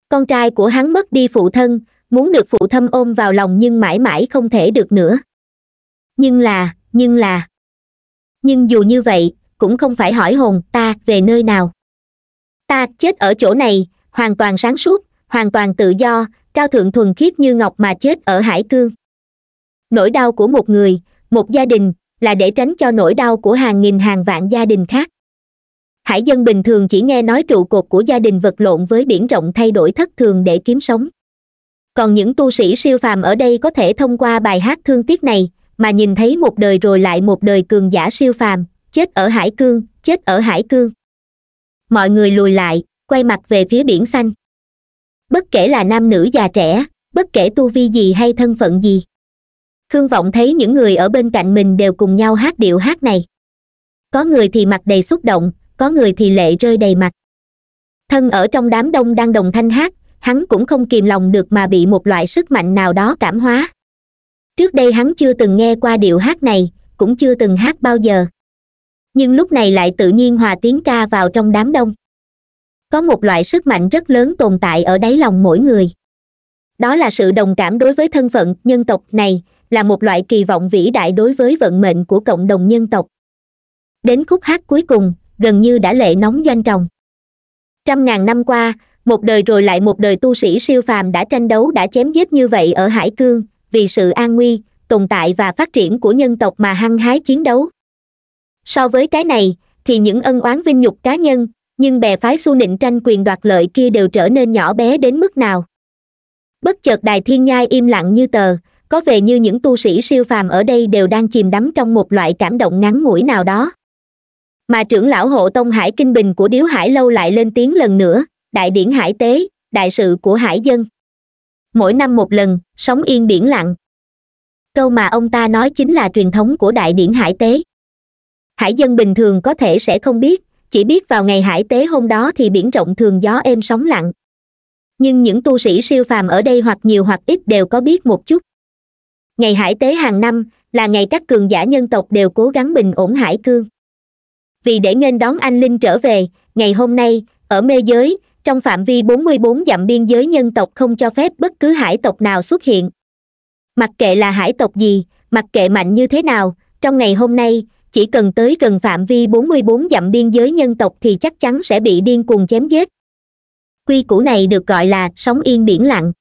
con trai của hắn mất đi phụ thân muốn được phụ thâm ôm vào lòng nhưng mãi mãi không thể được nữa nhưng là nhưng là nhưng dù như vậy cũng không phải hỏi hồn ta về nơi nào ta chết ở chỗ này hoàn toàn sáng suốt hoàn toàn tự do cao thượng thuần khiết như ngọc mà chết ở hải cương nỗi đau của một người một gia đình là để tránh cho nỗi đau của hàng nghìn hàng vạn gia đình khác hải dân bình thường chỉ nghe nói trụ cột của gia đình vật lộn với biển rộng thay đổi thất thường để kiếm sống còn những tu sĩ siêu phàm ở đây có thể thông qua bài hát thương tiếc này mà nhìn thấy một đời rồi lại một đời cường giả siêu phàm chết ở hải cương chết ở hải cương mọi người lùi lại quay mặt về phía biển xanh bất kể là nam nữ già trẻ bất kể tu vi gì hay thân phận gì khương vọng thấy những người ở bên cạnh mình đều cùng nhau hát điệu hát này có người thì mặt đầy xúc động có người thì lệ rơi đầy mặt thân ở trong đám đông đang đồng thanh hát hắn cũng không kìm lòng được mà bị một loại sức mạnh nào đó cảm hóa trước đây hắn chưa từng nghe qua điệu hát này cũng chưa từng hát bao giờ nhưng lúc này lại tự nhiên hòa tiếng ca vào trong đám đông có một loại sức mạnh rất lớn tồn tại ở đáy lòng mỗi người đó là sự đồng cảm đối với thân phận nhân tộc này là một loại kỳ vọng vĩ đại đối với vận mệnh của cộng đồng nhân tộc đến khúc hát cuối cùng gần như đã lệ nóng doanh tròng trăm ngàn năm qua một đời rồi lại một đời tu sĩ siêu phàm đã tranh đấu đã chém giết như vậy ở hải cương vì sự an nguy tồn tại và phát triển của nhân tộc mà hăng hái chiến đấu so với cái này thì những ân oán vinh nhục cá nhân nhưng bè phái xu nịnh tranh quyền đoạt lợi kia đều trở nên nhỏ bé đến mức nào bất chợt đài thiên nhai im lặng như tờ có vẻ như những tu sĩ siêu phàm ở đây đều đang chìm đắm trong một loại cảm động ngắn ngủi nào đó mà trưởng lão hộ tông hải kinh bình của điếu hải lâu lại lên tiếng lần nữa đại điển hải tế đại sự của hải dân mỗi năm một lần sóng yên biển lặng câu mà ông ta nói chính là truyền thống của đại điển hải tế hải dân bình thường có thể sẽ không biết chỉ biết vào ngày hải tế hôm đó thì biển rộng thường gió êm sóng lặng nhưng những tu sĩ siêu phàm ở đây hoặc nhiều hoặc ít đều có biết một chút ngày hải tế hàng năm là ngày các cường giả nhân tộc đều cố gắng bình ổn hải cương vì để nghênh đón anh linh trở về ngày hôm nay ở mê giới trong phạm vi 44 dặm biên giới nhân tộc không cho phép bất cứ hải tộc nào xuất hiện mặc kệ là hải tộc gì mặc kệ mạnh như thế nào trong ngày hôm nay chỉ cần tới gần phạm vi 44 dặm biên giới nhân tộc thì chắc chắn sẽ bị điên cuồng chém giết quy củ này được gọi là sóng yên biển lặng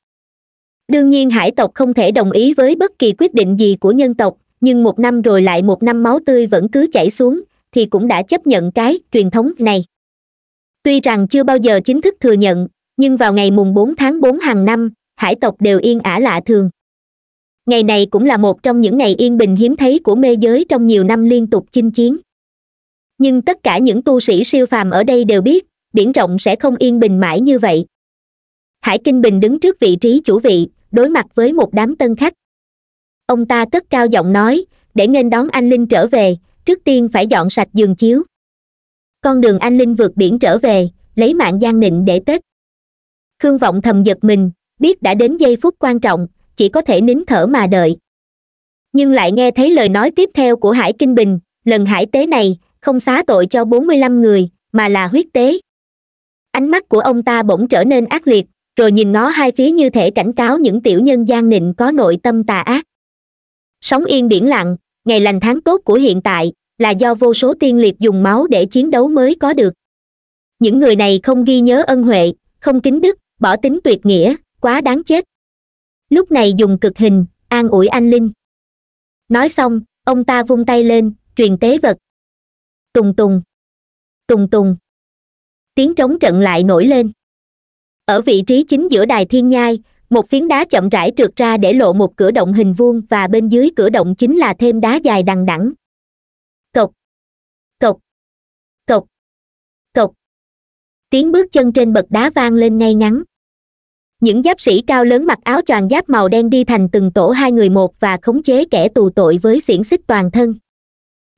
đương nhiên hải tộc không thể đồng ý với bất kỳ quyết định gì của nhân tộc nhưng một năm rồi lại một năm máu tươi vẫn cứ chảy xuống thì cũng đã chấp nhận cái truyền thống này tuy rằng chưa bao giờ chính thức thừa nhận nhưng vào ngày mùng bốn tháng bốn hàng năm hải tộc đều yên ả lạ thường ngày này cũng là một trong những ngày yên bình hiếm thấy của mê giới trong nhiều năm liên tục chinh chiến nhưng tất cả những tu sĩ siêu phàm ở đây đều biết biển rộng sẽ không yên bình mãi như vậy hải kinh bình đứng trước vị trí chủ vị đối mặt với một đám tân khách ông ta cất cao giọng nói để nghênh đón anh linh trở về trước tiên phải dọn sạch giường chiếu con đường anh linh vượt biển trở về lấy mạng gian nịnh để tết khương vọng thầm giật mình biết đã đến giây phút quan trọng chỉ có thể nín thở mà đợi nhưng lại nghe thấy lời nói tiếp theo của hải kinh bình lần hải tế này không xá tội cho bốn mươi lăm người mà là huyết tế ánh mắt của ông ta bỗng trở nên ác liệt rồi nhìn nó hai phía như thể cảnh cáo những tiểu nhân gian nịnh có nội tâm tà ác sóng yên biển lặng ngày lành tháng tốt của hiện tại là do vô số tiên liệt dùng máu để chiến đấu mới có được những người này không ghi nhớ ân huệ không kính đức bỏ tính tuyệt nghĩa quá đáng chết lúc này dùng cực hình an ủi anh linh nói xong ông ta vung tay lên truyền tế vật tùng tùng tùng tùng tiếng trống trận lại nổi lên ở vị trí chính giữa đài thiên nhai một phiến đá chậm rãi trượt ra để lộ một cửa động hình vuông và bên dưới cửa động chính là thêm đá dài đằng đẵng cộc cộc cộc cộc tiếng bước chân trên bậc đá vang lên ngay ngắn những giáp sĩ cao lớn mặc áo choàng giáp màu đen đi thành từng tổ hai người một và khống chế kẻ tù tội với xiển xích toàn thân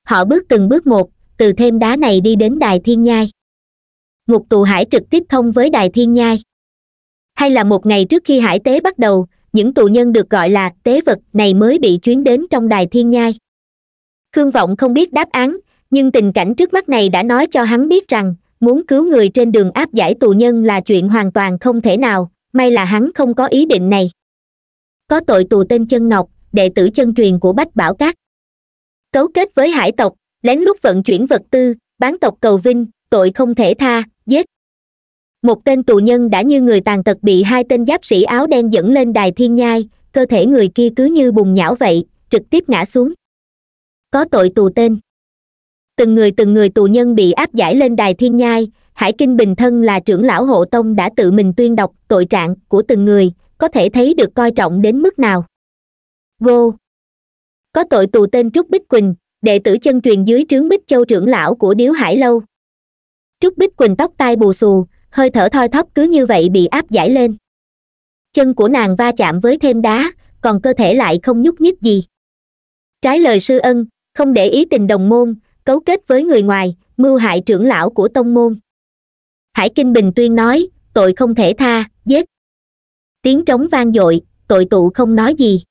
họ bước từng bước một từ thêm đá này đi đến đài thiên nhai ngục tù hải trực tiếp thông với đài thiên nhai hay là một ngày trước khi hải tế bắt đầu những tù nhân được gọi là tế vật này mới bị chuyến đến trong đài thiên nhai khương vọng không biết đáp án nhưng tình cảnh trước mắt này đã nói cho hắn biết rằng muốn cứu người trên đường áp giải tù nhân là chuyện hoàn toàn không thể nào may là hắn không có ý định này có tội tù tên chân ngọc đệ tử chân truyền của bách bảo cát cấu kết với hải tộc lén lút vận chuyển vật tư bán tộc cầu vinh tội không thể tha giết một tên tù nhân đã như người tàn tật bị hai tên giáp sĩ áo đen dẫn lên đài thiên nhai cơ thể người kia cứ như bùng nhão vậy trực tiếp ngã xuống có tội tù tên từng người từng người tù nhân bị áp giải lên đài thiên nhai hải kinh bình thân là trưởng lão hộ tông đã tự mình tuyên đọc tội trạng của từng người có thể thấy được coi trọng đến mức nào vô có tội tù tên trúc bích quỳnh đệ tử chân truyền dưới trướng bích châu trưởng lão của điếu hải lâu trúc bích quỳnh tóc tai bù xù hơi thở thoi thóp cứ như vậy bị áp giải lên chân của nàng va chạm với thêm đá còn cơ thể lại không nhúc nhích gì trái lời sư ân không để ý tình đồng môn cấu kết với người ngoài mưu hại trưởng lão của tông môn hải kinh bình tuyên nói tội không thể tha giết tiếng trống vang dội tội tụ không nói gì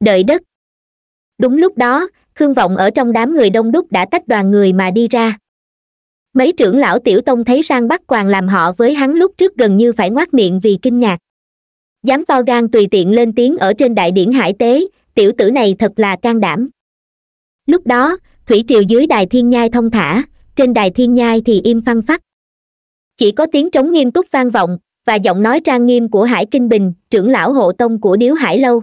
đợi đất đúng lúc đó khương vọng ở trong đám người đông đúc đã tách đoàn người mà đi ra mấy trưởng lão tiểu tông thấy sang bắt quàng làm họ với hắn lúc trước gần như phải ngoác miệng vì kinh ngạc dám to gan tùy tiện lên tiếng ở trên đại điển hải tế tiểu tử này thật là can đảm lúc đó thủy triều dưới đài thiên nhai thông thả trên đài thiên nhai thì im phăng phắc chỉ có tiếng trống nghiêm túc vang vọng và giọng nói trang nghiêm của hải kinh bình trưởng lão hộ tông của điếu hải lâu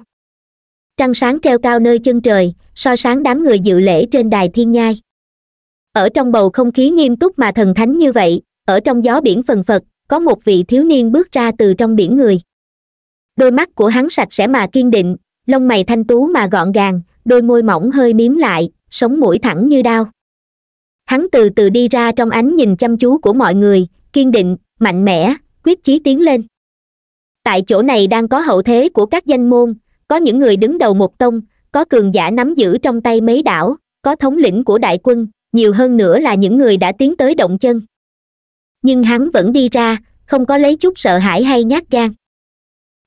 trăng sáng treo cao nơi chân trời so sáng đám người dự lễ trên đài thiên nhai ở trong bầu không khí nghiêm túc mà thần thánh như vậy ở trong gió biển phần phật có một vị thiếu niên bước ra từ trong biển người đôi mắt của hắn sạch sẽ mà kiên định lông mày thanh tú mà gọn gàng đôi môi mỏng hơi miếm lại sống mũi thẳng như đao hắn từ từ đi ra trong ánh nhìn chăm chú của mọi người kiên định mạnh mẽ quyết chí tiến lên tại chỗ này đang có hậu thế của các danh môn có những người đứng đầu một tông có cường giả nắm giữ trong tay mấy đảo có thống lĩnh của đại quân nhiều hơn nữa là những người đã tiến tới động chân nhưng hắn vẫn đi ra không có lấy chút sợ hãi hay nhát gan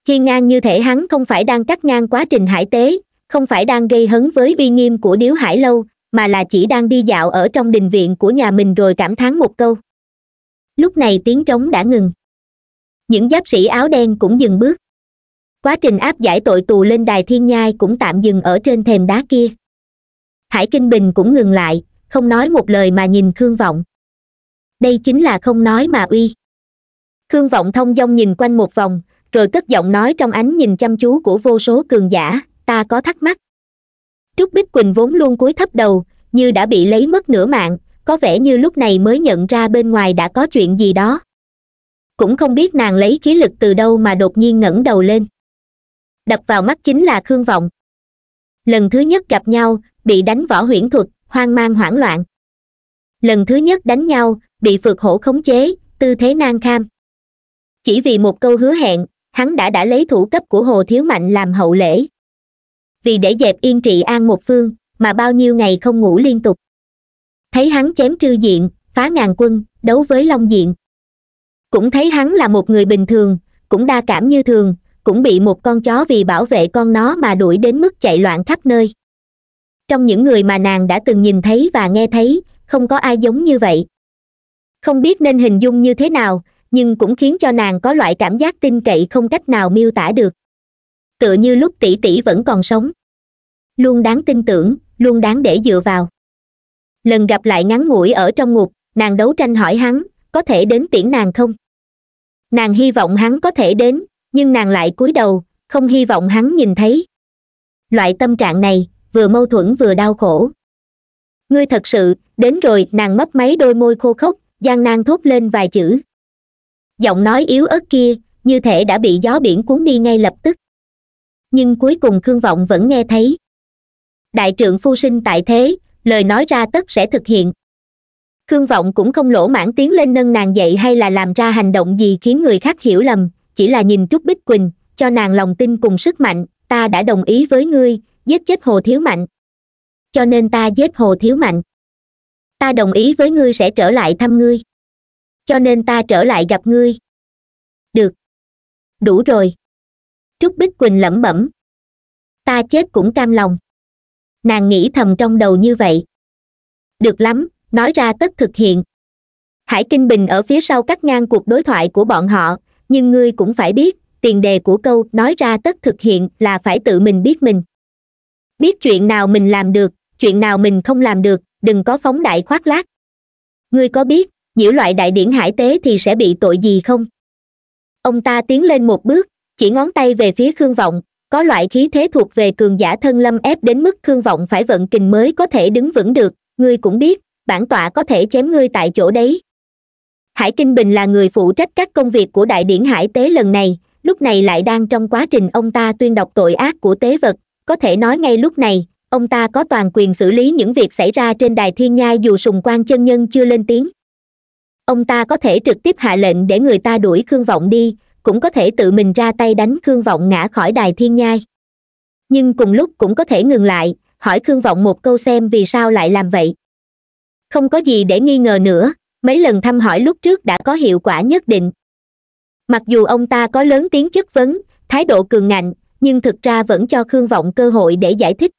hiên ngang như thể hắn không phải đang cắt ngang quá trình hải tế không phải đang gây hấn với uy nghiêm của điếu hải lâu mà là chỉ đang đi dạo ở trong đình viện của nhà mình rồi cảm thán một câu lúc này tiếng trống đã ngừng những giáp sĩ áo đen cũng dừng bước quá trình áp giải tội tù lên đài thiên nhai cũng tạm dừng ở trên thềm đá kia hải kinh bình cũng ngừng lại không nói một lời mà nhìn khương vọng đây chính là không nói mà uy khương vọng thông dong nhìn quanh một vòng rồi cất giọng nói trong ánh nhìn chăm chú của vô số cường giả ta có thắc mắc trúc bích quỳnh vốn luôn cúi thấp đầu như đã bị lấy mất nửa mạng có vẻ như lúc này mới nhận ra bên ngoài đã có chuyện gì đó cũng không biết nàng lấy khí lực từ đâu mà đột nhiên ngẩng đầu lên đập vào mắt chính là khương vọng lần thứ nhất gặp nhau bị đánh võ huyễn thuật hoang mang hoảng loạn lần thứ nhất đánh nhau bị phượt hổ khống chế tư thế nang kham chỉ vì một câu hứa hẹn hắn đã đã lấy thủ cấp của hồ thiếu mạnh làm hậu lễ vì để dẹp yên trị an một phương mà bao nhiêu ngày không ngủ liên tục thấy hắn chém trư diện phá ngàn quân đấu với long diện cũng thấy hắn là một người bình thường cũng đa cảm như thường cũng bị một con chó vì bảo vệ con nó mà đuổi đến mức chạy loạn khắp nơi trong những người mà nàng đã từng nhìn thấy và nghe thấy không có ai giống như vậy không biết nên hình dung như thế nào nhưng cũng khiến cho nàng có loại cảm giác tin cậy không cách nào miêu tả được tựa như lúc tỷ tỷ vẫn còn sống luôn đáng tin tưởng luôn đáng để dựa vào lần gặp lại ngắn ngủi ở trong ngục nàng đấu tranh hỏi hắn có thể đến tiễn nàng không nàng hy vọng hắn có thể đến nhưng nàng lại cúi đầu không hy vọng hắn nhìn thấy loại tâm trạng này vừa mâu thuẫn vừa đau khổ ngươi thật sự đến rồi nàng mấp máy đôi môi khô khốc gian nan thốt lên vài chữ giọng nói yếu ớt kia như thể đã bị gió biển cuốn đi ngay lập tức nhưng cuối cùng khương vọng vẫn nghe thấy đại trưởng phu sinh tại thế lời nói ra tất sẽ thực hiện khương vọng cũng không lỗ mãn tiến lên nâng nàng dậy hay là làm ra hành động gì khiến người khác hiểu lầm chỉ là nhìn trúc bích quỳnh cho nàng lòng tin cùng sức mạnh ta đã đồng ý với ngươi giết chết hồ thiếu mạnh cho nên ta giết hồ thiếu mạnh ta đồng ý với ngươi sẽ trở lại thăm ngươi cho nên ta trở lại gặp ngươi được đủ rồi trúc bích quỳnh lẩm bẩm ta chết cũng cam lòng nàng nghĩ thầm trong đầu như vậy được lắm nói ra tất thực hiện hải kinh bình ở phía sau cắt ngang cuộc đối thoại của bọn họ nhưng ngươi cũng phải biết tiền đề của câu nói ra tất thực hiện là phải tự mình biết mình biết chuyện nào mình làm được chuyện nào mình không làm được đừng có phóng đại khoác lác ngươi có biết nhiễu loại đại điển hải tế thì sẽ bị tội gì không ông ta tiến lên một bước chỉ ngón tay về phía khương vọng có loại khí thế thuộc về cường giả thân lâm ép đến mức khương vọng phải vận kình mới có thể đứng vững được ngươi cũng biết bản tọa có thể chém ngươi tại chỗ đấy hải kinh bình là người phụ trách các công việc của đại điển hải tế lần này lúc này lại đang trong quá trình ông ta tuyên đọc tội ác của tế vật có thể nói ngay lúc này ông ta có toàn quyền xử lý những việc xảy ra trên đài thiên nhai dù sùng quan chân nhân chưa lên tiếng ông ta có thể trực tiếp hạ lệnh để người ta đuổi khương vọng đi cũng có thể tự mình ra tay đánh khương vọng ngã khỏi đài thiên nhai nhưng cùng lúc cũng có thể ngừng lại hỏi khương vọng một câu xem vì sao lại làm vậy không có gì để nghi ngờ nữa mấy lần thăm hỏi lúc trước đã có hiệu quả nhất định mặc dù ông ta có lớn tiếng chất vấn thái độ cường ngạnh nhưng thực ra vẫn cho khương vọng cơ hội để giải thích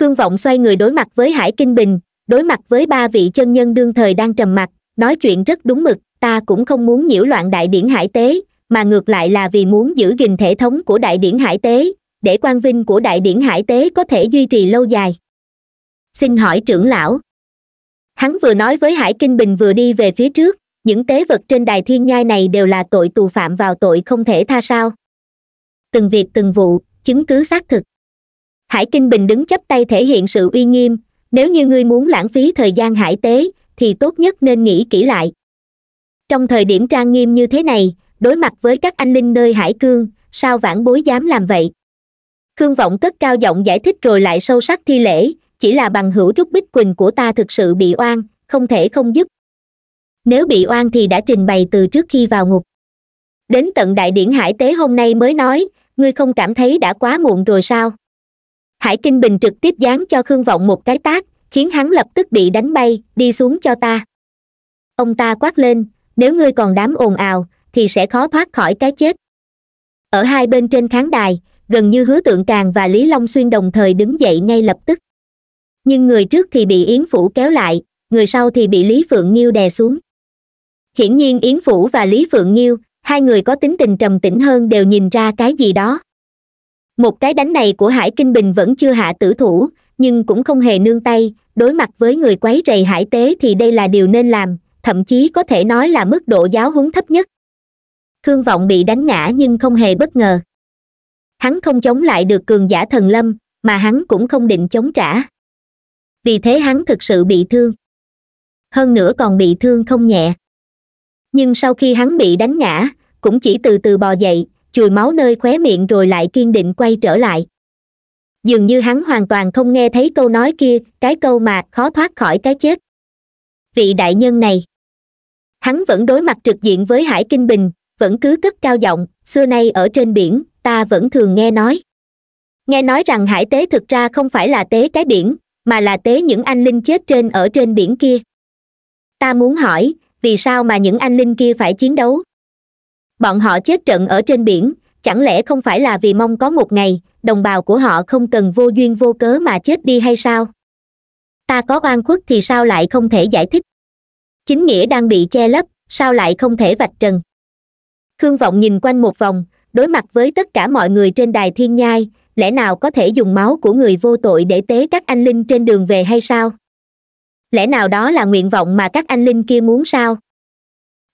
khương vọng xoay người đối mặt với hải kinh bình đối mặt với ba vị chân nhân đương thời đang trầm mặt, nói chuyện rất đúng mực ta cũng không muốn nhiễu loạn đại điển hải tế mà ngược lại là vì muốn giữ gìn thể thống của đại điển hải tế để quan vinh của đại điển hải tế có thể duy trì lâu dài xin hỏi trưởng lão hắn vừa nói với hải kinh bình vừa đi về phía trước những tế vật trên đài thiên nhai này đều là tội tù phạm vào tội không thể tha sao từng việc từng vụ chứng cứ xác thực hải kinh bình đứng chấp tay thể hiện sự uy nghiêm nếu như ngươi muốn lãng phí thời gian hải tế thì tốt nhất nên nghĩ kỹ lại trong thời điểm trang nghiêm như thế này đối mặt với các anh linh nơi hải cương sao vãn bối dám làm vậy khương vọng cất cao giọng giải thích rồi lại sâu sắc thi lễ chỉ là bằng hữu trúc bích quỳnh của ta thực sự bị oan không thể không giúp nếu bị oan thì đã trình bày từ trước khi vào ngục đến tận đại điển hải tế hôm nay mới nói ngươi không cảm thấy đã quá muộn rồi sao hải kinh bình trực tiếp dán cho khương vọng một cái tác khiến hắn lập tức bị đánh bay đi xuống cho ta ông ta quát lên nếu ngươi còn đám ồn ào thì sẽ khó thoát khỏi cái chết ở hai bên trên khán đài gần như hứa tượng càng và lý long xuyên đồng thời đứng dậy ngay lập tức nhưng người trước thì bị yến phủ kéo lại người sau thì bị lý phượng nghiêu đè xuống hiển nhiên yến phủ và lý phượng nghiêu hai người có tính tình trầm tĩnh hơn đều nhìn ra cái gì đó một cái đánh này của hải kinh bình vẫn chưa hạ tử thủ nhưng cũng không hề nương tay đối mặt với người quấy rầy hải tế thì đây là điều nên làm thậm chí có thể nói là mức độ giáo huấn thấp nhất khương vọng bị đánh ngã nhưng không hề bất ngờ hắn không chống lại được cường giả thần lâm mà hắn cũng không định chống trả vì thế hắn thực sự bị thương hơn nữa còn bị thương không nhẹ nhưng sau khi hắn bị đánh ngã cũng chỉ từ từ bò dậy chùi máu nơi khóe miệng rồi lại kiên định quay trở lại dường như hắn hoàn toàn không nghe thấy câu nói kia cái câu mà khó thoát khỏi cái chết vị đại nhân này hắn vẫn đối mặt trực diện với hải kinh bình vẫn cứ cất cao giọng xưa nay ở trên biển ta vẫn thường nghe nói nghe nói rằng hải tế thực ra không phải là tế cái biển mà là tế những anh linh chết trên ở trên biển kia ta muốn hỏi vì sao mà những anh linh kia phải chiến đấu bọn họ chết trận ở trên biển chẳng lẽ không phải là vì mong có một ngày đồng bào của họ không cần vô duyên vô cớ mà chết đi hay sao ta có oan khuất thì sao lại không thể giải thích chính nghĩa đang bị che lấp sao lại không thể vạch trần khương vọng nhìn quanh một vòng đối mặt với tất cả mọi người trên đài thiên nhai lẽ nào có thể dùng máu của người vô tội để tế các anh linh trên đường về hay sao lẽ nào đó là nguyện vọng mà các anh linh kia muốn sao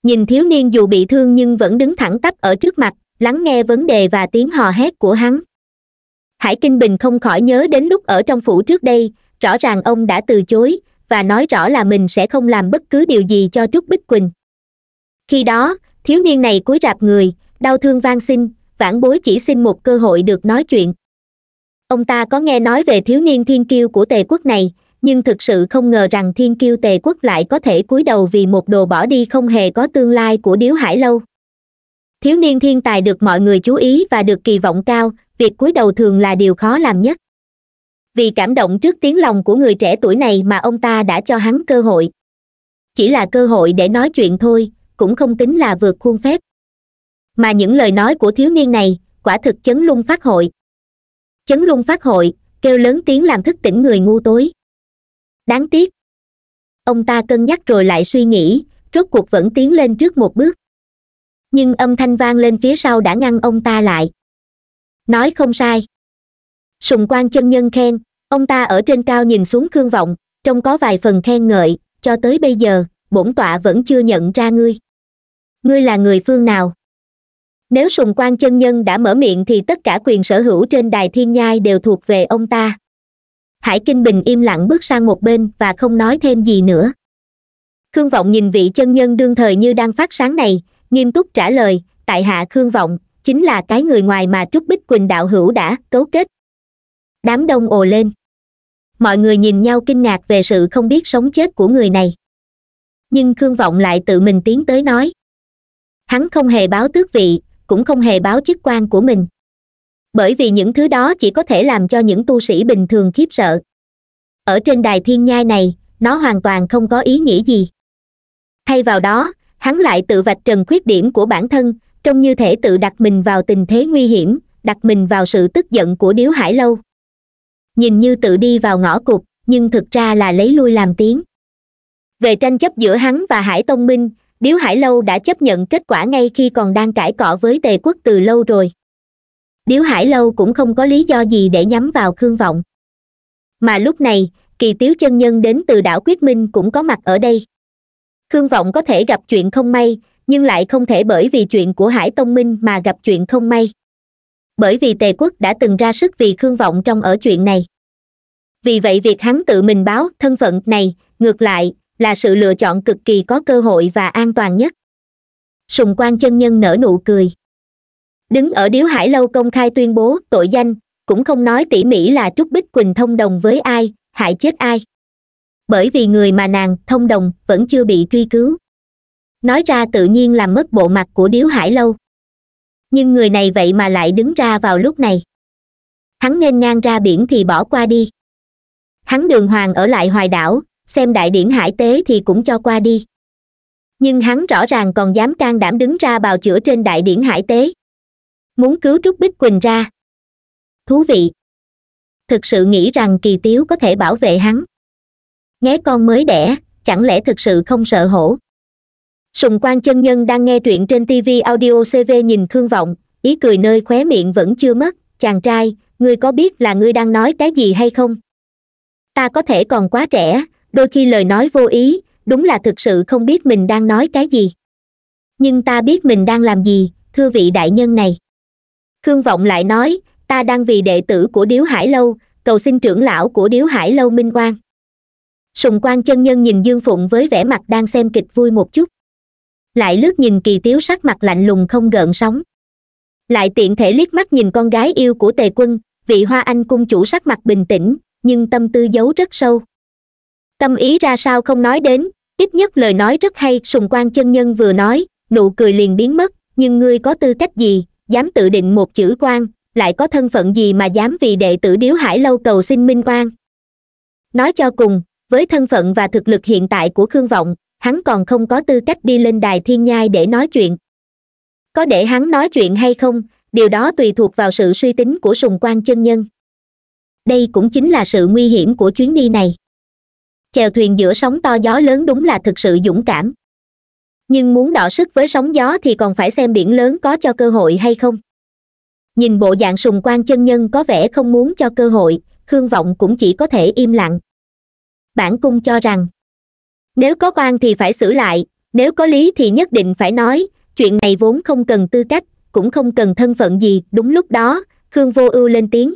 nhìn thiếu niên dù bị thương nhưng vẫn đứng thẳng tắp ở trước mặt lắng nghe vấn đề và tiếng hò hét của hắn hải kinh bình không khỏi nhớ đến lúc ở trong phủ trước đây rõ ràng ông đã từ chối và nói rõ là mình sẽ không làm bất cứ điều gì cho trúc bích quỳnh khi đó thiếu niên này cúi rạp người đau thương van xin vãn bối chỉ xin một cơ hội được nói chuyện ông ta có nghe nói về thiếu niên thiên kiêu của tề quốc này nhưng thực sự không ngờ rằng thiên kiêu tề quốc lại có thể cúi đầu vì một đồ bỏ đi không hề có tương lai của điếu hải lâu thiếu niên thiên tài được mọi người chú ý và được kỳ vọng cao việc cúi đầu thường là điều khó làm nhất vì cảm động trước tiếng lòng của người trẻ tuổi này mà ông ta đã cho hắn cơ hội chỉ là cơ hội để nói chuyện thôi cũng không tính là vượt khuôn phép mà những lời nói của thiếu niên này quả thực chấn lung phát hội chấn lung phát hội kêu lớn tiếng làm thức tỉnh người ngu tối đáng tiếc ông ta cân nhắc rồi lại suy nghĩ rốt cuộc vẫn tiến lên trước một bước nhưng âm thanh vang lên phía sau đã ngăn ông ta lại nói không sai sùng quan chân nhân khen ông ta ở trên cao nhìn xuống khương vọng trông có vài phần khen ngợi cho tới bây giờ bổn tọa vẫn chưa nhận ra ngươi ngươi là người phương nào nếu sùng quan chân nhân đã mở miệng thì tất cả quyền sở hữu trên đài thiên nhai đều thuộc về ông ta hải kinh bình im lặng bước sang một bên và không nói thêm gì nữa khương vọng nhìn vị chân nhân đương thời như đang phát sáng này nghiêm túc trả lời tại hạ khương vọng chính là cái người ngoài mà trúc bích quỳnh đạo hữu đã cấu kết đám đông ồ lên mọi người nhìn nhau kinh ngạc về sự không biết sống chết của người này nhưng khương vọng lại tự mình tiến tới nói hắn không hề báo tước vị cũng không hề báo chức quan của mình bởi vì những thứ đó chỉ có thể làm cho những tu sĩ bình thường khiếp sợ ở trên đài thiên nhai này nó hoàn toàn không có ý nghĩa gì thay vào đó hắn lại tự vạch trần khuyết điểm của bản thân trông như thể tự đặt mình vào tình thế nguy hiểm đặt mình vào sự tức giận của điếu hải lâu nhìn như tự đi vào ngõ cụt nhưng thực ra là lấy lui làm tiếng về tranh chấp giữa hắn và hải tông minh điếu hải lâu đã chấp nhận kết quả ngay khi còn đang cãi cọ với tề quốc từ lâu rồi điếu hải lâu cũng không có lý do gì để nhắm vào khương vọng mà lúc này kỳ tiếu chân nhân đến từ đảo quyết minh cũng có mặt ở đây khương vọng có thể gặp chuyện không may nhưng lại không thể bởi vì chuyện của hải tông minh mà gặp chuyện không may bởi vì tề quốc đã từng ra sức vì khương vọng trong ở chuyện này vì vậy việc hắn tự mình báo thân phận này ngược lại là sự lựa chọn cực kỳ có cơ hội và an toàn nhất sùng quan chân nhân nở nụ cười đứng ở điếu hải lâu công khai tuyên bố tội danh cũng không nói tỉ mỉ là trúc bích quỳnh thông đồng với ai hại chết ai bởi vì người mà nàng thông đồng vẫn chưa bị truy cứu nói ra tự nhiên làm mất bộ mặt của điếu hải lâu nhưng người này vậy mà lại đứng ra vào lúc này hắn nên ngang ra biển thì bỏ qua đi hắn đường hoàng ở lại hoài đảo xem đại điển hải tế thì cũng cho qua đi nhưng hắn rõ ràng còn dám can đảm đứng ra bào chữa trên đại điển hải tế muốn cứu trúc bích quỳnh ra thú vị thực sự nghĩ rằng kỳ tiếu có thể bảo vệ hắn nghe con mới đẻ chẳng lẽ thực sự không sợ hổ sùng quan chân nhân đang nghe truyện trên tv audio cv nhìn khương vọng ý cười nơi khóe miệng vẫn chưa mất chàng trai ngươi có biết là ngươi đang nói cái gì hay không ta có thể còn quá trẻ đôi khi lời nói vô ý đúng là thực sự không biết mình đang nói cái gì nhưng ta biết mình đang làm gì thưa vị đại nhân này khương vọng lại nói ta đang vì đệ tử của điếu hải lâu cầu xin trưởng lão của điếu hải lâu minh Quang. sùng quan chân nhân nhìn dương phụng với vẻ mặt đang xem kịch vui một chút lại lướt nhìn kỳ tiếu sắc mặt lạnh lùng không gợn sóng lại tiện thể liếc mắt nhìn con gái yêu của tề quân vị hoa anh cung chủ sắc mặt bình tĩnh nhưng tâm tư giấu rất sâu tâm ý ra sao không nói đến ít nhất lời nói rất hay sùng quan chân nhân vừa nói nụ cười liền biến mất nhưng ngươi có tư cách gì dám tự định một chữ quan lại có thân phận gì mà dám vì đệ tử điếu hải lâu cầu xin minh quan nói cho cùng với thân phận và thực lực hiện tại của khương vọng hắn còn không có tư cách đi lên đài thiên nhai để nói chuyện có để hắn nói chuyện hay không điều đó tùy thuộc vào sự suy tính của sùng quan chân nhân đây cũng chính là sự nguy hiểm của chuyến đi này chèo thuyền giữa sóng to gió lớn đúng là thực sự dũng cảm nhưng muốn đỏ sức với sóng gió thì còn phải xem biển lớn có cho cơ hội hay không nhìn bộ dạng sùng quan chân nhân có vẻ không muốn cho cơ hội khương vọng cũng chỉ có thể im lặng bản cung cho rằng nếu có quan thì phải xử lại nếu có lý thì nhất định phải nói chuyện này vốn không cần tư cách cũng không cần thân phận gì đúng lúc đó khương vô ưu lên tiếng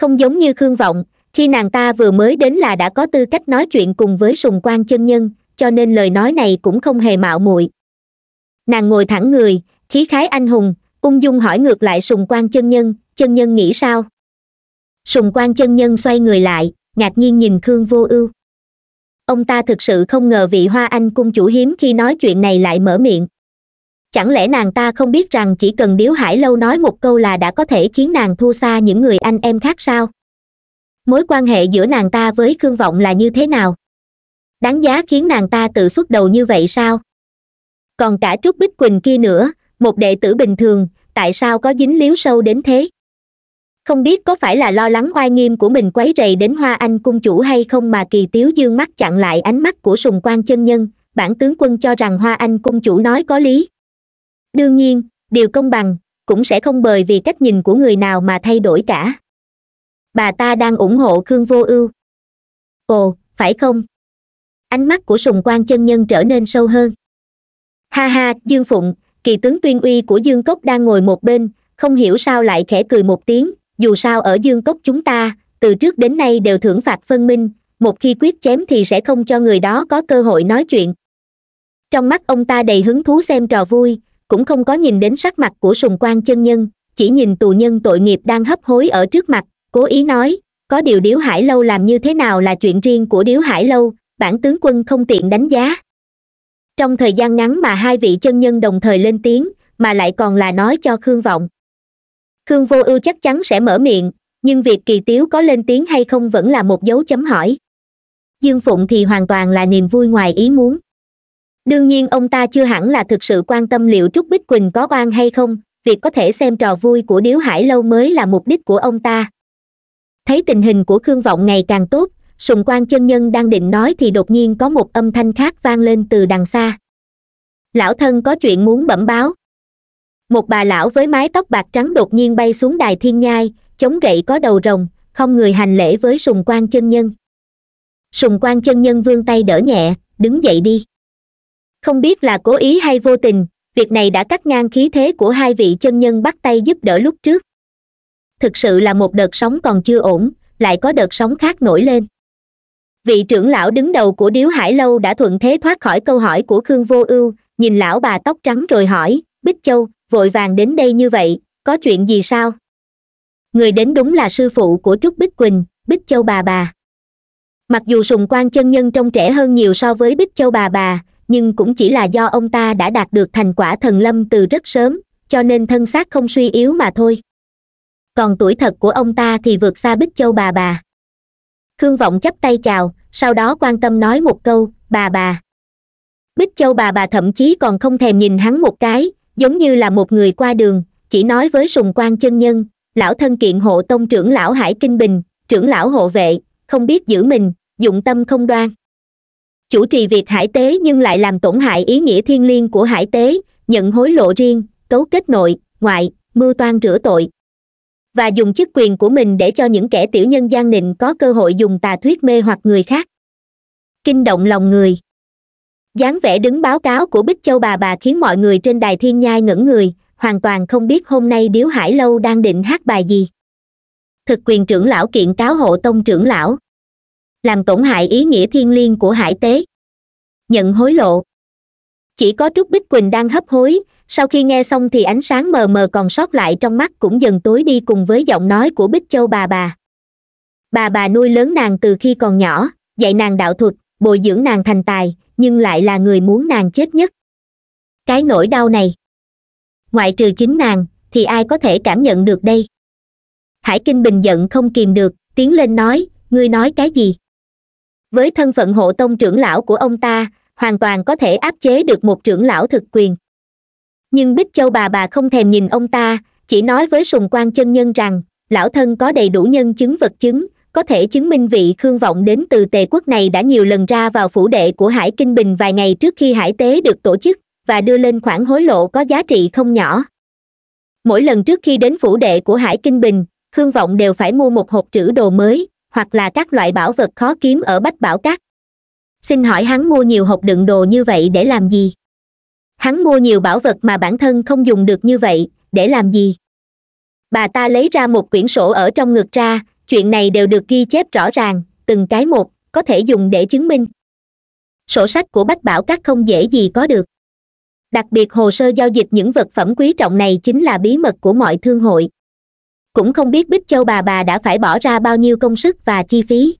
không giống như khương vọng khi nàng ta vừa mới đến là đã có tư cách nói chuyện cùng với sùng quan chân nhân cho nên lời nói này cũng không hề mạo muội nàng ngồi thẳng người khí khái anh hùng ung dung hỏi ngược lại sùng quan chân nhân chân nhân nghĩ sao sùng quan chân nhân xoay người lại ngạc nhiên nhìn khương vô ưu ông ta thực sự không ngờ vị hoa anh cung chủ hiếm khi nói chuyện này lại mở miệng chẳng lẽ nàng ta không biết rằng chỉ cần điếu hải lâu nói một câu là đã có thể khiến nàng thua xa những người anh em khác sao mối quan hệ giữa nàng ta với khương vọng là như thế nào đáng giá khiến nàng ta tự xuất đầu như vậy sao còn cả trúc bích quỳnh kia nữa một đệ tử bình thường tại sao có dính líu sâu đến thế không biết có phải là lo lắng oai nghiêm của mình quấy rầy đến hoa anh cung chủ hay không mà kỳ tiếu dương mắt chặn lại ánh mắt của sùng quan chân nhân bản tướng quân cho rằng hoa anh cung chủ nói có lý đương nhiên điều công bằng cũng sẽ không bởi vì cách nhìn của người nào mà thay đổi cả bà ta đang ủng hộ khương vô ưu ồ phải không ánh mắt của sùng quan chân nhân trở nên sâu hơn ha ha dương phụng kỳ tướng tuyên uy của dương cốc đang ngồi một bên không hiểu sao lại khẽ cười một tiếng dù sao ở dương cốc chúng ta từ trước đến nay đều thưởng phạt phân minh một khi quyết chém thì sẽ không cho người đó có cơ hội nói chuyện trong mắt ông ta đầy hứng thú xem trò vui cũng không có nhìn đến sắc mặt của sùng quan chân nhân chỉ nhìn tù nhân tội nghiệp đang hấp hối ở trước mặt cố ý nói có điều điếu hải lâu làm như thế nào là chuyện riêng của điếu hải lâu bản tướng quân không tiện đánh giá trong thời gian ngắn mà hai vị chân nhân đồng thời lên tiếng mà lại còn là nói cho khương vọng khương vô ưu chắc chắn sẽ mở miệng nhưng việc kỳ tiếu có lên tiếng hay không vẫn là một dấu chấm hỏi dương phụng thì hoàn toàn là niềm vui ngoài ý muốn đương nhiên ông ta chưa hẳn là thực sự quan tâm liệu trúc bích quỳnh có oan hay không việc có thể xem trò vui của điếu hải lâu mới là mục đích của ông ta thấy tình hình của khương vọng ngày càng tốt sùng quan chân nhân đang định nói thì đột nhiên có một âm thanh khác vang lên từ đằng xa lão thân có chuyện muốn bẩm báo một bà lão với mái tóc bạc trắng đột nhiên bay xuống đài thiên nhai chống gậy có đầu rồng không người hành lễ với sùng quan chân nhân sùng quan chân nhân vươn tay đỡ nhẹ đứng dậy đi không biết là cố ý hay vô tình việc này đã cắt ngang khí thế của hai vị chân nhân bắt tay giúp đỡ lúc trước thực sự là một đợt sóng còn chưa ổn lại có đợt sóng khác nổi lên vị trưởng lão đứng đầu của điếu hải lâu đã thuận thế thoát khỏi câu hỏi của khương vô ưu nhìn lão bà tóc trắng rồi hỏi bích châu vội vàng đến đây như vậy có chuyện gì sao người đến đúng là sư phụ của trúc bích quỳnh bích châu bà bà mặc dù sùng quan chân nhân trông trẻ hơn nhiều so với bích châu bà bà nhưng cũng chỉ là do ông ta đã đạt được thành quả thần lâm từ rất sớm cho nên thân xác không suy yếu mà thôi còn tuổi thật của ông ta thì vượt xa bích châu bà bà khương vọng chắp tay chào sau đó quan tâm nói một câu bà bà bích châu bà bà thậm chí còn không thèm nhìn hắn một cái giống như là một người qua đường chỉ nói với sùng quan chân nhân lão thân kiện hộ tông trưởng lão hải kinh bình trưởng lão hộ vệ không biết giữ mình dụng tâm không đoan chủ trì việc hải tế nhưng lại làm tổn hại ý nghĩa thiên liêng của hải tế nhận hối lộ riêng cấu kết nội ngoại mưu toan rửa tội và dùng chức quyền của mình để cho những kẻ tiểu nhân gian nịnh có cơ hội dùng tà thuyết mê hoặc người khác kinh động lòng người dáng vẻ đứng báo cáo của bích châu bà bà khiến mọi người trên đài thiên nhai ngẩn người hoàn toàn không biết hôm nay điếu hải lâu đang định hát bài gì thực quyền trưởng lão kiện cáo hộ tông trưởng lão làm tổn hại ý nghĩa thiên liêng của hải tế nhận hối lộ chỉ có trúc bích quỳnh đang hấp hối sau khi nghe xong thì ánh sáng mờ mờ còn sót lại trong mắt cũng dần tối đi cùng với giọng nói của bích châu bà bà bà bà nuôi lớn nàng từ khi còn nhỏ dạy nàng đạo thuật bồi dưỡng nàng thành tài nhưng lại là người muốn nàng chết nhất cái nỗi đau này ngoại trừ chính nàng thì ai có thể cảm nhận được đây hải kinh bình giận không kìm được tiến lên nói ngươi nói cái gì với thân phận hộ tông trưởng lão của ông ta hoàn toàn có thể áp chế được một trưởng lão thực quyền nhưng bích châu bà bà không thèm nhìn ông ta chỉ nói với sùng quan chân nhân rằng lão thân có đầy đủ nhân chứng vật chứng có thể chứng minh vị khương vọng đến từ tề quốc này đã nhiều lần ra vào phủ đệ của hải kinh bình vài ngày trước khi hải tế được tổ chức và đưa lên khoản hối lộ có giá trị không nhỏ mỗi lần trước khi đến phủ đệ của hải kinh bình khương vọng đều phải mua một hộp trữ đồ mới hoặc là các loại bảo vật khó kiếm ở bách bảo cát xin hỏi hắn mua nhiều hộp đựng đồ như vậy để làm gì hắn mua nhiều bảo vật mà bản thân không dùng được như vậy để làm gì bà ta lấy ra một quyển sổ ở trong ngực ra chuyện này đều được ghi chép rõ ràng từng cái một có thể dùng để chứng minh sổ sách của bách bảo các không dễ gì có được đặc biệt hồ sơ giao dịch những vật phẩm quý trọng này chính là bí mật của mọi thương hội cũng không biết bích châu bà bà đã phải bỏ ra bao nhiêu công sức và chi phí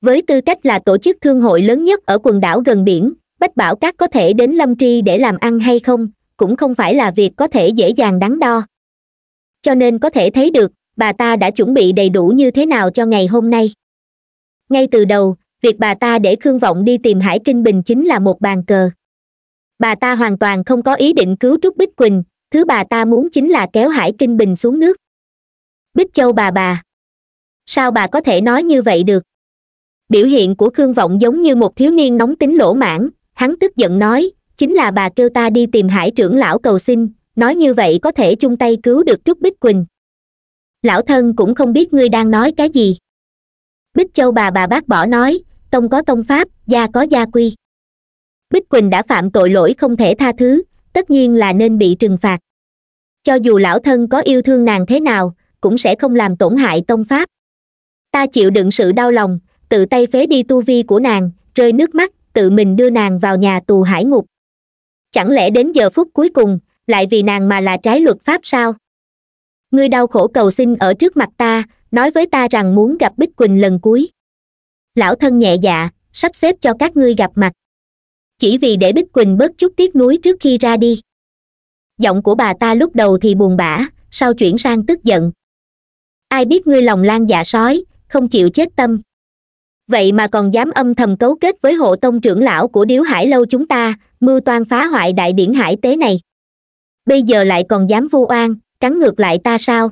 với tư cách là tổ chức thương hội lớn nhất ở quần đảo gần biển bách bảo các có thể đến lâm tri để làm ăn hay không cũng không phải là việc có thể dễ dàng đắn đo cho nên có thể thấy được bà ta đã chuẩn bị đầy đủ như thế nào cho ngày hôm nay ngay từ đầu việc bà ta để khương vọng đi tìm hải kinh bình chính là một bàn cờ bà ta hoàn toàn không có ý định cứu trúc bích quỳnh thứ bà ta muốn chính là kéo hải kinh bình xuống nước bích châu bà bà sao bà có thể nói như vậy được biểu hiện của khương vọng giống như một thiếu niên nóng tính lỗ mãn hắn tức giận nói chính là bà kêu ta đi tìm hải trưởng lão cầu xin nói như vậy có thể chung tay cứu được trúc bích quỳnh lão thân cũng không biết ngươi đang nói cái gì bích châu bà bà bác bỏ nói tông có tông pháp gia có gia quy bích quỳnh đã phạm tội lỗi không thể tha thứ tất nhiên là nên bị trừng phạt cho dù lão thân có yêu thương nàng thế nào cũng sẽ không làm tổn hại tông pháp ta chịu đựng sự đau lòng tự tay phế đi tu vi của nàng rơi nước mắt tự mình đưa nàng vào nhà tù hải ngục chẳng lẽ đến giờ phút cuối cùng lại vì nàng mà là trái luật pháp sao ngươi đau khổ cầu xin ở trước mặt ta nói với ta rằng muốn gặp bích quỳnh lần cuối lão thân nhẹ dạ sắp xếp cho các ngươi gặp mặt chỉ vì để bích quỳnh bớt chút tiếc nuối trước khi ra đi giọng của bà ta lúc đầu thì buồn bã sau chuyển sang tức giận ai biết ngươi lòng lan dạ sói không chịu chết tâm vậy mà còn dám âm thầm cấu kết với hộ tông trưởng lão của điếu hải lâu chúng ta mưu toan phá hoại đại điển hải tế này bây giờ lại còn dám vu oan cắn ngược lại ta sao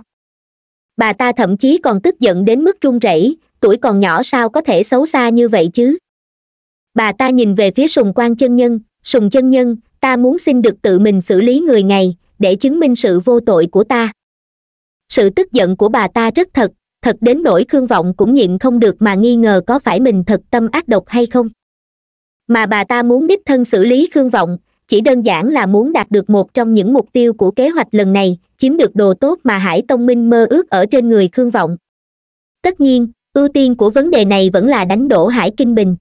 bà ta thậm chí còn tức giận đến mức run rẩy tuổi còn nhỏ sao có thể xấu xa như vậy chứ bà ta nhìn về phía sùng quan chân nhân sùng chân nhân ta muốn xin được tự mình xử lý người này để chứng minh sự vô tội của ta sự tức giận của bà ta rất thật thật đến nỗi khương vọng cũng nhịn không được mà nghi ngờ có phải mình thật tâm ác độc hay không mà bà ta muốn đích thân xử lý khương vọng chỉ đơn giản là muốn đạt được một trong những mục tiêu của kế hoạch lần này chiếm được đồ tốt mà hải tông minh mơ ước ở trên người khương vọng tất nhiên ưu tiên của vấn đề này vẫn là đánh đổ hải kinh bình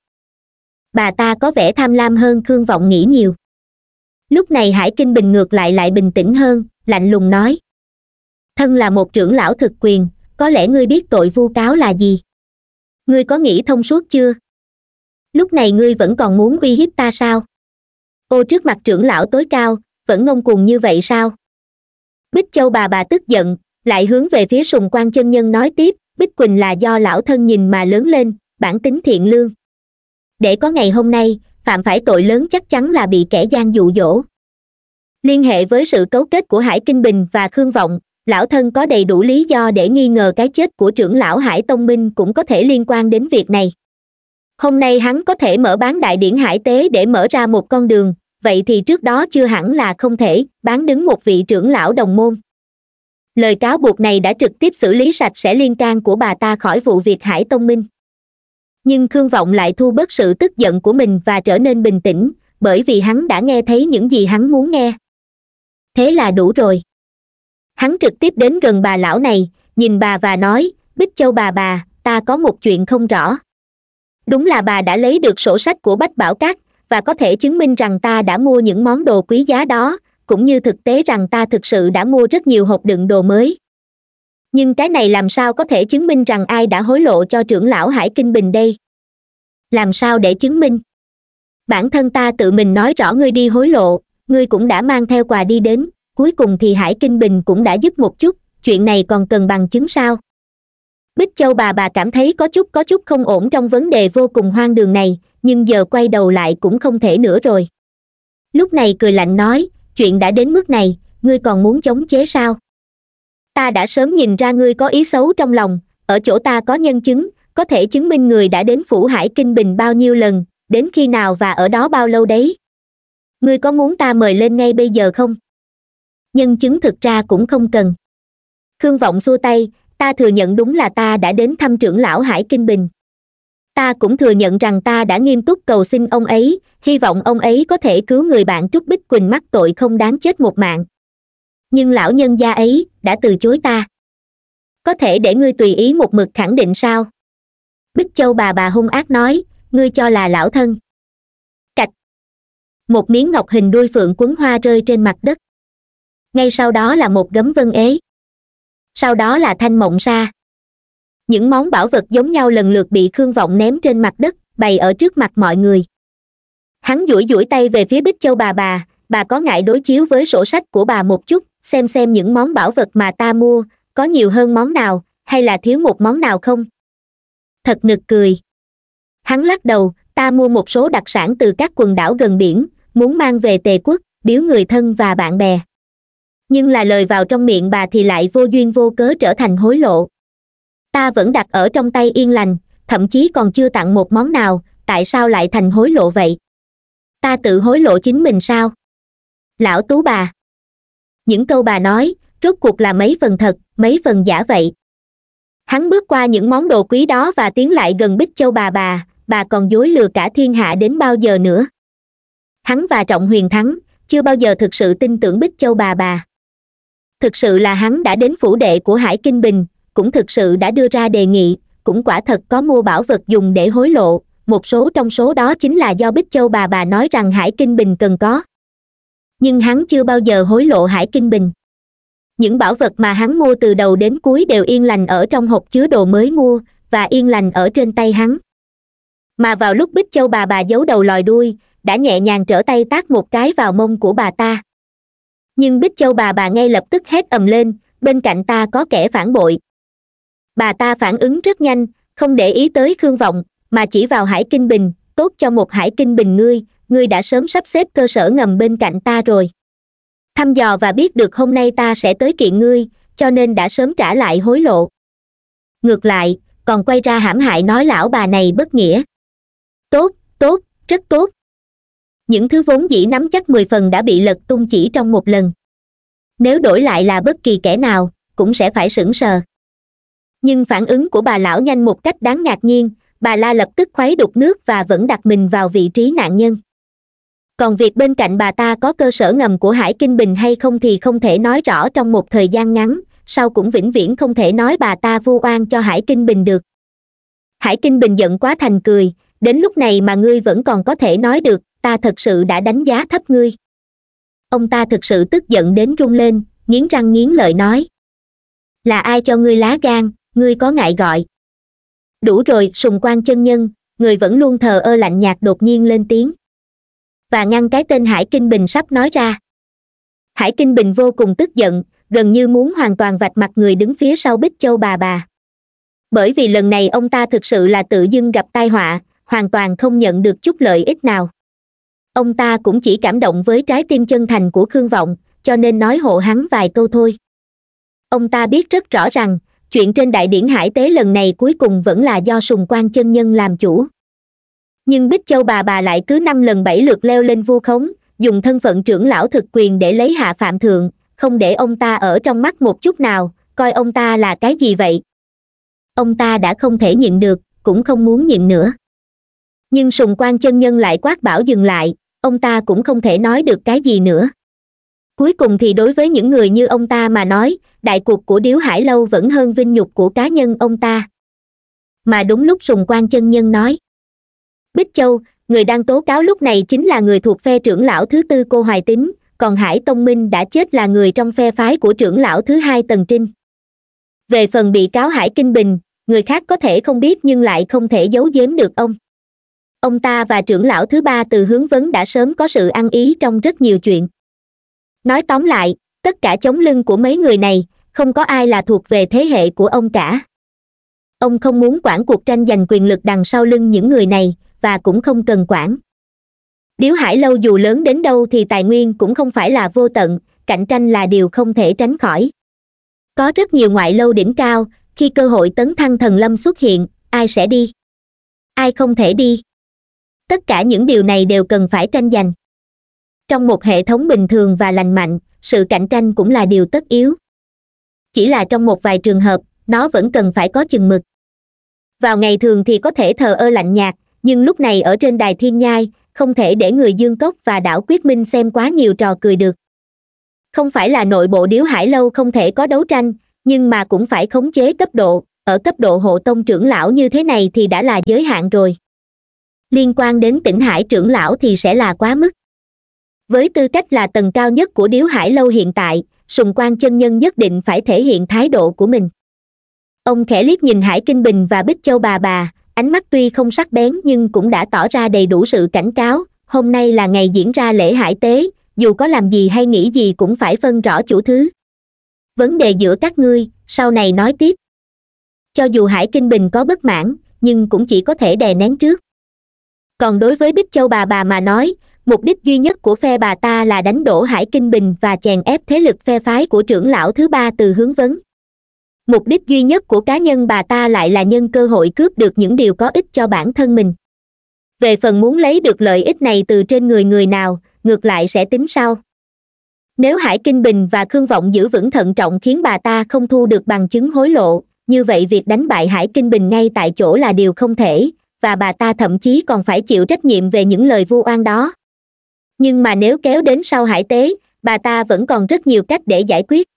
bà ta có vẻ tham lam hơn khương vọng nghĩ nhiều lúc này hải kinh bình ngược lại lại bình tĩnh hơn lạnh lùng nói thân là một trưởng lão thực quyền có lẽ ngươi biết tội vu cáo là gì ngươi có nghĩ thông suốt chưa lúc này ngươi vẫn còn muốn uy hiếp ta sao ô trước mặt trưởng lão tối cao vẫn ngông cuồng như vậy sao bích châu bà bà tức giận lại hướng về phía sùng quan chân nhân nói tiếp bích quỳnh là do lão thân nhìn mà lớn lên bản tính thiện lương để có ngày hôm nay phạm phải tội lớn chắc chắn là bị kẻ gian dụ dỗ liên hệ với sự cấu kết của hải kinh bình và khương vọng lão thân có đầy đủ lý do để nghi ngờ cái chết của trưởng lão hải tông minh cũng có thể liên quan đến việc này hôm nay hắn có thể mở bán đại điển hải tế để mở ra một con đường vậy thì trước đó chưa hẳn là không thể bán đứng một vị trưởng lão đồng môn lời cáo buộc này đã trực tiếp xử lý sạch sẽ liên can của bà ta khỏi vụ việc hải tông minh nhưng khương vọng lại thu bớt sự tức giận của mình và trở nên bình tĩnh bởi vì hắn đã nghe thấy những gì hắn muốn nghe thế là đủ rồi hắn trực tiếp đến gần bà lão này nhìn bà và nói bích châu bà bà ta có một chuyện không rõ đúng là bà đã lấy được sổ sách của bách bảo cát và có thể chứng minh rằng ta đã mua những món đồ quý giá đó cũng như thực tế rằng ta thực sự đã mua rất nhiều hộp đựng đồ mới nhưng cái này làm sao có thể chứng minh rằng ai đã hối lộ cho trưởng lão hải kinh bình đây làm sao để chứng minh bản thân ta tự mình nói rõ ngươi đi hối lộ ngươi cũng đã mang theo quà đi đến cuối cùng thì hải kinh bình cũng đã giúp một chút chuyện này còn cần bằng chứng sao bích châu bà bà cảm thấy có chút có chút không ổn trong vấn đề vô cùng hoang đường này nhưng giờ quay đầu lại cũng không thể nữa rồi lúc này cười lạnh nói chuyện đã đến mức này ngươi còn muốn chống chế sao ta đã sớm nhìn ra ngươi có ý xấu trong lòng ở chỗ ta có nhân chứng có thể chứng minh người đã đến phủ hải kinh bình bao nhiêu lần đến khi nào và ở đó bao lâu đấy ngươi có muốn ta mời lên ngay bây giờ không nhân chứng thực ra cũng không cần khương vọng xua tay ta thừa nhận đúng là ta đã đến thăm trưởng lão hải kinh bình ta cũng thừa nhận rằng ta đã nghiêm túc cầu xin ông ấy hy vọng ông ấy có thể cứu người bạn trúc bích quỳnh mắc tội không đáng chết một mạng nhưng lão nhân gia ấy đã từ chối ta có thể để ngươi tùy ý một mực khẳng định sao bích châu bà bà hung ác nói ngươi cho là lão thân cạch một miếng ngọc hình đuôi phượng quấn hoa rơi trên mặt đất ngay sau đó là một gấm vân ế sau đó là thanh mộng sa những món bảo vật giống nhau lần lượt bị khương vọng ném trên mặt đất bày ở trước mặt mọi người hắn duỗi duỗi tay về phía bích châu bà bà bà có ngại đối chiếu với sổ sách của bà một chút xem xem những món bảo vật mà ta mua có nhiều hơn món nào hay là thiếu một món nào không thật nực cười hắn lắc đầu ta mua một số đặc sản từ các quần đảo gần biển muốn mang về tề quốc biếu người thân và bạn bè nhưng là lời vào trong miệng bà thì lại vô duyên vô cớ trở thành hối lộ ta vẫn đặt ở trong tay yên lành thậm chí còn chưa tặng một món nào tại sao lại thành hối lộ vậy ta tự hối lộ chính mình sao lão tú bà những câu bà nói rốt cuộc là mấy phần thật mấy phần giả vậy hắn bước qua những món đồ quý đó và tiến lại gần bích châu bà bà bà còn dối lừa cả thiên hạ đến bao giờ nữa hắn và trọng huyền thắng chưa bao giờ thực sự tin tưởng bích châu bà bà thực sự là hắn đã đến phủ đệ của hải kinh bình cũng thực sự đã đưa ra đề nghị cũng quả thật có mua bảo vật dùng để hối lộ một số trong số đó chính là do bích châu bà bà nói rằng hải kinh bình cần có nhưng hắn chưa bao giờ hối lộ hải kinh bình những bảo vật mà hắn mua từ đầu đến cuối đều yên lành ở trong hộp chứa đồ mới mua và yên lành ở trên tay hắn mà vào lúc bích châu bà bà giấu đầu lòi đuôi đã nhẹ nhàng trở tay tác một cái vào mông của bà ta nhưng bích châu bà bà ngay lập tức hét ầm lên bên cạnh ta có kẻ phản bội bà ta phản ứng rất nhanh không để ý tới khương vọng mà chỉ vào hải kinh bình tốt cho một hải kinh bình ngươi ngươi đã sớm sắp xếp cơ sở ngầm bên cạnh ta rồi thăm dò và biết được hôm nay ta sẽ tới kiện ngươi cho nên đã sớm trả lại hối lộ ngược lại còn quay ra hãm hại nói lão bà này bất nghĩa tốt tốt rất tốt những thứ vốn dĩ nắm chắc mười phần đã bị lật tung chỉ trong một lần nếu đổi lại là bất kỳ kẻ nào cũng sẽ phải sững sờ nhưng phản ứng của bà lão nhanh một cách đáng ngạc nhiên bà la lập tức khuấy đục nước và vẫn đặt mình vào vị trí nạn nhân còn việc bên cạnh bà ta có cơ sở ngầm của hải kinh bình hay không thì không thể nói rõ trong một thời gian ngắn sau cũng vĩnh viễn không thể nói bà ta vu oan cho hải kinh bình được hải kinh bình giận quá thành cười đến lúc này mà ngươi vẫn còn có thể nói được ta thật sự đã đánh giá thấp ngươi ông ta thực sự tức giận đến run lên nghiến răng nghiến lợi nói là ai cho ngươi lá gan ngươi có ngại gọi đủ rồi sùng quan chân nhân người vẫn luôn thờ ơ lạnh nhạt đột nhiên lên tiếng và ngăn cái tên hải kinh bình sắp nói ra hải kinh bình vô cùng tức giận gần như muốn hoàn toàn vạch mặt người đứng phía sau bích châu bà bà bởi vì lần này ông ta thực sự là tự dưng gặp tai họa hoàn toàn không nhận được chút lợi ích nào ông ta cũng chỉ cảm động với trái tim chân thành của khương vọng cho nên nói hộ hắn vài câu thôi ông ta biết rất rõ rằng chuyện trên đại điển hải tế lần này cuối cùng vẫn là do sùng quan chân nhân làm chủ nhưng bích châu bà bà lại cứ năm lần bảy lượt leo lên vu khống dùng thân phận trưởng lão thực quyền để lấy hạ phạm thượng không để ông ta ở trong mắt một chút nào coi ông ta là cái gì vậy ông ta đã không thể nhịn được cũng không muốn nhịn nữa nhưng sùng quan chân nhân lại quát bảo dừng lại ông ta cũng không thể nói được cái gì nữa cuối cùng thì đối với những người như ông ta mà nói đại cuộc của điếu hải lâu vẫn hơn vinh nhục của cá nhân ông ta mà đúng lúc sùng quan chân nhân nói bích châu người đang tố cáo lúc này chính là người thuộc phe trưởng lão thứ tư cô hoài Tính, còn hải tông minh đã chết là người trong phe phái của trưởng lão thứ hai tần trinh về phần bị cáo hải kinh bình người khác có thể không biết nhưng lại không thể giấu giếm được ông ông ta và trưởng lão thứ ba từ hướng vấn đã sớm có sự ăn ý trong rất nhiều chuyện nói tóm lại tất cả chống lưng của mấy người này không có ai là thuộc về thế hệ của ông cả ông không muốn quản cuộc tranh giành quyền lực đằng sau lưng những người này và cũng không cần quản điếu hải lâu dù lớn đến đâu thì tài nguyên cũng không phải là vô tận cạnh tranh là điều không thể tránh khỏi có rất nhiều ngoại lâu đỉnh cao khi cơ hội tấn thăng thần lâm xuất hiện ai sẽ đi ai không thể đi tất cả những điều này đều cần phải tranh giành trong một hệ thống bình thường và lành mạnh sự cạnh tranh cũng là điều tất yếu chỉ là trong một vài trường hợp nó vẫn cần phải có chừng mực vào ngày thường thì có thể thờ ơ lạnh nhạt nhưng lúc này ở trên đài thiên nhai không thể để người dương cốc và đảo quyết minh xem quá nhiều trò cười được không phải là nội bộ điếu hải lâu không thể có đấu tranh nhưng mà cũng phải khống chế cấp độ ở cấp độ hộ tông trưởng lão như thế này thì đã là giới hạn rồi liên quan đến tỉnh hải trưởng lão thì sẽ là quá mức với tư cách là tầng cao nhất của điếu hải lâu hiện tại sùng quan chân nhân nhất định phải thể hiện thái độ của mình ông khẽ liếc nhìn hải kinh bình và bích châu bà bà ánh mắt tuy không sắc bén nhưng cũng đã tỏ ra đầy đủ sự cảnh cáo hôm nay là ngày diễn ra lễ hải tế dù có làm gì hay nghĩ gì cũng phải phân rõ chủ thứ vấn đề giữa các ngươi sau này nói tiếp cho dù hải kinh bình có bất mãn nhưng cũng chỉ có thể đè nén trước còn đối với bích châu bà bà mà nói mục đích duy nhất của phe bà ta là đánh đổ hải kinh bình và chèn ép thế lực phe phái của trưởng lão thứ ba từ hướng vấn mục đích duy nhất của cá nhân bà ta lại là nhân cơ hội cướp được những điều có ích cho bản thân mình về phần muốn lấy được lợi ích này từ trên người người nào ngược lại sẽ tính sau nếu hải kinh bình và khương vọng giữ vững thận trọng khiến bà ta không thu được bằng chứng hối lộ như vậy việc đánh bại hải kinh bình ngay tại chỗ là điều không thể và bà ta thậm chí còn phải chịu trách nhiệm về những lời vu oan đó nhưng mà nếu kéo đến sau hải tế bà ta vẫn còn rất nhiều cách để giải quyết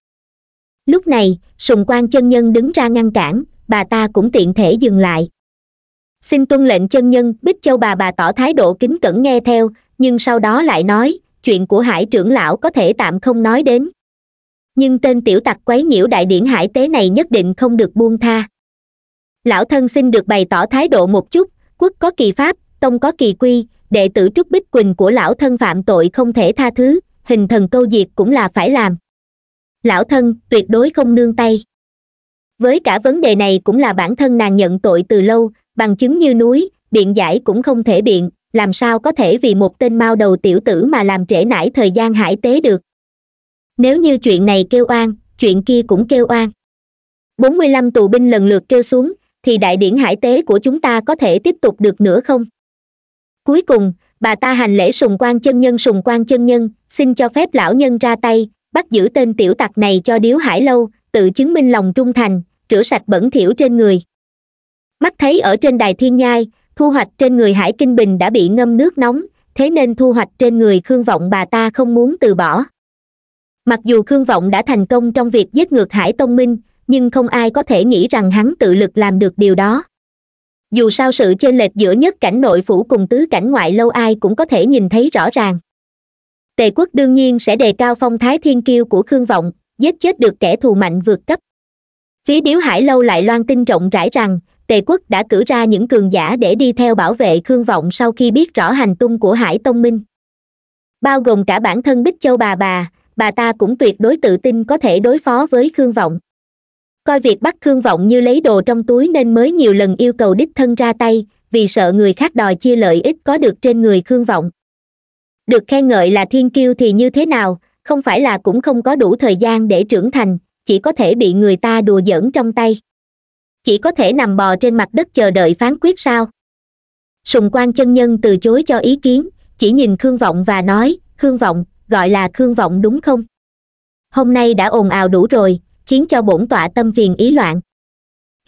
lúc này sùng quan chân nhân đứng ra ngăn cản bà ta cũng tiện thể dừng lại xin tuân lệnh chân nhân bích châu bà bà tỏ thái độ kính cẩn nghe theo nhưng sau đó lại nói chuyện của hải trưởng lão có thể tạm không nói đến nhưng tên tiểu tặc quấy nhiễu đại điển hải tế này nhất định không được buông tha lão thân xin được bày tỏ thái độ một chút quốc có kỳ pháp tông có kỳ quy đệ tử trúc bích quỳnh của lão thân phạm tội không thể tha thứ hình thần câu diệt cũng là phải làm lão thân tuyệt đối không nương tay với cả vấn đề này cũng là bản thân nàng nhận tội từ lâu bằng chứng như núi biện giải cũng không thể biện làm sao có thể vì một tên mao đầu tiểu tử mà làm trễ nải thời gian hải tế được nếu như chuyện này kêu oan chuyện kia cũng kêu oan bốn mươi lăm tù binh lần lượt kêu xuống thì đại điển hải tế của chúng ta có thể tiếp tục được nữa không cuối cùng bà ta hành lễ sùng quan chân nhân sùng quan chân nhân xin cho phép lão nhân ra tay bắt giữ tên tiểu tặc này cho điếu hải lâu tự chứng minh lòng trung thành rửa sạch bẩn thỉu trên người mắt thấy ở trên đài thiên nhai thu hoạch trên người hải kinh bình đã bị ngâm nước nóng thế nên thu hoạch trên người khương vọng bà ta không muốn từ bỏ mặc dù khương vọng đã thành công trong việc giết ngược hải tông minh nhưng không ai có thể nghĩ rằng hắn tự lực làm được điều đó dù sao sự chênh lệch giữa nhất cảnh nội phủ cùng tứ cảnh ngoại lâu ai cũng có thể nhìn thấy rõ ràng tề quốc đương nhiên sẽ đề cao phong thái thiên kiêu của khương vọng giết chết được kẻ thù mạnh vượt cấp phía điếu hải lâu lại loan tin rộng rãi rằng tề quốc đã cử ra những cường giả để đi theo bảo vệ khương vọng sau khi biết rõ hành tung của hải tông minh bao gồm cả bản thân bích châu bà bà bà ta cũng tuyệt đối tự tin có thể đối phó với khương vọng coi việc bắt khương vọng như lấy đồ trong túi nên mới nhiều lần yêu cầu đích thân ra tay vì sợ người khác đòi chia lợi ích có được trên người khương vọng được khen ngợi là thiên kiêu thì như thế nào không phải là cũng không có đủ thời gian để trưởng thành chỉ có thể bị người ta đùa giỡn trong tay chỉ có thể nằm bò trên mặt đất chờ đợi phán quyết sao sùng quan chân nhân từ chối cho ý kiến chỉ nhìn khương vọng và nói khương vọng gọi là khương vọng đúng không hôm nay đã ồn ào đủ rồi khiến cho bổn tọa tâm phiền ý loạn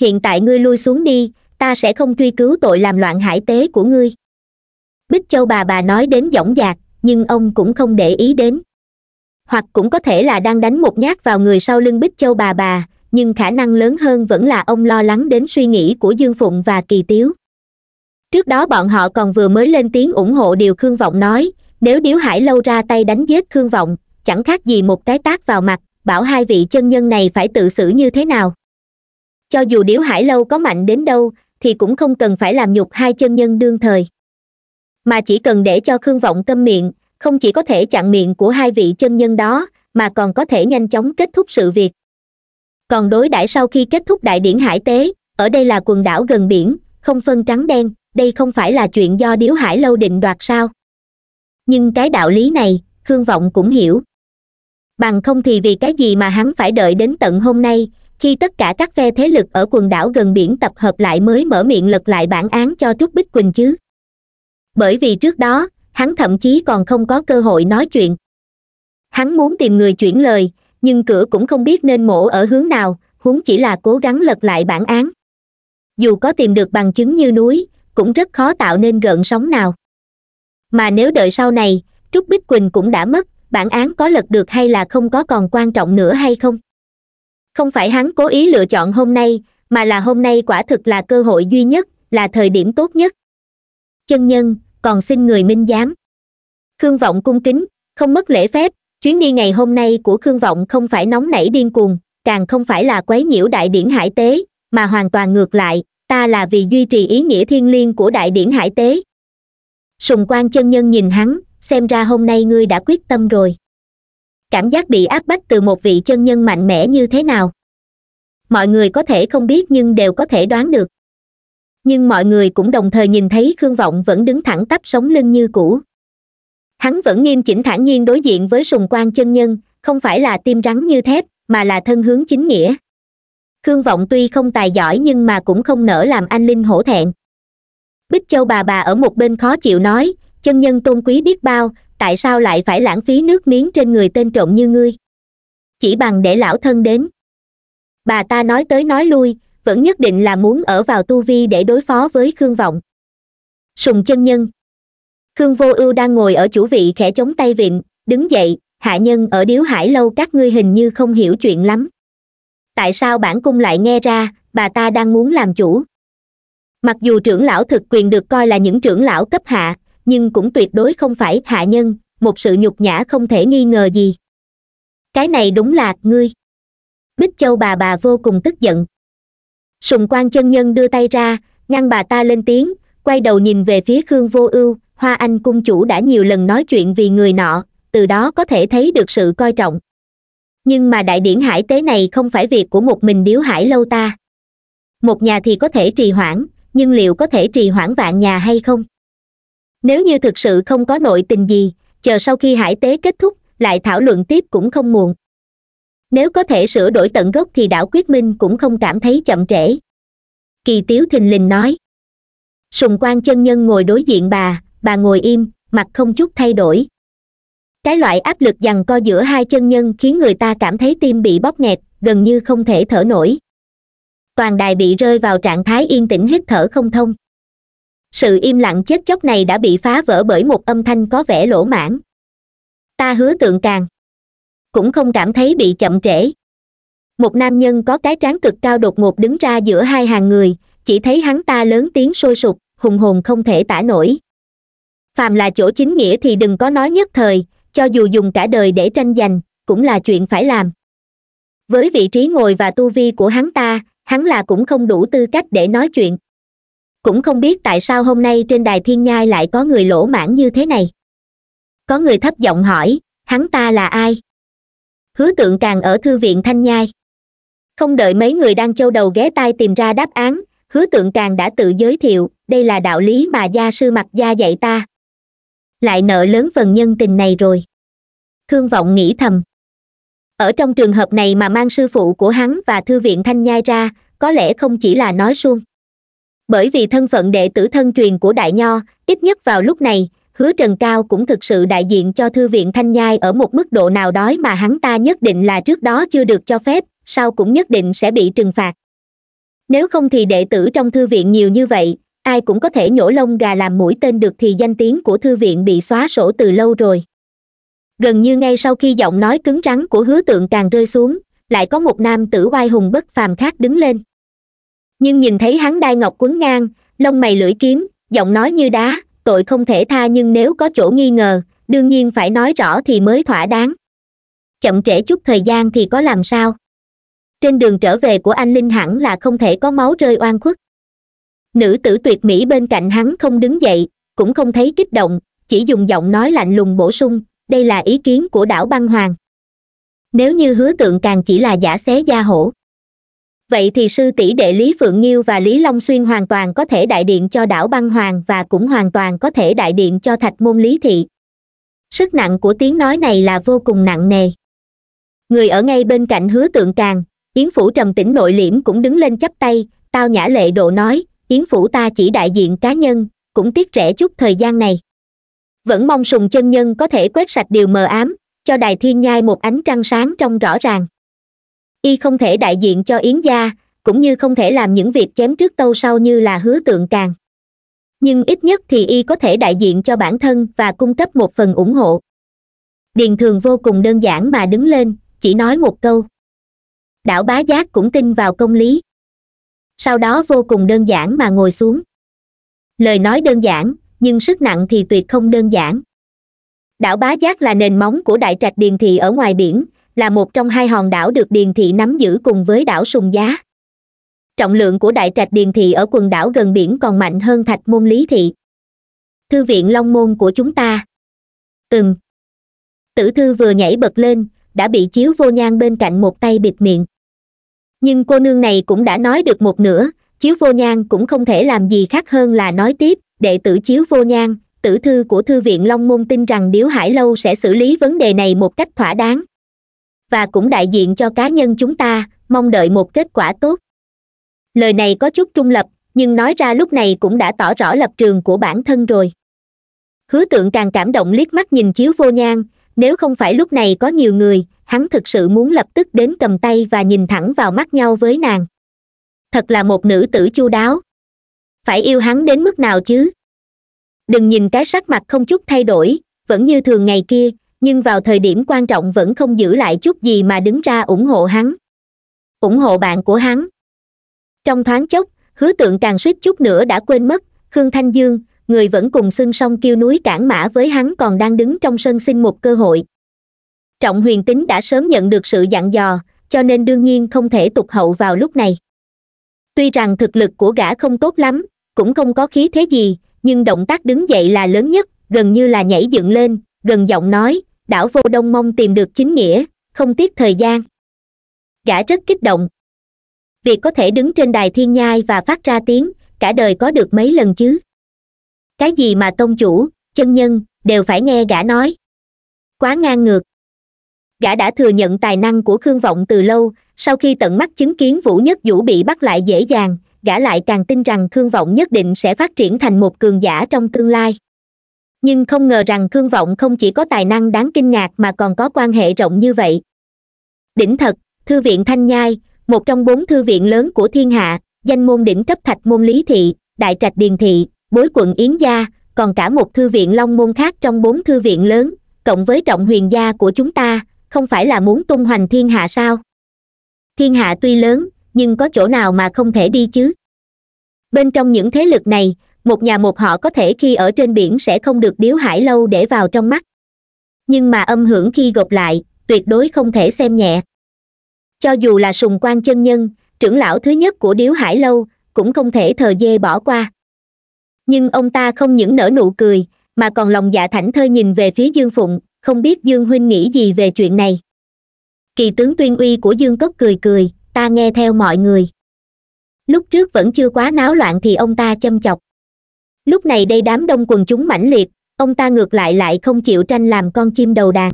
hiện tại ngươi lui xuống đi ta sẽ không truy cứu tội làm loạn hải tế của ngươi bích châu bà bà nói đến dõng dạc nhưng ông cũng không để ý đến hoặc cũng có thể là đang đánh một nhát vào người sau lưng bích châu bà bà nhưng khả năng lớn hơn vẫn là ông lo lắng đến suy nghĩ của dương phụng và kỳ tiếu trước đó bọn họ còn vừa mới lên tiếng ủng hộ điều khương vọng nói nếu điếu hải lâu ra tay đánh giết khương vọng chẳng khác gì một cái tác vào mặt bảo hai vị chân nhân này phải tự xử như thế nào cho dù điếu hải lâu có mạnh đến đâu thì cũng không cần phải làm nhục hai chân nhân đương thời mà chỉ cần để cho khương vọng câm miệng không chỉ có thể chặn miệng của hai vị chân nhân đó mà còn có thể nhanh chóng kết thúc sự việc còn đối đãi sau khi kết thúc đại điển hải tế ở đây là quần đảo gần biển không phân trắng đen đây không phải là chuyện do điếu hải lâu định đoạt sao nhưng cái đạo lý này khương vọng cũng hiểu bằng không thì vì cái gì mà hắn phải đợi đến tận hôm nay khi tất cả các phe thế lực ở quần đảo gần biển tập hợp lại mới mở miệng lật lại bản án cho trúc bích quỳnh chứ bởi vì trước đó hắn thậm chí còn không có cơ hội nói chuyện hắn muốn tìm người chuyển lời nhưng cửa cũng không biết nên mổ ở hướng nào huống chỉ là cố gắng lật lại bản án dù có tìm được bằng chứng như núi cũng rất khó tạo nên gợn sóng nào mà nếu đợi sau này trúc bích quỳnh cũng đã mất bản án có lật được hay là không có còn quan trọng nữa hay không không phải hắn cố ý lựa chọn hôm nay mà là hôm nay quả thực là cơ hội duy nhất là thời điểm tốt nhất chân nhân còn xin người minh giám khương vọng cung kính không mất lễ phép chuyến đi ngày hôm nay của khương vọng không phải nóng nảy điên cuồng càng không phải là quấy nhiễu đại điển hải tế mà hoàn toàn ngược lại ta là vì duy trì ý nghĩa thiên liêng của đại điển hải tế sùng quan chân nhân nhìn hắn xem ra hôm nay ngươi đã quyết tâm rồi cảm giác bị áp bách từ một vị chân nhân mạnh mẽ như thế nào mọi người có thể không biết nhưng đều có thể đoán được nhưng mọi người cũng đồng thời nhìn thấy khương vọng vẫn đứng thẳng tắp sống lưng như cũ hắn vẫn nghiêm chỉnh thản nhiên đối diện với sùng quan chân nhân không phải là tim rắn như thép mà là thân hướng chính nghĩa khương vọng tuy không tài giỏi nhưng mà cũng không nỡ làm anh linh hổ thẹn bích châu bà bà ở một bên khó chịu nói chân nhân tôn quý biết bao tại sao lại phải lãng phí nước miếng trên người tên trộm như ngươi chỉ bằng để lão thân đến bà ta nói tới nói lui vẫn nhất định là muốn ở vào tu vi để đối phó với khương vọng sùng chân nhân khương vô ưu đang ngồi ở chủ vị khẽ chống tay vịn đứng dậy hạ nhân ở điếu hải lâu các ngươi hình như không hiểu chuyện lắm tại sao bản cung lại nghe ra bà ta đang muốn làm chủ mặc dù trưởng lão thực quyền được coi là những trưởng lão cấp hạ nhưng cũng tuyệt đối không phải hạ nhân một sự nhục nhã không thể nghi ngờ gì cái này đúng là ngươi bích châu bà bà vô cùng tức giận sùng quan chân nhân đưa tay ra ngăn bà ta lên tiếng quay đầu nhìn về phía khương vô ưu hoa anh cung chủ đã nhiều lần nói chuyện vì người nọ từ đó có thể thấy được sự coi trọng nhưng mà đại điển hải tế này không phải việc của một mình điếu hải lâu ta một nhà thì có thể trì hoãn nhưng liệu có thể trì hoãn vạn nhà hay không nếu như thực sự không có nội tình gì chờ sau khi hải tế kết thúc lại thảo luận tiếp cũng không muộn nếu có thể sửa đổi tận gốc thì đảo quyết minh cũng không cảm thấy chậm trễ kỳ tiếu thình lình nói sùng quan chân nhân ngồi đối diện bà bà ngồi im mặt không chút thay đổi cái loại áp lực giằng co giữa hai chân nhân khiến người ta cảm thấy tim bị bóp nghẹt gần như không thể thở nổi toàn đài bị rơi vào trạng thái yên tĩnh hít thở không thông sự im lặng chết chóc này đã bị phá vỡ bởi một âm thanh có vẻ lỗ mãn ta hứa tượng càng cũng không cảm thấy bị chậm trễ một nam nhân có cái trán cực cao đột ngột đứng ra giữa hai hàng người chỉ thấy hắn ta lớn tiếng sôi sục hùng hồn không thể tả nổi phàm là chỗ chính nghĩa thì đừng có nói nhất thời cho dù dùng cả đời để tranh giành cũng là chuyện phải làm với vị trí ngồi và tu vi của hắn ta hắn là cũng không đủ tư cách để nói chuyện cũng không biết tại sao hôm nay trên đài thiên nhai lại có người lỗ mãn như thế này có người thấp giọng hỏi hắn ta là ai hứa tượng càng ở thư viện thanh nhai không đợi mấy người đang châu đầu ghé tai tìm ra đáp án hứa tượng càng đã tự giới thiệu đây là đạo lý mà gia sư mặt gia dạy ta lại nợ lớn phần nhân tình này rồi thương vọng nghĩ thầm ở trong trường hợp này mà mang sư phụ của hắn và thư viện thanh nhai ra có lẽ không chỉ là nói suông bởi vì thân phận đệ tử thân truyền của đại nho ít nhất vào lúc này hứa trần cao cũng thực sự đại diện cho thư viện thanh nhai ở một mức độ nào đó mà hắn ta nhất định là trước đó chưa được cho phép sau cũng nhất định sẽ bị trừng phạt nếu không thì đệ tử trong thư viện nhiều như vậy ai cũng có thể nhổ lông gà làm mũi tên được thì danh tiếng của thư viện bị xóa sổ từ lâu rồi gần như ngay sau khi giọng nói cứng rắn của hứa tượng càng rơi xuống lại có một nam tử oai hùng bất phàm khác đứng lên nhưng nhìn thấy hắn đai ngọc quấn ngang lông mày lưỡi kiếm giọng nói như đá tội không thể tha nhưng nếu có chỗ nghi ngờ đương nhiên phải nói rõ thì mới thỏa đáng chậm trễ chút thời gian thì có làm sao trên đường trở về của anh linh hẳn là không thể có máu rơi oan khuất nữ tử tuyệt mỹ bên cạnh hắn không đứng dậy cũng không thấy kích động chỉ dùng giọng nói lạnh lùng bổ sung đây là ý kiến của đảo băng hoàng nếu như hứa tượng càng chỉ là giả xé gia hổ vậy thì sư tỷ đệ lý phượng nghiêu và lý long xuyên hoàn toàn có thể đại điện cho đảo băng hoàng và cũng hoàn toàn có thể đại điện cho thạch môn lý thị sức nặng của tiếng nói này là vô cùng nặng nề người ở ngay bên cạnh hứa tượng càng yến phủ trầm tĩnh nội liễm cũng đứng lên chắp tay tao nhã lệ độ nói yến phủ ta chỉ đại diện cá nhân cũng tiếc rẻ chút thời gian này vẫn mong sùng chân nhân có thể quét sạch điều mờ ám cho đài thiên nhai một ánh trăng sáng trong rõ ràng y không thể đại diện cho yến gia cũng như không thể làm những việc chém trước tâu sau như là hứa tượng càng nhưng ít nhất thì y có thể đại diện cho bản thân và cung cấp một phần ủng hộ điền thường vô cùng đơn giản mà đứng lên chỉ nói một câu đảo bá giác cũng tin vào công lý sau đó vô cùng đơn giản mà ngồi xuống lời nói đơn giản nhưng sức nặng thì tuyệt không đơn giản đảo bá giác là nền móng của đại trạch điền thị ở ngoài biển là một trong hai hòn đảo được điền thị nắm giữ cùng với đảo sùng giá trọng lượng của đại trạch điền thị ở quần đảo gần biển còn mạnh hơn thạch môn lý thị thư viện long môn của chúng ta ừm tử thư vừa nhảy bật lên đã bị chiếu vô nhan bên cạnh một tay bịt miệng nhưng cô nương này cũng đã nói được một nửa chiếu vô nhan cũng không thể làm gì khác hơn là nói tiếp đệ tử chiếu vô nhan tử thư của thư viện long môn tin rằng điếu hải lâu sẽ xử lý vấn đề này một cách thỏa đáng và cũng đại diện cho cá nhân chúng ta mong đợi một kết quả tốt lời này có chút trung lập nhưng nói ra lúc này cũng đã tỏ rõ lập trường của bản thân rồi hứa tượng càng cảm động liếc mắt nhìn chiếu vô nhang nếu không phải lúc này có nhiều người hắn thực sự muốn lập tức đến cầm tay và nhìn thẳng vào mắt nhau với nàng thật là một nữ tử chu đáo phải yêu hắn đến mức nào chứ đừng nhìn cái sắc mặt không chút thay đổi vẫn như thường ngày kia nhưng vào thời điểm quan trọng vẫn không giữ lại chút gì mà đứng ra ủng hộ hắn ủng hộ bạn của hắn trong thoáng chốc hứa tượng càng suýt chút nữa đã quên mất khương thanh dương người vẫn cùng xưng song kêu núi cản mã với hắn còn đang đứng trong sân xin một cơ hội trọng huyền tính đã sớm nhận được sự dặn dò cho nên đương nhiên không thể tục hậu vào lúc này tuy rằng thực lực của gã không tốt lắm cũng không có khí thế gì nhưng động tác đứng dậy là lớn nhất gần như là nhảy dựng lên gần giọng nói đảo vô đông mong tìm được chính nghĩa không tiếc thời gian gã rất kích động việc có thể đứng trên đài thiên nhai và phát ra tiếng cả đời có được mấy lần chứ cái gì mà tông chủ chân nhân đều phải nghe gã nói quá ngang ngược gã đã thừa nhận tài năng của khương vọng từ lâu sau khi tận mắt chứng kiến vũ nhất vũ bị bắt lại dễ dàng gã lại càng tin rằng khương vọng nhất định sẽ phát triển thành một cường giả trong tương lai nhưng không ngờ rằng khương vọng không chỉ có tài năng đáng kinh ngạc mà còn có quan hệ rộng như vậy đỉnh thật thư viện thanh nhai một trong bốn thư viện lớn của thiên hạ danh môn đỉnh cấp thạch môn lý thị đại trạch điền thị bối quận yến gia còn cả một thư viện long môn khác trong bốn thư viện lớn cộng với trọng huyền gia của chúng ta không phải là muốn tung hoành thiên hạ sao thiên hạ tuy lớn nhưng có chỗ nào mà không thể đi chứ bên trong những thế lực này một nhà một họ có thể khi ở trên biển sẽ không được điếu hải lâu để vào trong mắt nhưng mà âm hưởng khi gộp lại tuyệt đối không thể xem nhẹ cho dù là sùng quan chân nhân trưởng lão thứ nhất của điếu hải lâu cũng không thể thờ dê bỏ qua nhưng ông ta không những nở nụ cười mà còn lòng dạ thảnh thơi nhìn về phía dương phụng không biết dương huynh nghĩ gì về chuyện này kỳ tướng tuyên uy của dương cốc cười cười ta nghe theo mọi người lúc trước vẫn chưa quá náo loạn thì ông ta châm chọc lúc này đây đám đông quần chúng mãnh liệt ông ta ngược lại lại không chịu tranh làm con chim đầu đàn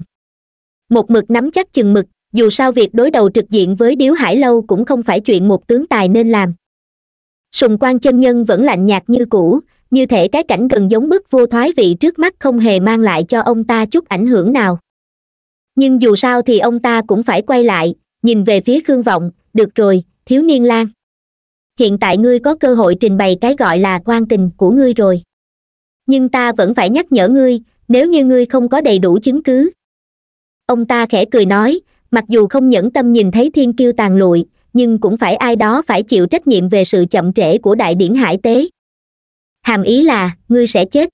một mực nắm chắc chừng mực dù sao việc đối đầu trực diện với điếu hải lâu cũng không phải chuyện một tướng tài nên làm sùng quan chân nhân vẫn lạnh nhạt như cũ như thể cái cảnh gần giống bức vô thoái vị trước mắt không hề mang lại cho ông ta chút ảnh hưởng nào nhưng dù sao thì ông ta cũng phải quay lại nhìn về phía khương vọng được rồi thiếu niên lang hiện tại ngươi có cơ hội trình bày cái gọi là quan tình của ngươi rồi nhưng ta vẫn phải nhắc nhở ngươi nếu như ngươi không có đầy đủ chứng cứ ông ta khẽ cười nói mặc dù không nhẫn tâm nhìn thấy thiên kiêu tàn lụi nhưng cũng phải ai đó phải chịu trách nhiệm về sự chậm trễ của đại điển hải tế hàm ý là ngươi sẽ chết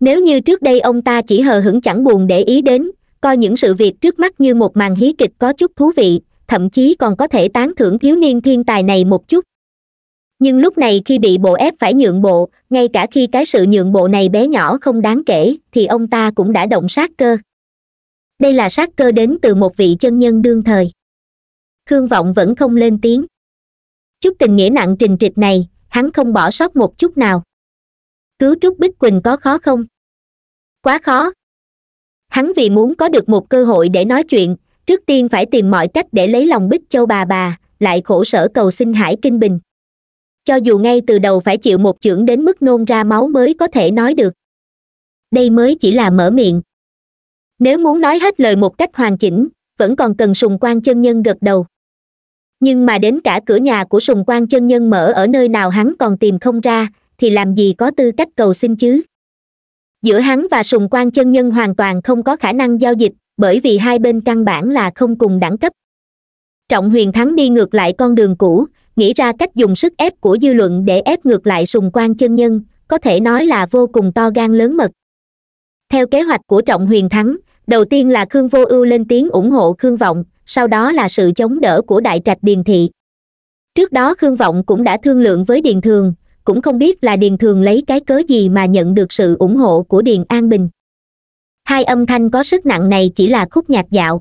nếu như trước đây ông ta chỉ hờ hững chẳng buồn để ý đến coi những sự việc trước mắt như một màn hí kịch có chút thú vị thậm chí còn có thể tán thưởng thiếu niên thiên tài này một chút nhưng lúc này khi bị bộ ép phải nhượng bộ ngay cả khi cái sự nhượng bộ này bé nhỏ không đáng kể thì ông ta cũng đã động sát cơ đây là sát cơ đến từ một vị chân nhân đương thời khương vọng vẫn không lên tiếng chút tình nghĩa nặng trình trịch này hắn không bỏ sót một chút nào cứu trúc bích quỳnh có khó không quá khó hắn vì muốn có được một cơ hội để nói chuyện trước tiên phải tìm mọi cách để lấy lòng bích châu bà bà lại khổ sở cầu xin hải kinh bình cho dù ngay từ đầu phải chịu một chưởng đến mức nôn ra máu mới có thể nói được đây mới chỉ là mở miệng nếu muốn nói hết lời một cách hoàn chỉnh vẫn còn cần sùng quan chân nhân gật đầu nhưng mà đến cả cửa nhà của sùng quan chân nhân mở ở nơi nào hắn còn tìm không ra thì làm gì có tư cách cầu xin chứ giữa hắn và sùng quan chân nhân hoàn toàn không có khả năng giao dịch bởi vì hai bên căn bản là không cùng đẳng cấp trọng huyền thắng đi ngược lại con đường cũ nghĩ ra cách dùng sức ép của dư luận để ép ngược lại sùng quan chân nhân có thể nói là vô cùng to gan lớn mật theo kế hoạch của trọng huyền thắng đầu tiên là khương vô ưu lên tiếng ủng hộ khương vọng sau đó là sự chống đỡ của đại trạch điền thị trước đó khương vọng cũng đã thương lượng với điền thường cũng không biết là điền thường lấy cái cớ gì mà nhận được sự ủng hộ của điền an bình hai âm thanh có sức nặng này chỉ là khúc nhạc dạo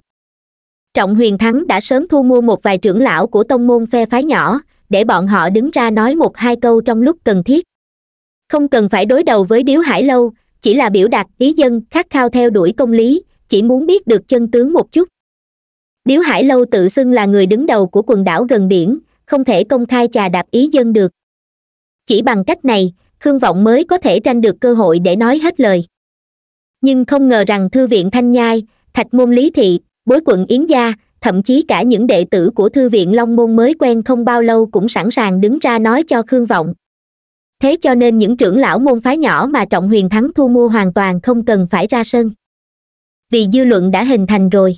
trọng huyền thắng đã sớm thu mua một vài trưởng lão của tông môn phe phái nhỏ để bọn họ đứng ra nói một hai câu trong lúc cần thiết không cần phải đối đầu với điếu hải lâu chỉ là biểu đạt ý dân khát khao theo đuổi công lý chỉ muốn biết được chân tướng một chút điếu hải lâu tự xưng là người đứng đầu của quần đảo gần biển không thể công khai trà đạp ý dân được chỉ bằng cách này khương vọng mới có thể tranh được cơ hội để nói hết lời nhưng không ngờ rằng thư viện thanh nhai thạch môn lý thị bối quận yến gia thậm chí cả những đệ tử của thư viện long môn mới quen không bao lâu cũng sẵn sàng đứng ra nói cho khương vọng thế cho nên những trưởng lão môn phái nhỏ mà trọng huyền thắng thu mua hoàn toàn không cần phải ra sân vì dư luận đã hình thành rồi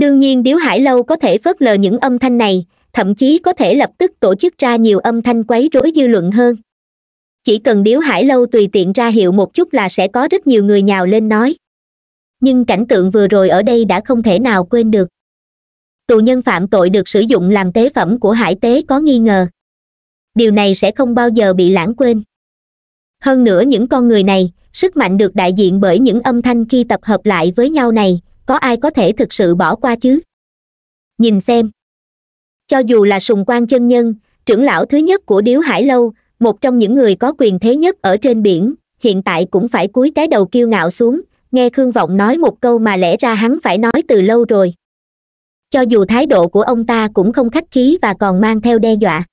đương nhiên điếu hải lâu có thể phớt lờ những âm thanh này thậm chí có thể lập tức tổ chức ra nhiều âm thanh quấy rối dư luận hơn chỉ cần điếu hải lâu tùy tiện ra hiệu một chút là sẽ có rất nhiều người nhào lên nói nhưng cảnh tượng vừa rồi ở đây đã không thể nào quên được tù nhân phạm tội được sử dụng làm tế phẩm của hải tế có nghi ngờ điều này sẽ không bao giờ bị lãng quên hơn nữa những con người này sức mạnh được đại diện bởi những âm thanh khi tập hợp lại với nhau này có ai có thể thực sự bỏ qua chứ nhìn xem cho dù là sùng quan chân nhân trưởng lão thứ nhất của điếu hải lâu một trong những người có quyền thế nhất ở trên biển hiện tại cũng phải cúi cái đầu kiêu ngạo xuống nghe khương vọng nói một câu mà lẽ ra hắn phải nói từ lâu rồi cho dù thái độ của ông ta cũng không khách khí và còn mang theo đe dọa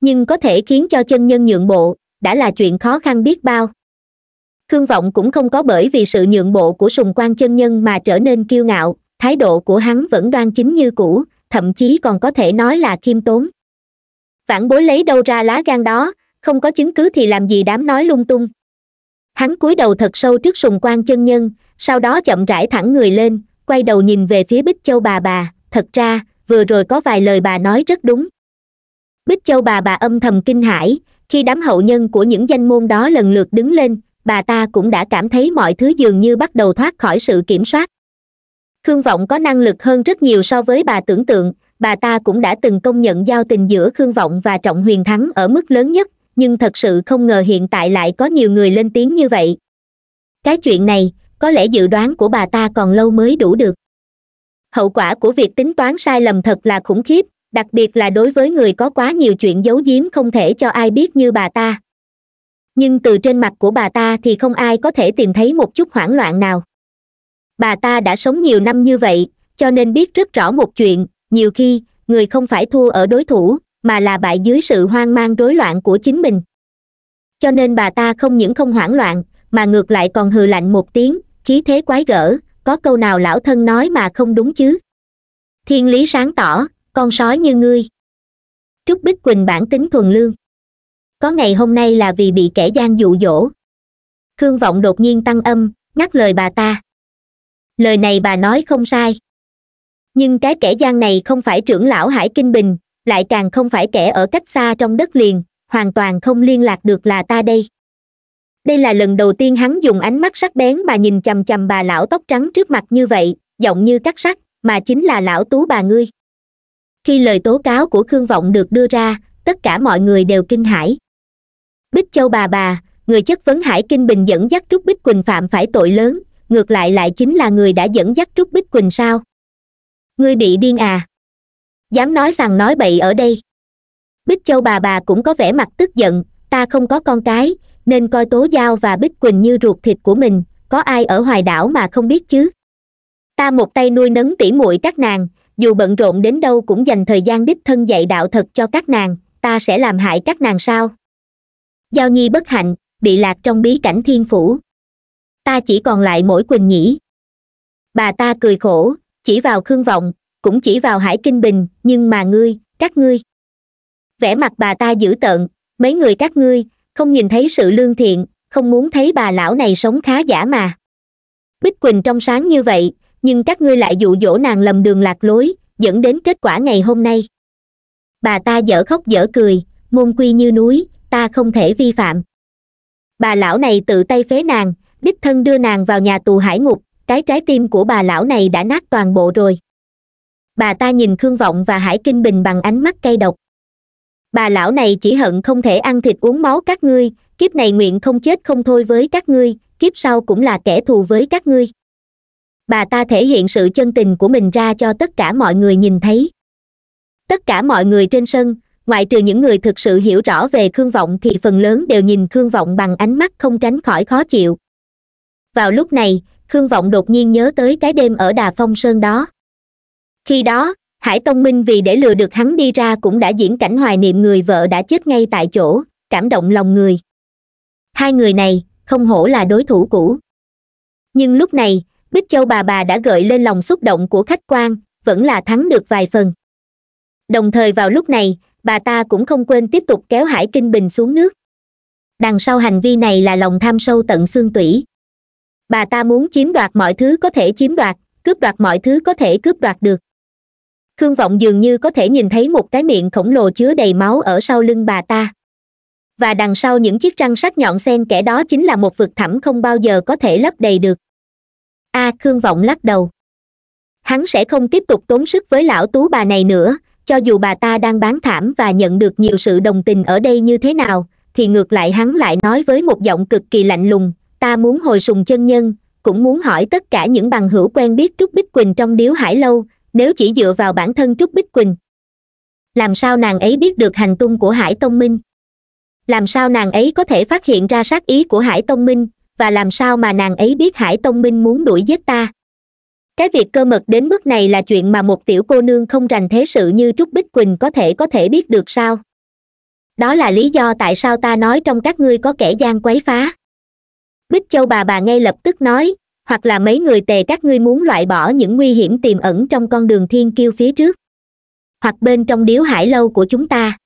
nhưng có thể khiến cho chân nhân nhượng bộ đã là chuyện khó khăn biết bao khương vọng cũng không có bởi vì sự nhượng bộ của sùng quan chân nhân mà trở nên kiêu ngạo thái độ của hắn vẫn đoan chính như cũ thậm chí còn có thể nói là khiêm tốn vãn bối lấy đâu ra lá gan đó không có chứng cứ thì làm gì đám nói lung tung hắn cúi đầu thật sâu trước sùng quan chân nhân sau đó chậm rãi thẳng người lên quay đầu nhìn về phía bích châu bà bà thật ra vừa rồi có vài lời bà nói rất đúng bích châu bà bà âm thầm kinh hãi khi đám hậu nhân của những danh môn đó lần lượt đứng lên bà ta cũng đã cảm thấy mọi thứ dường như bắt đầu thoát khỏi sự kiểm soát khương vọng có năng lực hơn rất nhiều so với bà tưởng tượng bà ta cũng đã từng công nhận giao tình giữa khương vọng và trọng huyền thắng ở mức lớn nhất nhưng thật sự không ngờ hiện tại lại có nhiều người lên tiếng như vậy cái chuyện này có lẽ dự đoán của bà ta còn lâu mới đủ được hậu quả của việc tính toán sai lầm thật là khủng khiếp đặc biệt là đối với người có quá nhiều chuyện giấu giếm không thể cho ai biết như bà ta nhưng từ trên mặt của bà ta thì không ai có thể tìm thấy một chút hoảng loạn nào bà ta đã sống nhiều năm như vậy cho nên biết rất rõ một chuyện nhiều khi người không phải thua ở đối thủ mà là bại dưới sự hoang mang rối loạn của chính mình cho nên bà ta không những không hoảng loạn mà ngược lại còn hừ lạnh một tiếng khí thế quái gở có câu nào lão thân nói mà không đúng chứ thiên lý sáng tỏ con sói như ngươi trúc bích quỳnh bản tính thuần lương có ngày hôm nay là vì bị kẻ gian dụ dỗ khương vọng đột nhiên tăng âm ngắt lời bà ta lời này bà nói không sai nhưng cái kẻ gian này không phải trưởng lão hải kinh bình lại càng không phải kẻ ở cách xa trong đất liền hoàn toàn không liên lạc được là ta đây đây là lần đầu tiên hắn dùng ánh mắt sắc bén mà nhìn chầm chầm bà lão tóc trắng trước mặt như vậy giọng như cắt sắt mà chính là lão tú bà ngươi khi lời tố cáo của khương vọng được đưa ra tất cả mọi người đều kinh hãi bích châu bà bà người chất vấn hải kinh bình dẫn dắt trúc bích quỳnh phạm phải tội lớn ngược lại lại chính là người đã dẫn dắt trúc bích quỳnh sao ngươi bị điên à dám nói rằng nói bậy ở đây bích châu bà bà cũng có vẻ mặt tức giận ta không có con cái nên coi tố giao và bích quỳnh như ruột thịt của mình có ai ở hoài đảo mà không biết chứ ta một tay nuôi nấng tỉ muội các nàng dù bận rộn đến đâu cũng dành thời gian đích thân dạy đạo thật cho các nàng ta sẽ làm hại các nàng sao giao nhi bất hạnh bị lạc trong bí cảnh thiên phủ ta chỉ còn lại mỗi quỳnh nhĩ bà ta cười khổ chỉ vào khương vọng cũng chỉ vào hải kinh bình nhưng mà ngươi các ngươi vẻ mặt bà ta dữ tợn mấy người các ngươi không nhìn thấy sự lương thiện không muốn thấy bà lão này sống khá giả mà bích quỳnh trong sáng như vậy nhưng các ngươi lại dụ dỗ nàng lầm đường lạc lối dẫn đến kết quả ngày hôm nay bà ta dở khóc dở cười môn quy như núi ta không thể vi phạm bà lão này tự tay phế nàng đích thân đưa nàng vào nhà tù hải ngục cái trái tim của bà lão này đã nát toàn bộ rồi bà ta nhìn khương vọng và hải kinh bình bằng ánh mắt cay độc bà lão này chỉ hận không thể ăn thịt uống máu các ngươi kiếp này nguyện không chết không thôi với các ngươi kiếp sau cũng là kẻ thù với các ngươi bà ta thể hiện sự chân tình của mình ra cho tất cả mọi người nhìn thấy tất cả mọi người trên sân ngoại trừ những người thực sự hiểu rõ về khương vọng thì phần lớn đều nhìn khương vọng bằng ánh mắt không tránh khỏi khó chịu vào lúc này khương vọng đột nhiên nhớ tới cái đêm ở đà phong sơn đó khi đó hải tông minh vì để lừa được hắn đi ra cũng đã diễn cảnh hoài niệm người vợ đã chết ngay tại chỗ cảm động lòng người hai người này không hổ là đối thủ cũ nhưng lúc này bích châu bà bà đã gợi lên lòng xúc động của khách quan vẫn là thắng được vài phần đồng thời vào lúc này bà ta cũng không quên tiếp tục kéo hải kinh bình xuống nước đằng sau hành vi này là lòng tham sâu tận xương tủy bà ta muốn chiếm đoạt mọi thứ có thể chiếm đoạt cướp đoạt mọi thứ có thể cướp đoạt được khương vọng dường như có thể nhìn thấy một cái miệng khổng lồ chứa đầy máu ở sau lưng bà ta và đằng sau những chiếc răng sắc nhọn xen kẽ đó chính là một vực thẳm không bao giờ có thể lấp đầy được a à, khương vọng lắc đầu hắn sẽ không tiếp tục tốn sức với lão tú bà này nữa cho dù bà ta đang bán thảm và nhận được nhiều sự đồng tình ở đây như thế nào thì ngược lại hắn lại nói với một giọng cực kỳ lạnh lùng ta muốn hồi sùng chân nhân cũng muốn hỏi tất cả những bằng hữu quen biết trúc bích quỳnh trong điếu hải lâu nếu chỉ dựa vào bản thân trúc bích quỳnh làm sao nàng ấy biết được hành tung của hải tông minh làm sao nàng ấy có thể phát hiện ra sát ý của hải tông minh và làm sao mà nàng ấy biết hải tông minh muốn đuổi giết ta cái việc cơ mật đến mức này là chuyện mà một tiểu cô nương không rành thế sự như trúc bích quỳnh có thể có thể biết được sao đó là lý do tại sao ta nói trong các ngươi có kẻ gian quấy phá bích châu bà bà ngay lập tức nói hoặc là mấy người tề các ngươi muốn loại bỏ những nguy hiểm tiềm ẩn trong con đường thiên kiêu phía trước hoặc bên trong điếu hải lâu của chúng ta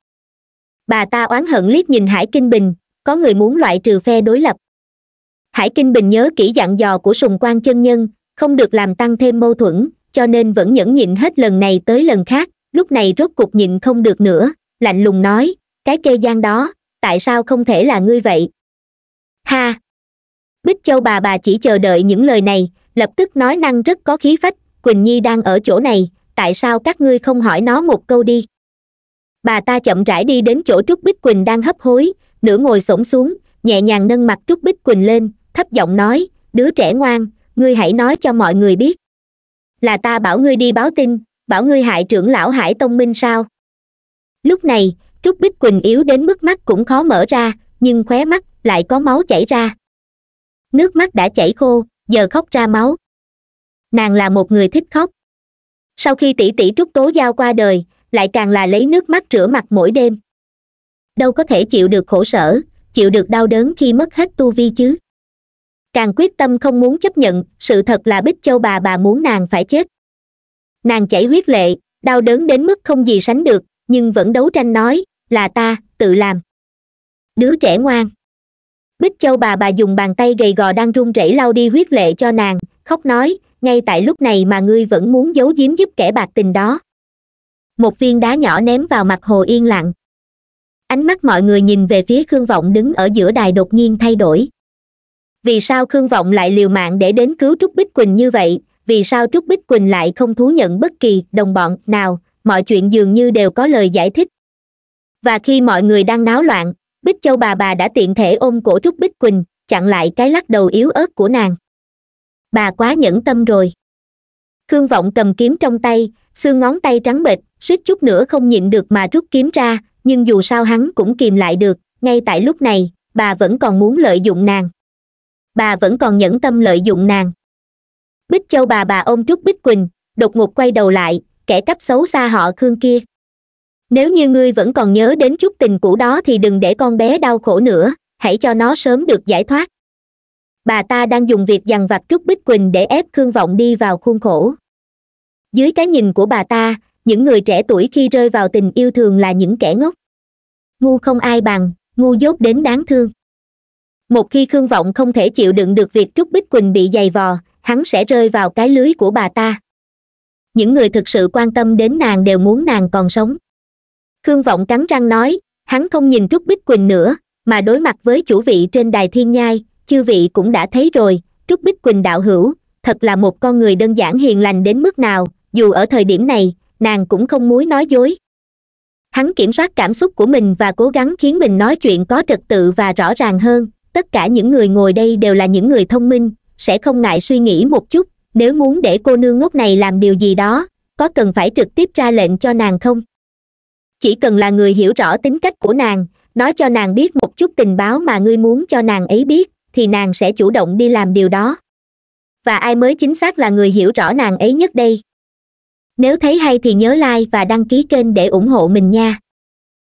bà ta oán hận liếc nhìn hải kinh bình có người muốn loại trừ phe đối lập hải kinh bình nhớ kỹ dặn dò của sùng quan chân nhân không được làm tăng thêm mâu thuẫn cho nên vẫn nhẫn nhịn hết lần này tới lần khác lúc này rốt cục nhịn không được nữa lạnh lùng nói cái kê gian đó tại sao không thể là ngươi vậy ha bích châu bà bà chỉ chờ đợi những lời này lập tức nói năng rất có khí phách quỳnh nhi đang ở chỗ này tại sao các ngươi không hỏi nó một câu đi bà ta chậm rãi đi đến chỗ trúc bích quỳnh đang hấp hối nửa ngồi xổm xuống nhẹ nhàng nâng mặt trúc bích quỳnh lên thấp giọng nói đứa trẻ ngoan ngươi hãy nói cho mọi người biết là ta bảo ngươi đi báo tin bảo ngươi hại trưởng lão hải tông minh sao lúc này trúc bích quỳnh yếu đến mức mắt cũng khó mở ra nhưng khóe mắt lại có máu chảy ra nước mắt đã chảy khô giờ khóc ra máu nàng là một người thích khóc sau khi tỷ tỷ trúc tố giao qua đời lại càng là lấy nước mắt rửa mặt mỗi đêm đâu có thể chịu được khổ sở chịu được đau đớn khi mất hết tu vi chứ càng quyết tâm không muốn chấp nhận sự thật là bích châu bà bà muốn nàng phải chết nàng chảy huyết lệ đau đớn đến mức không gì sánh được nhưng vẫn đấu tranh nói là ta tự làm đứa trẻ ngoan bích châu bà bà dùng bàn tay gầy gò đang run rẩy lau đi huyết lệ cho nàng khóc nói ngay tại lúc này mà ngươi vẫn muốn giấu giếm giúp kẻ bạc tình đó một viên đá nhỏ ném vào mặt hồ yên lặng ánh mắt mọi người nhìn về phía khương vọng đứng ở giữa đài đột nhiên thay đổi vì sao khương vọng lại liều mạng để đến cứu trúc bích quỳnh như vậy vì sao trúc bích quỳnh lại không thú nhận bất kỳ đồng bọn nào mọi chuyện dường như đều có lời giải thích và khi mọi người đang náo loạn bích châu bà bà đã tiện thể ôm cổ trúc bích quỳnh chặn lại cái lắc đầu yếu ớt của nàng bà quá nhẫn tâm rồi khương vọng cầm kiếm trong tay xương ngón tay trắng bệch suýt chút nữa không nhịn được mà rút kiếm ra nhưng dù sao hắn cũng kìm lại được ngay tại lúc này bà vẫn còn muốn lợi dụng nàng bà vẫn còn nhẫn tâm lợi dụng nàng bích châu bà bà ôm trúc bích quỳnh đột ngột quay đầu lại kẻ cắp xấu xa họ khương kia nếu như ngươi vẫn còn nhớ đến chút tình cũ đó thì đừng để con bé đau khổ nữa hãy cho nó sớm được giải thoát bà ta đang dùng việc dằn vặt trúc bích quỳnh để ép khương vọng đi vào khuôn khổ dưới cái nhìn của bà ta những người trẻ tuổi khi rơi vào tình yêu thường là những kẻ ngốc ngu không ai bằng ngu dốt đến đáng thương một khi khương vọng không thể chịu đựng được việc trúc bích quỳnh bị giày vò hắn sẽ rơi vào cái lưới của bà ta những người thực sự quan tâm đến nàng đều muốn nàng còn sống khương vọng cắn răng nói hắn không nhìn trúc bích quỳnh nữa mà đối mặt với chủ vị trên đài thiên nhai chư vị cũng đã thấy rồi trúc bích quỳnh đạo hữu thật là một con người đơn giản hiền lành đến mức nào dù ở thời điểm này nàng cũng không muốn nói dối hắn kiểm soát cảm xúc của mình và cố gắng khiến mình nói chuyện có trật tự và rõ ràng hơn tất cả những người ngồi đây đều là những người thông minh sẽ không ngại suy nghĩ một chút nếu muốn để cô nương ngốc này làm điều gì đó có cần phải trực tiếp ra lệnh cho nàng không chỉ cần là người hiểu rõ tính cách của nàng nói cho nàng biết một chút tình báo mà ngươi muốn cho nàng ấy biết thì nàng sẽ chủ động đi làm điều đó và ai mới chính xác là người hiểu rõ nàng ấy nhất đây nếu thấy hay thì nhớ like và đăng ký kênh để ủng hộ mình nha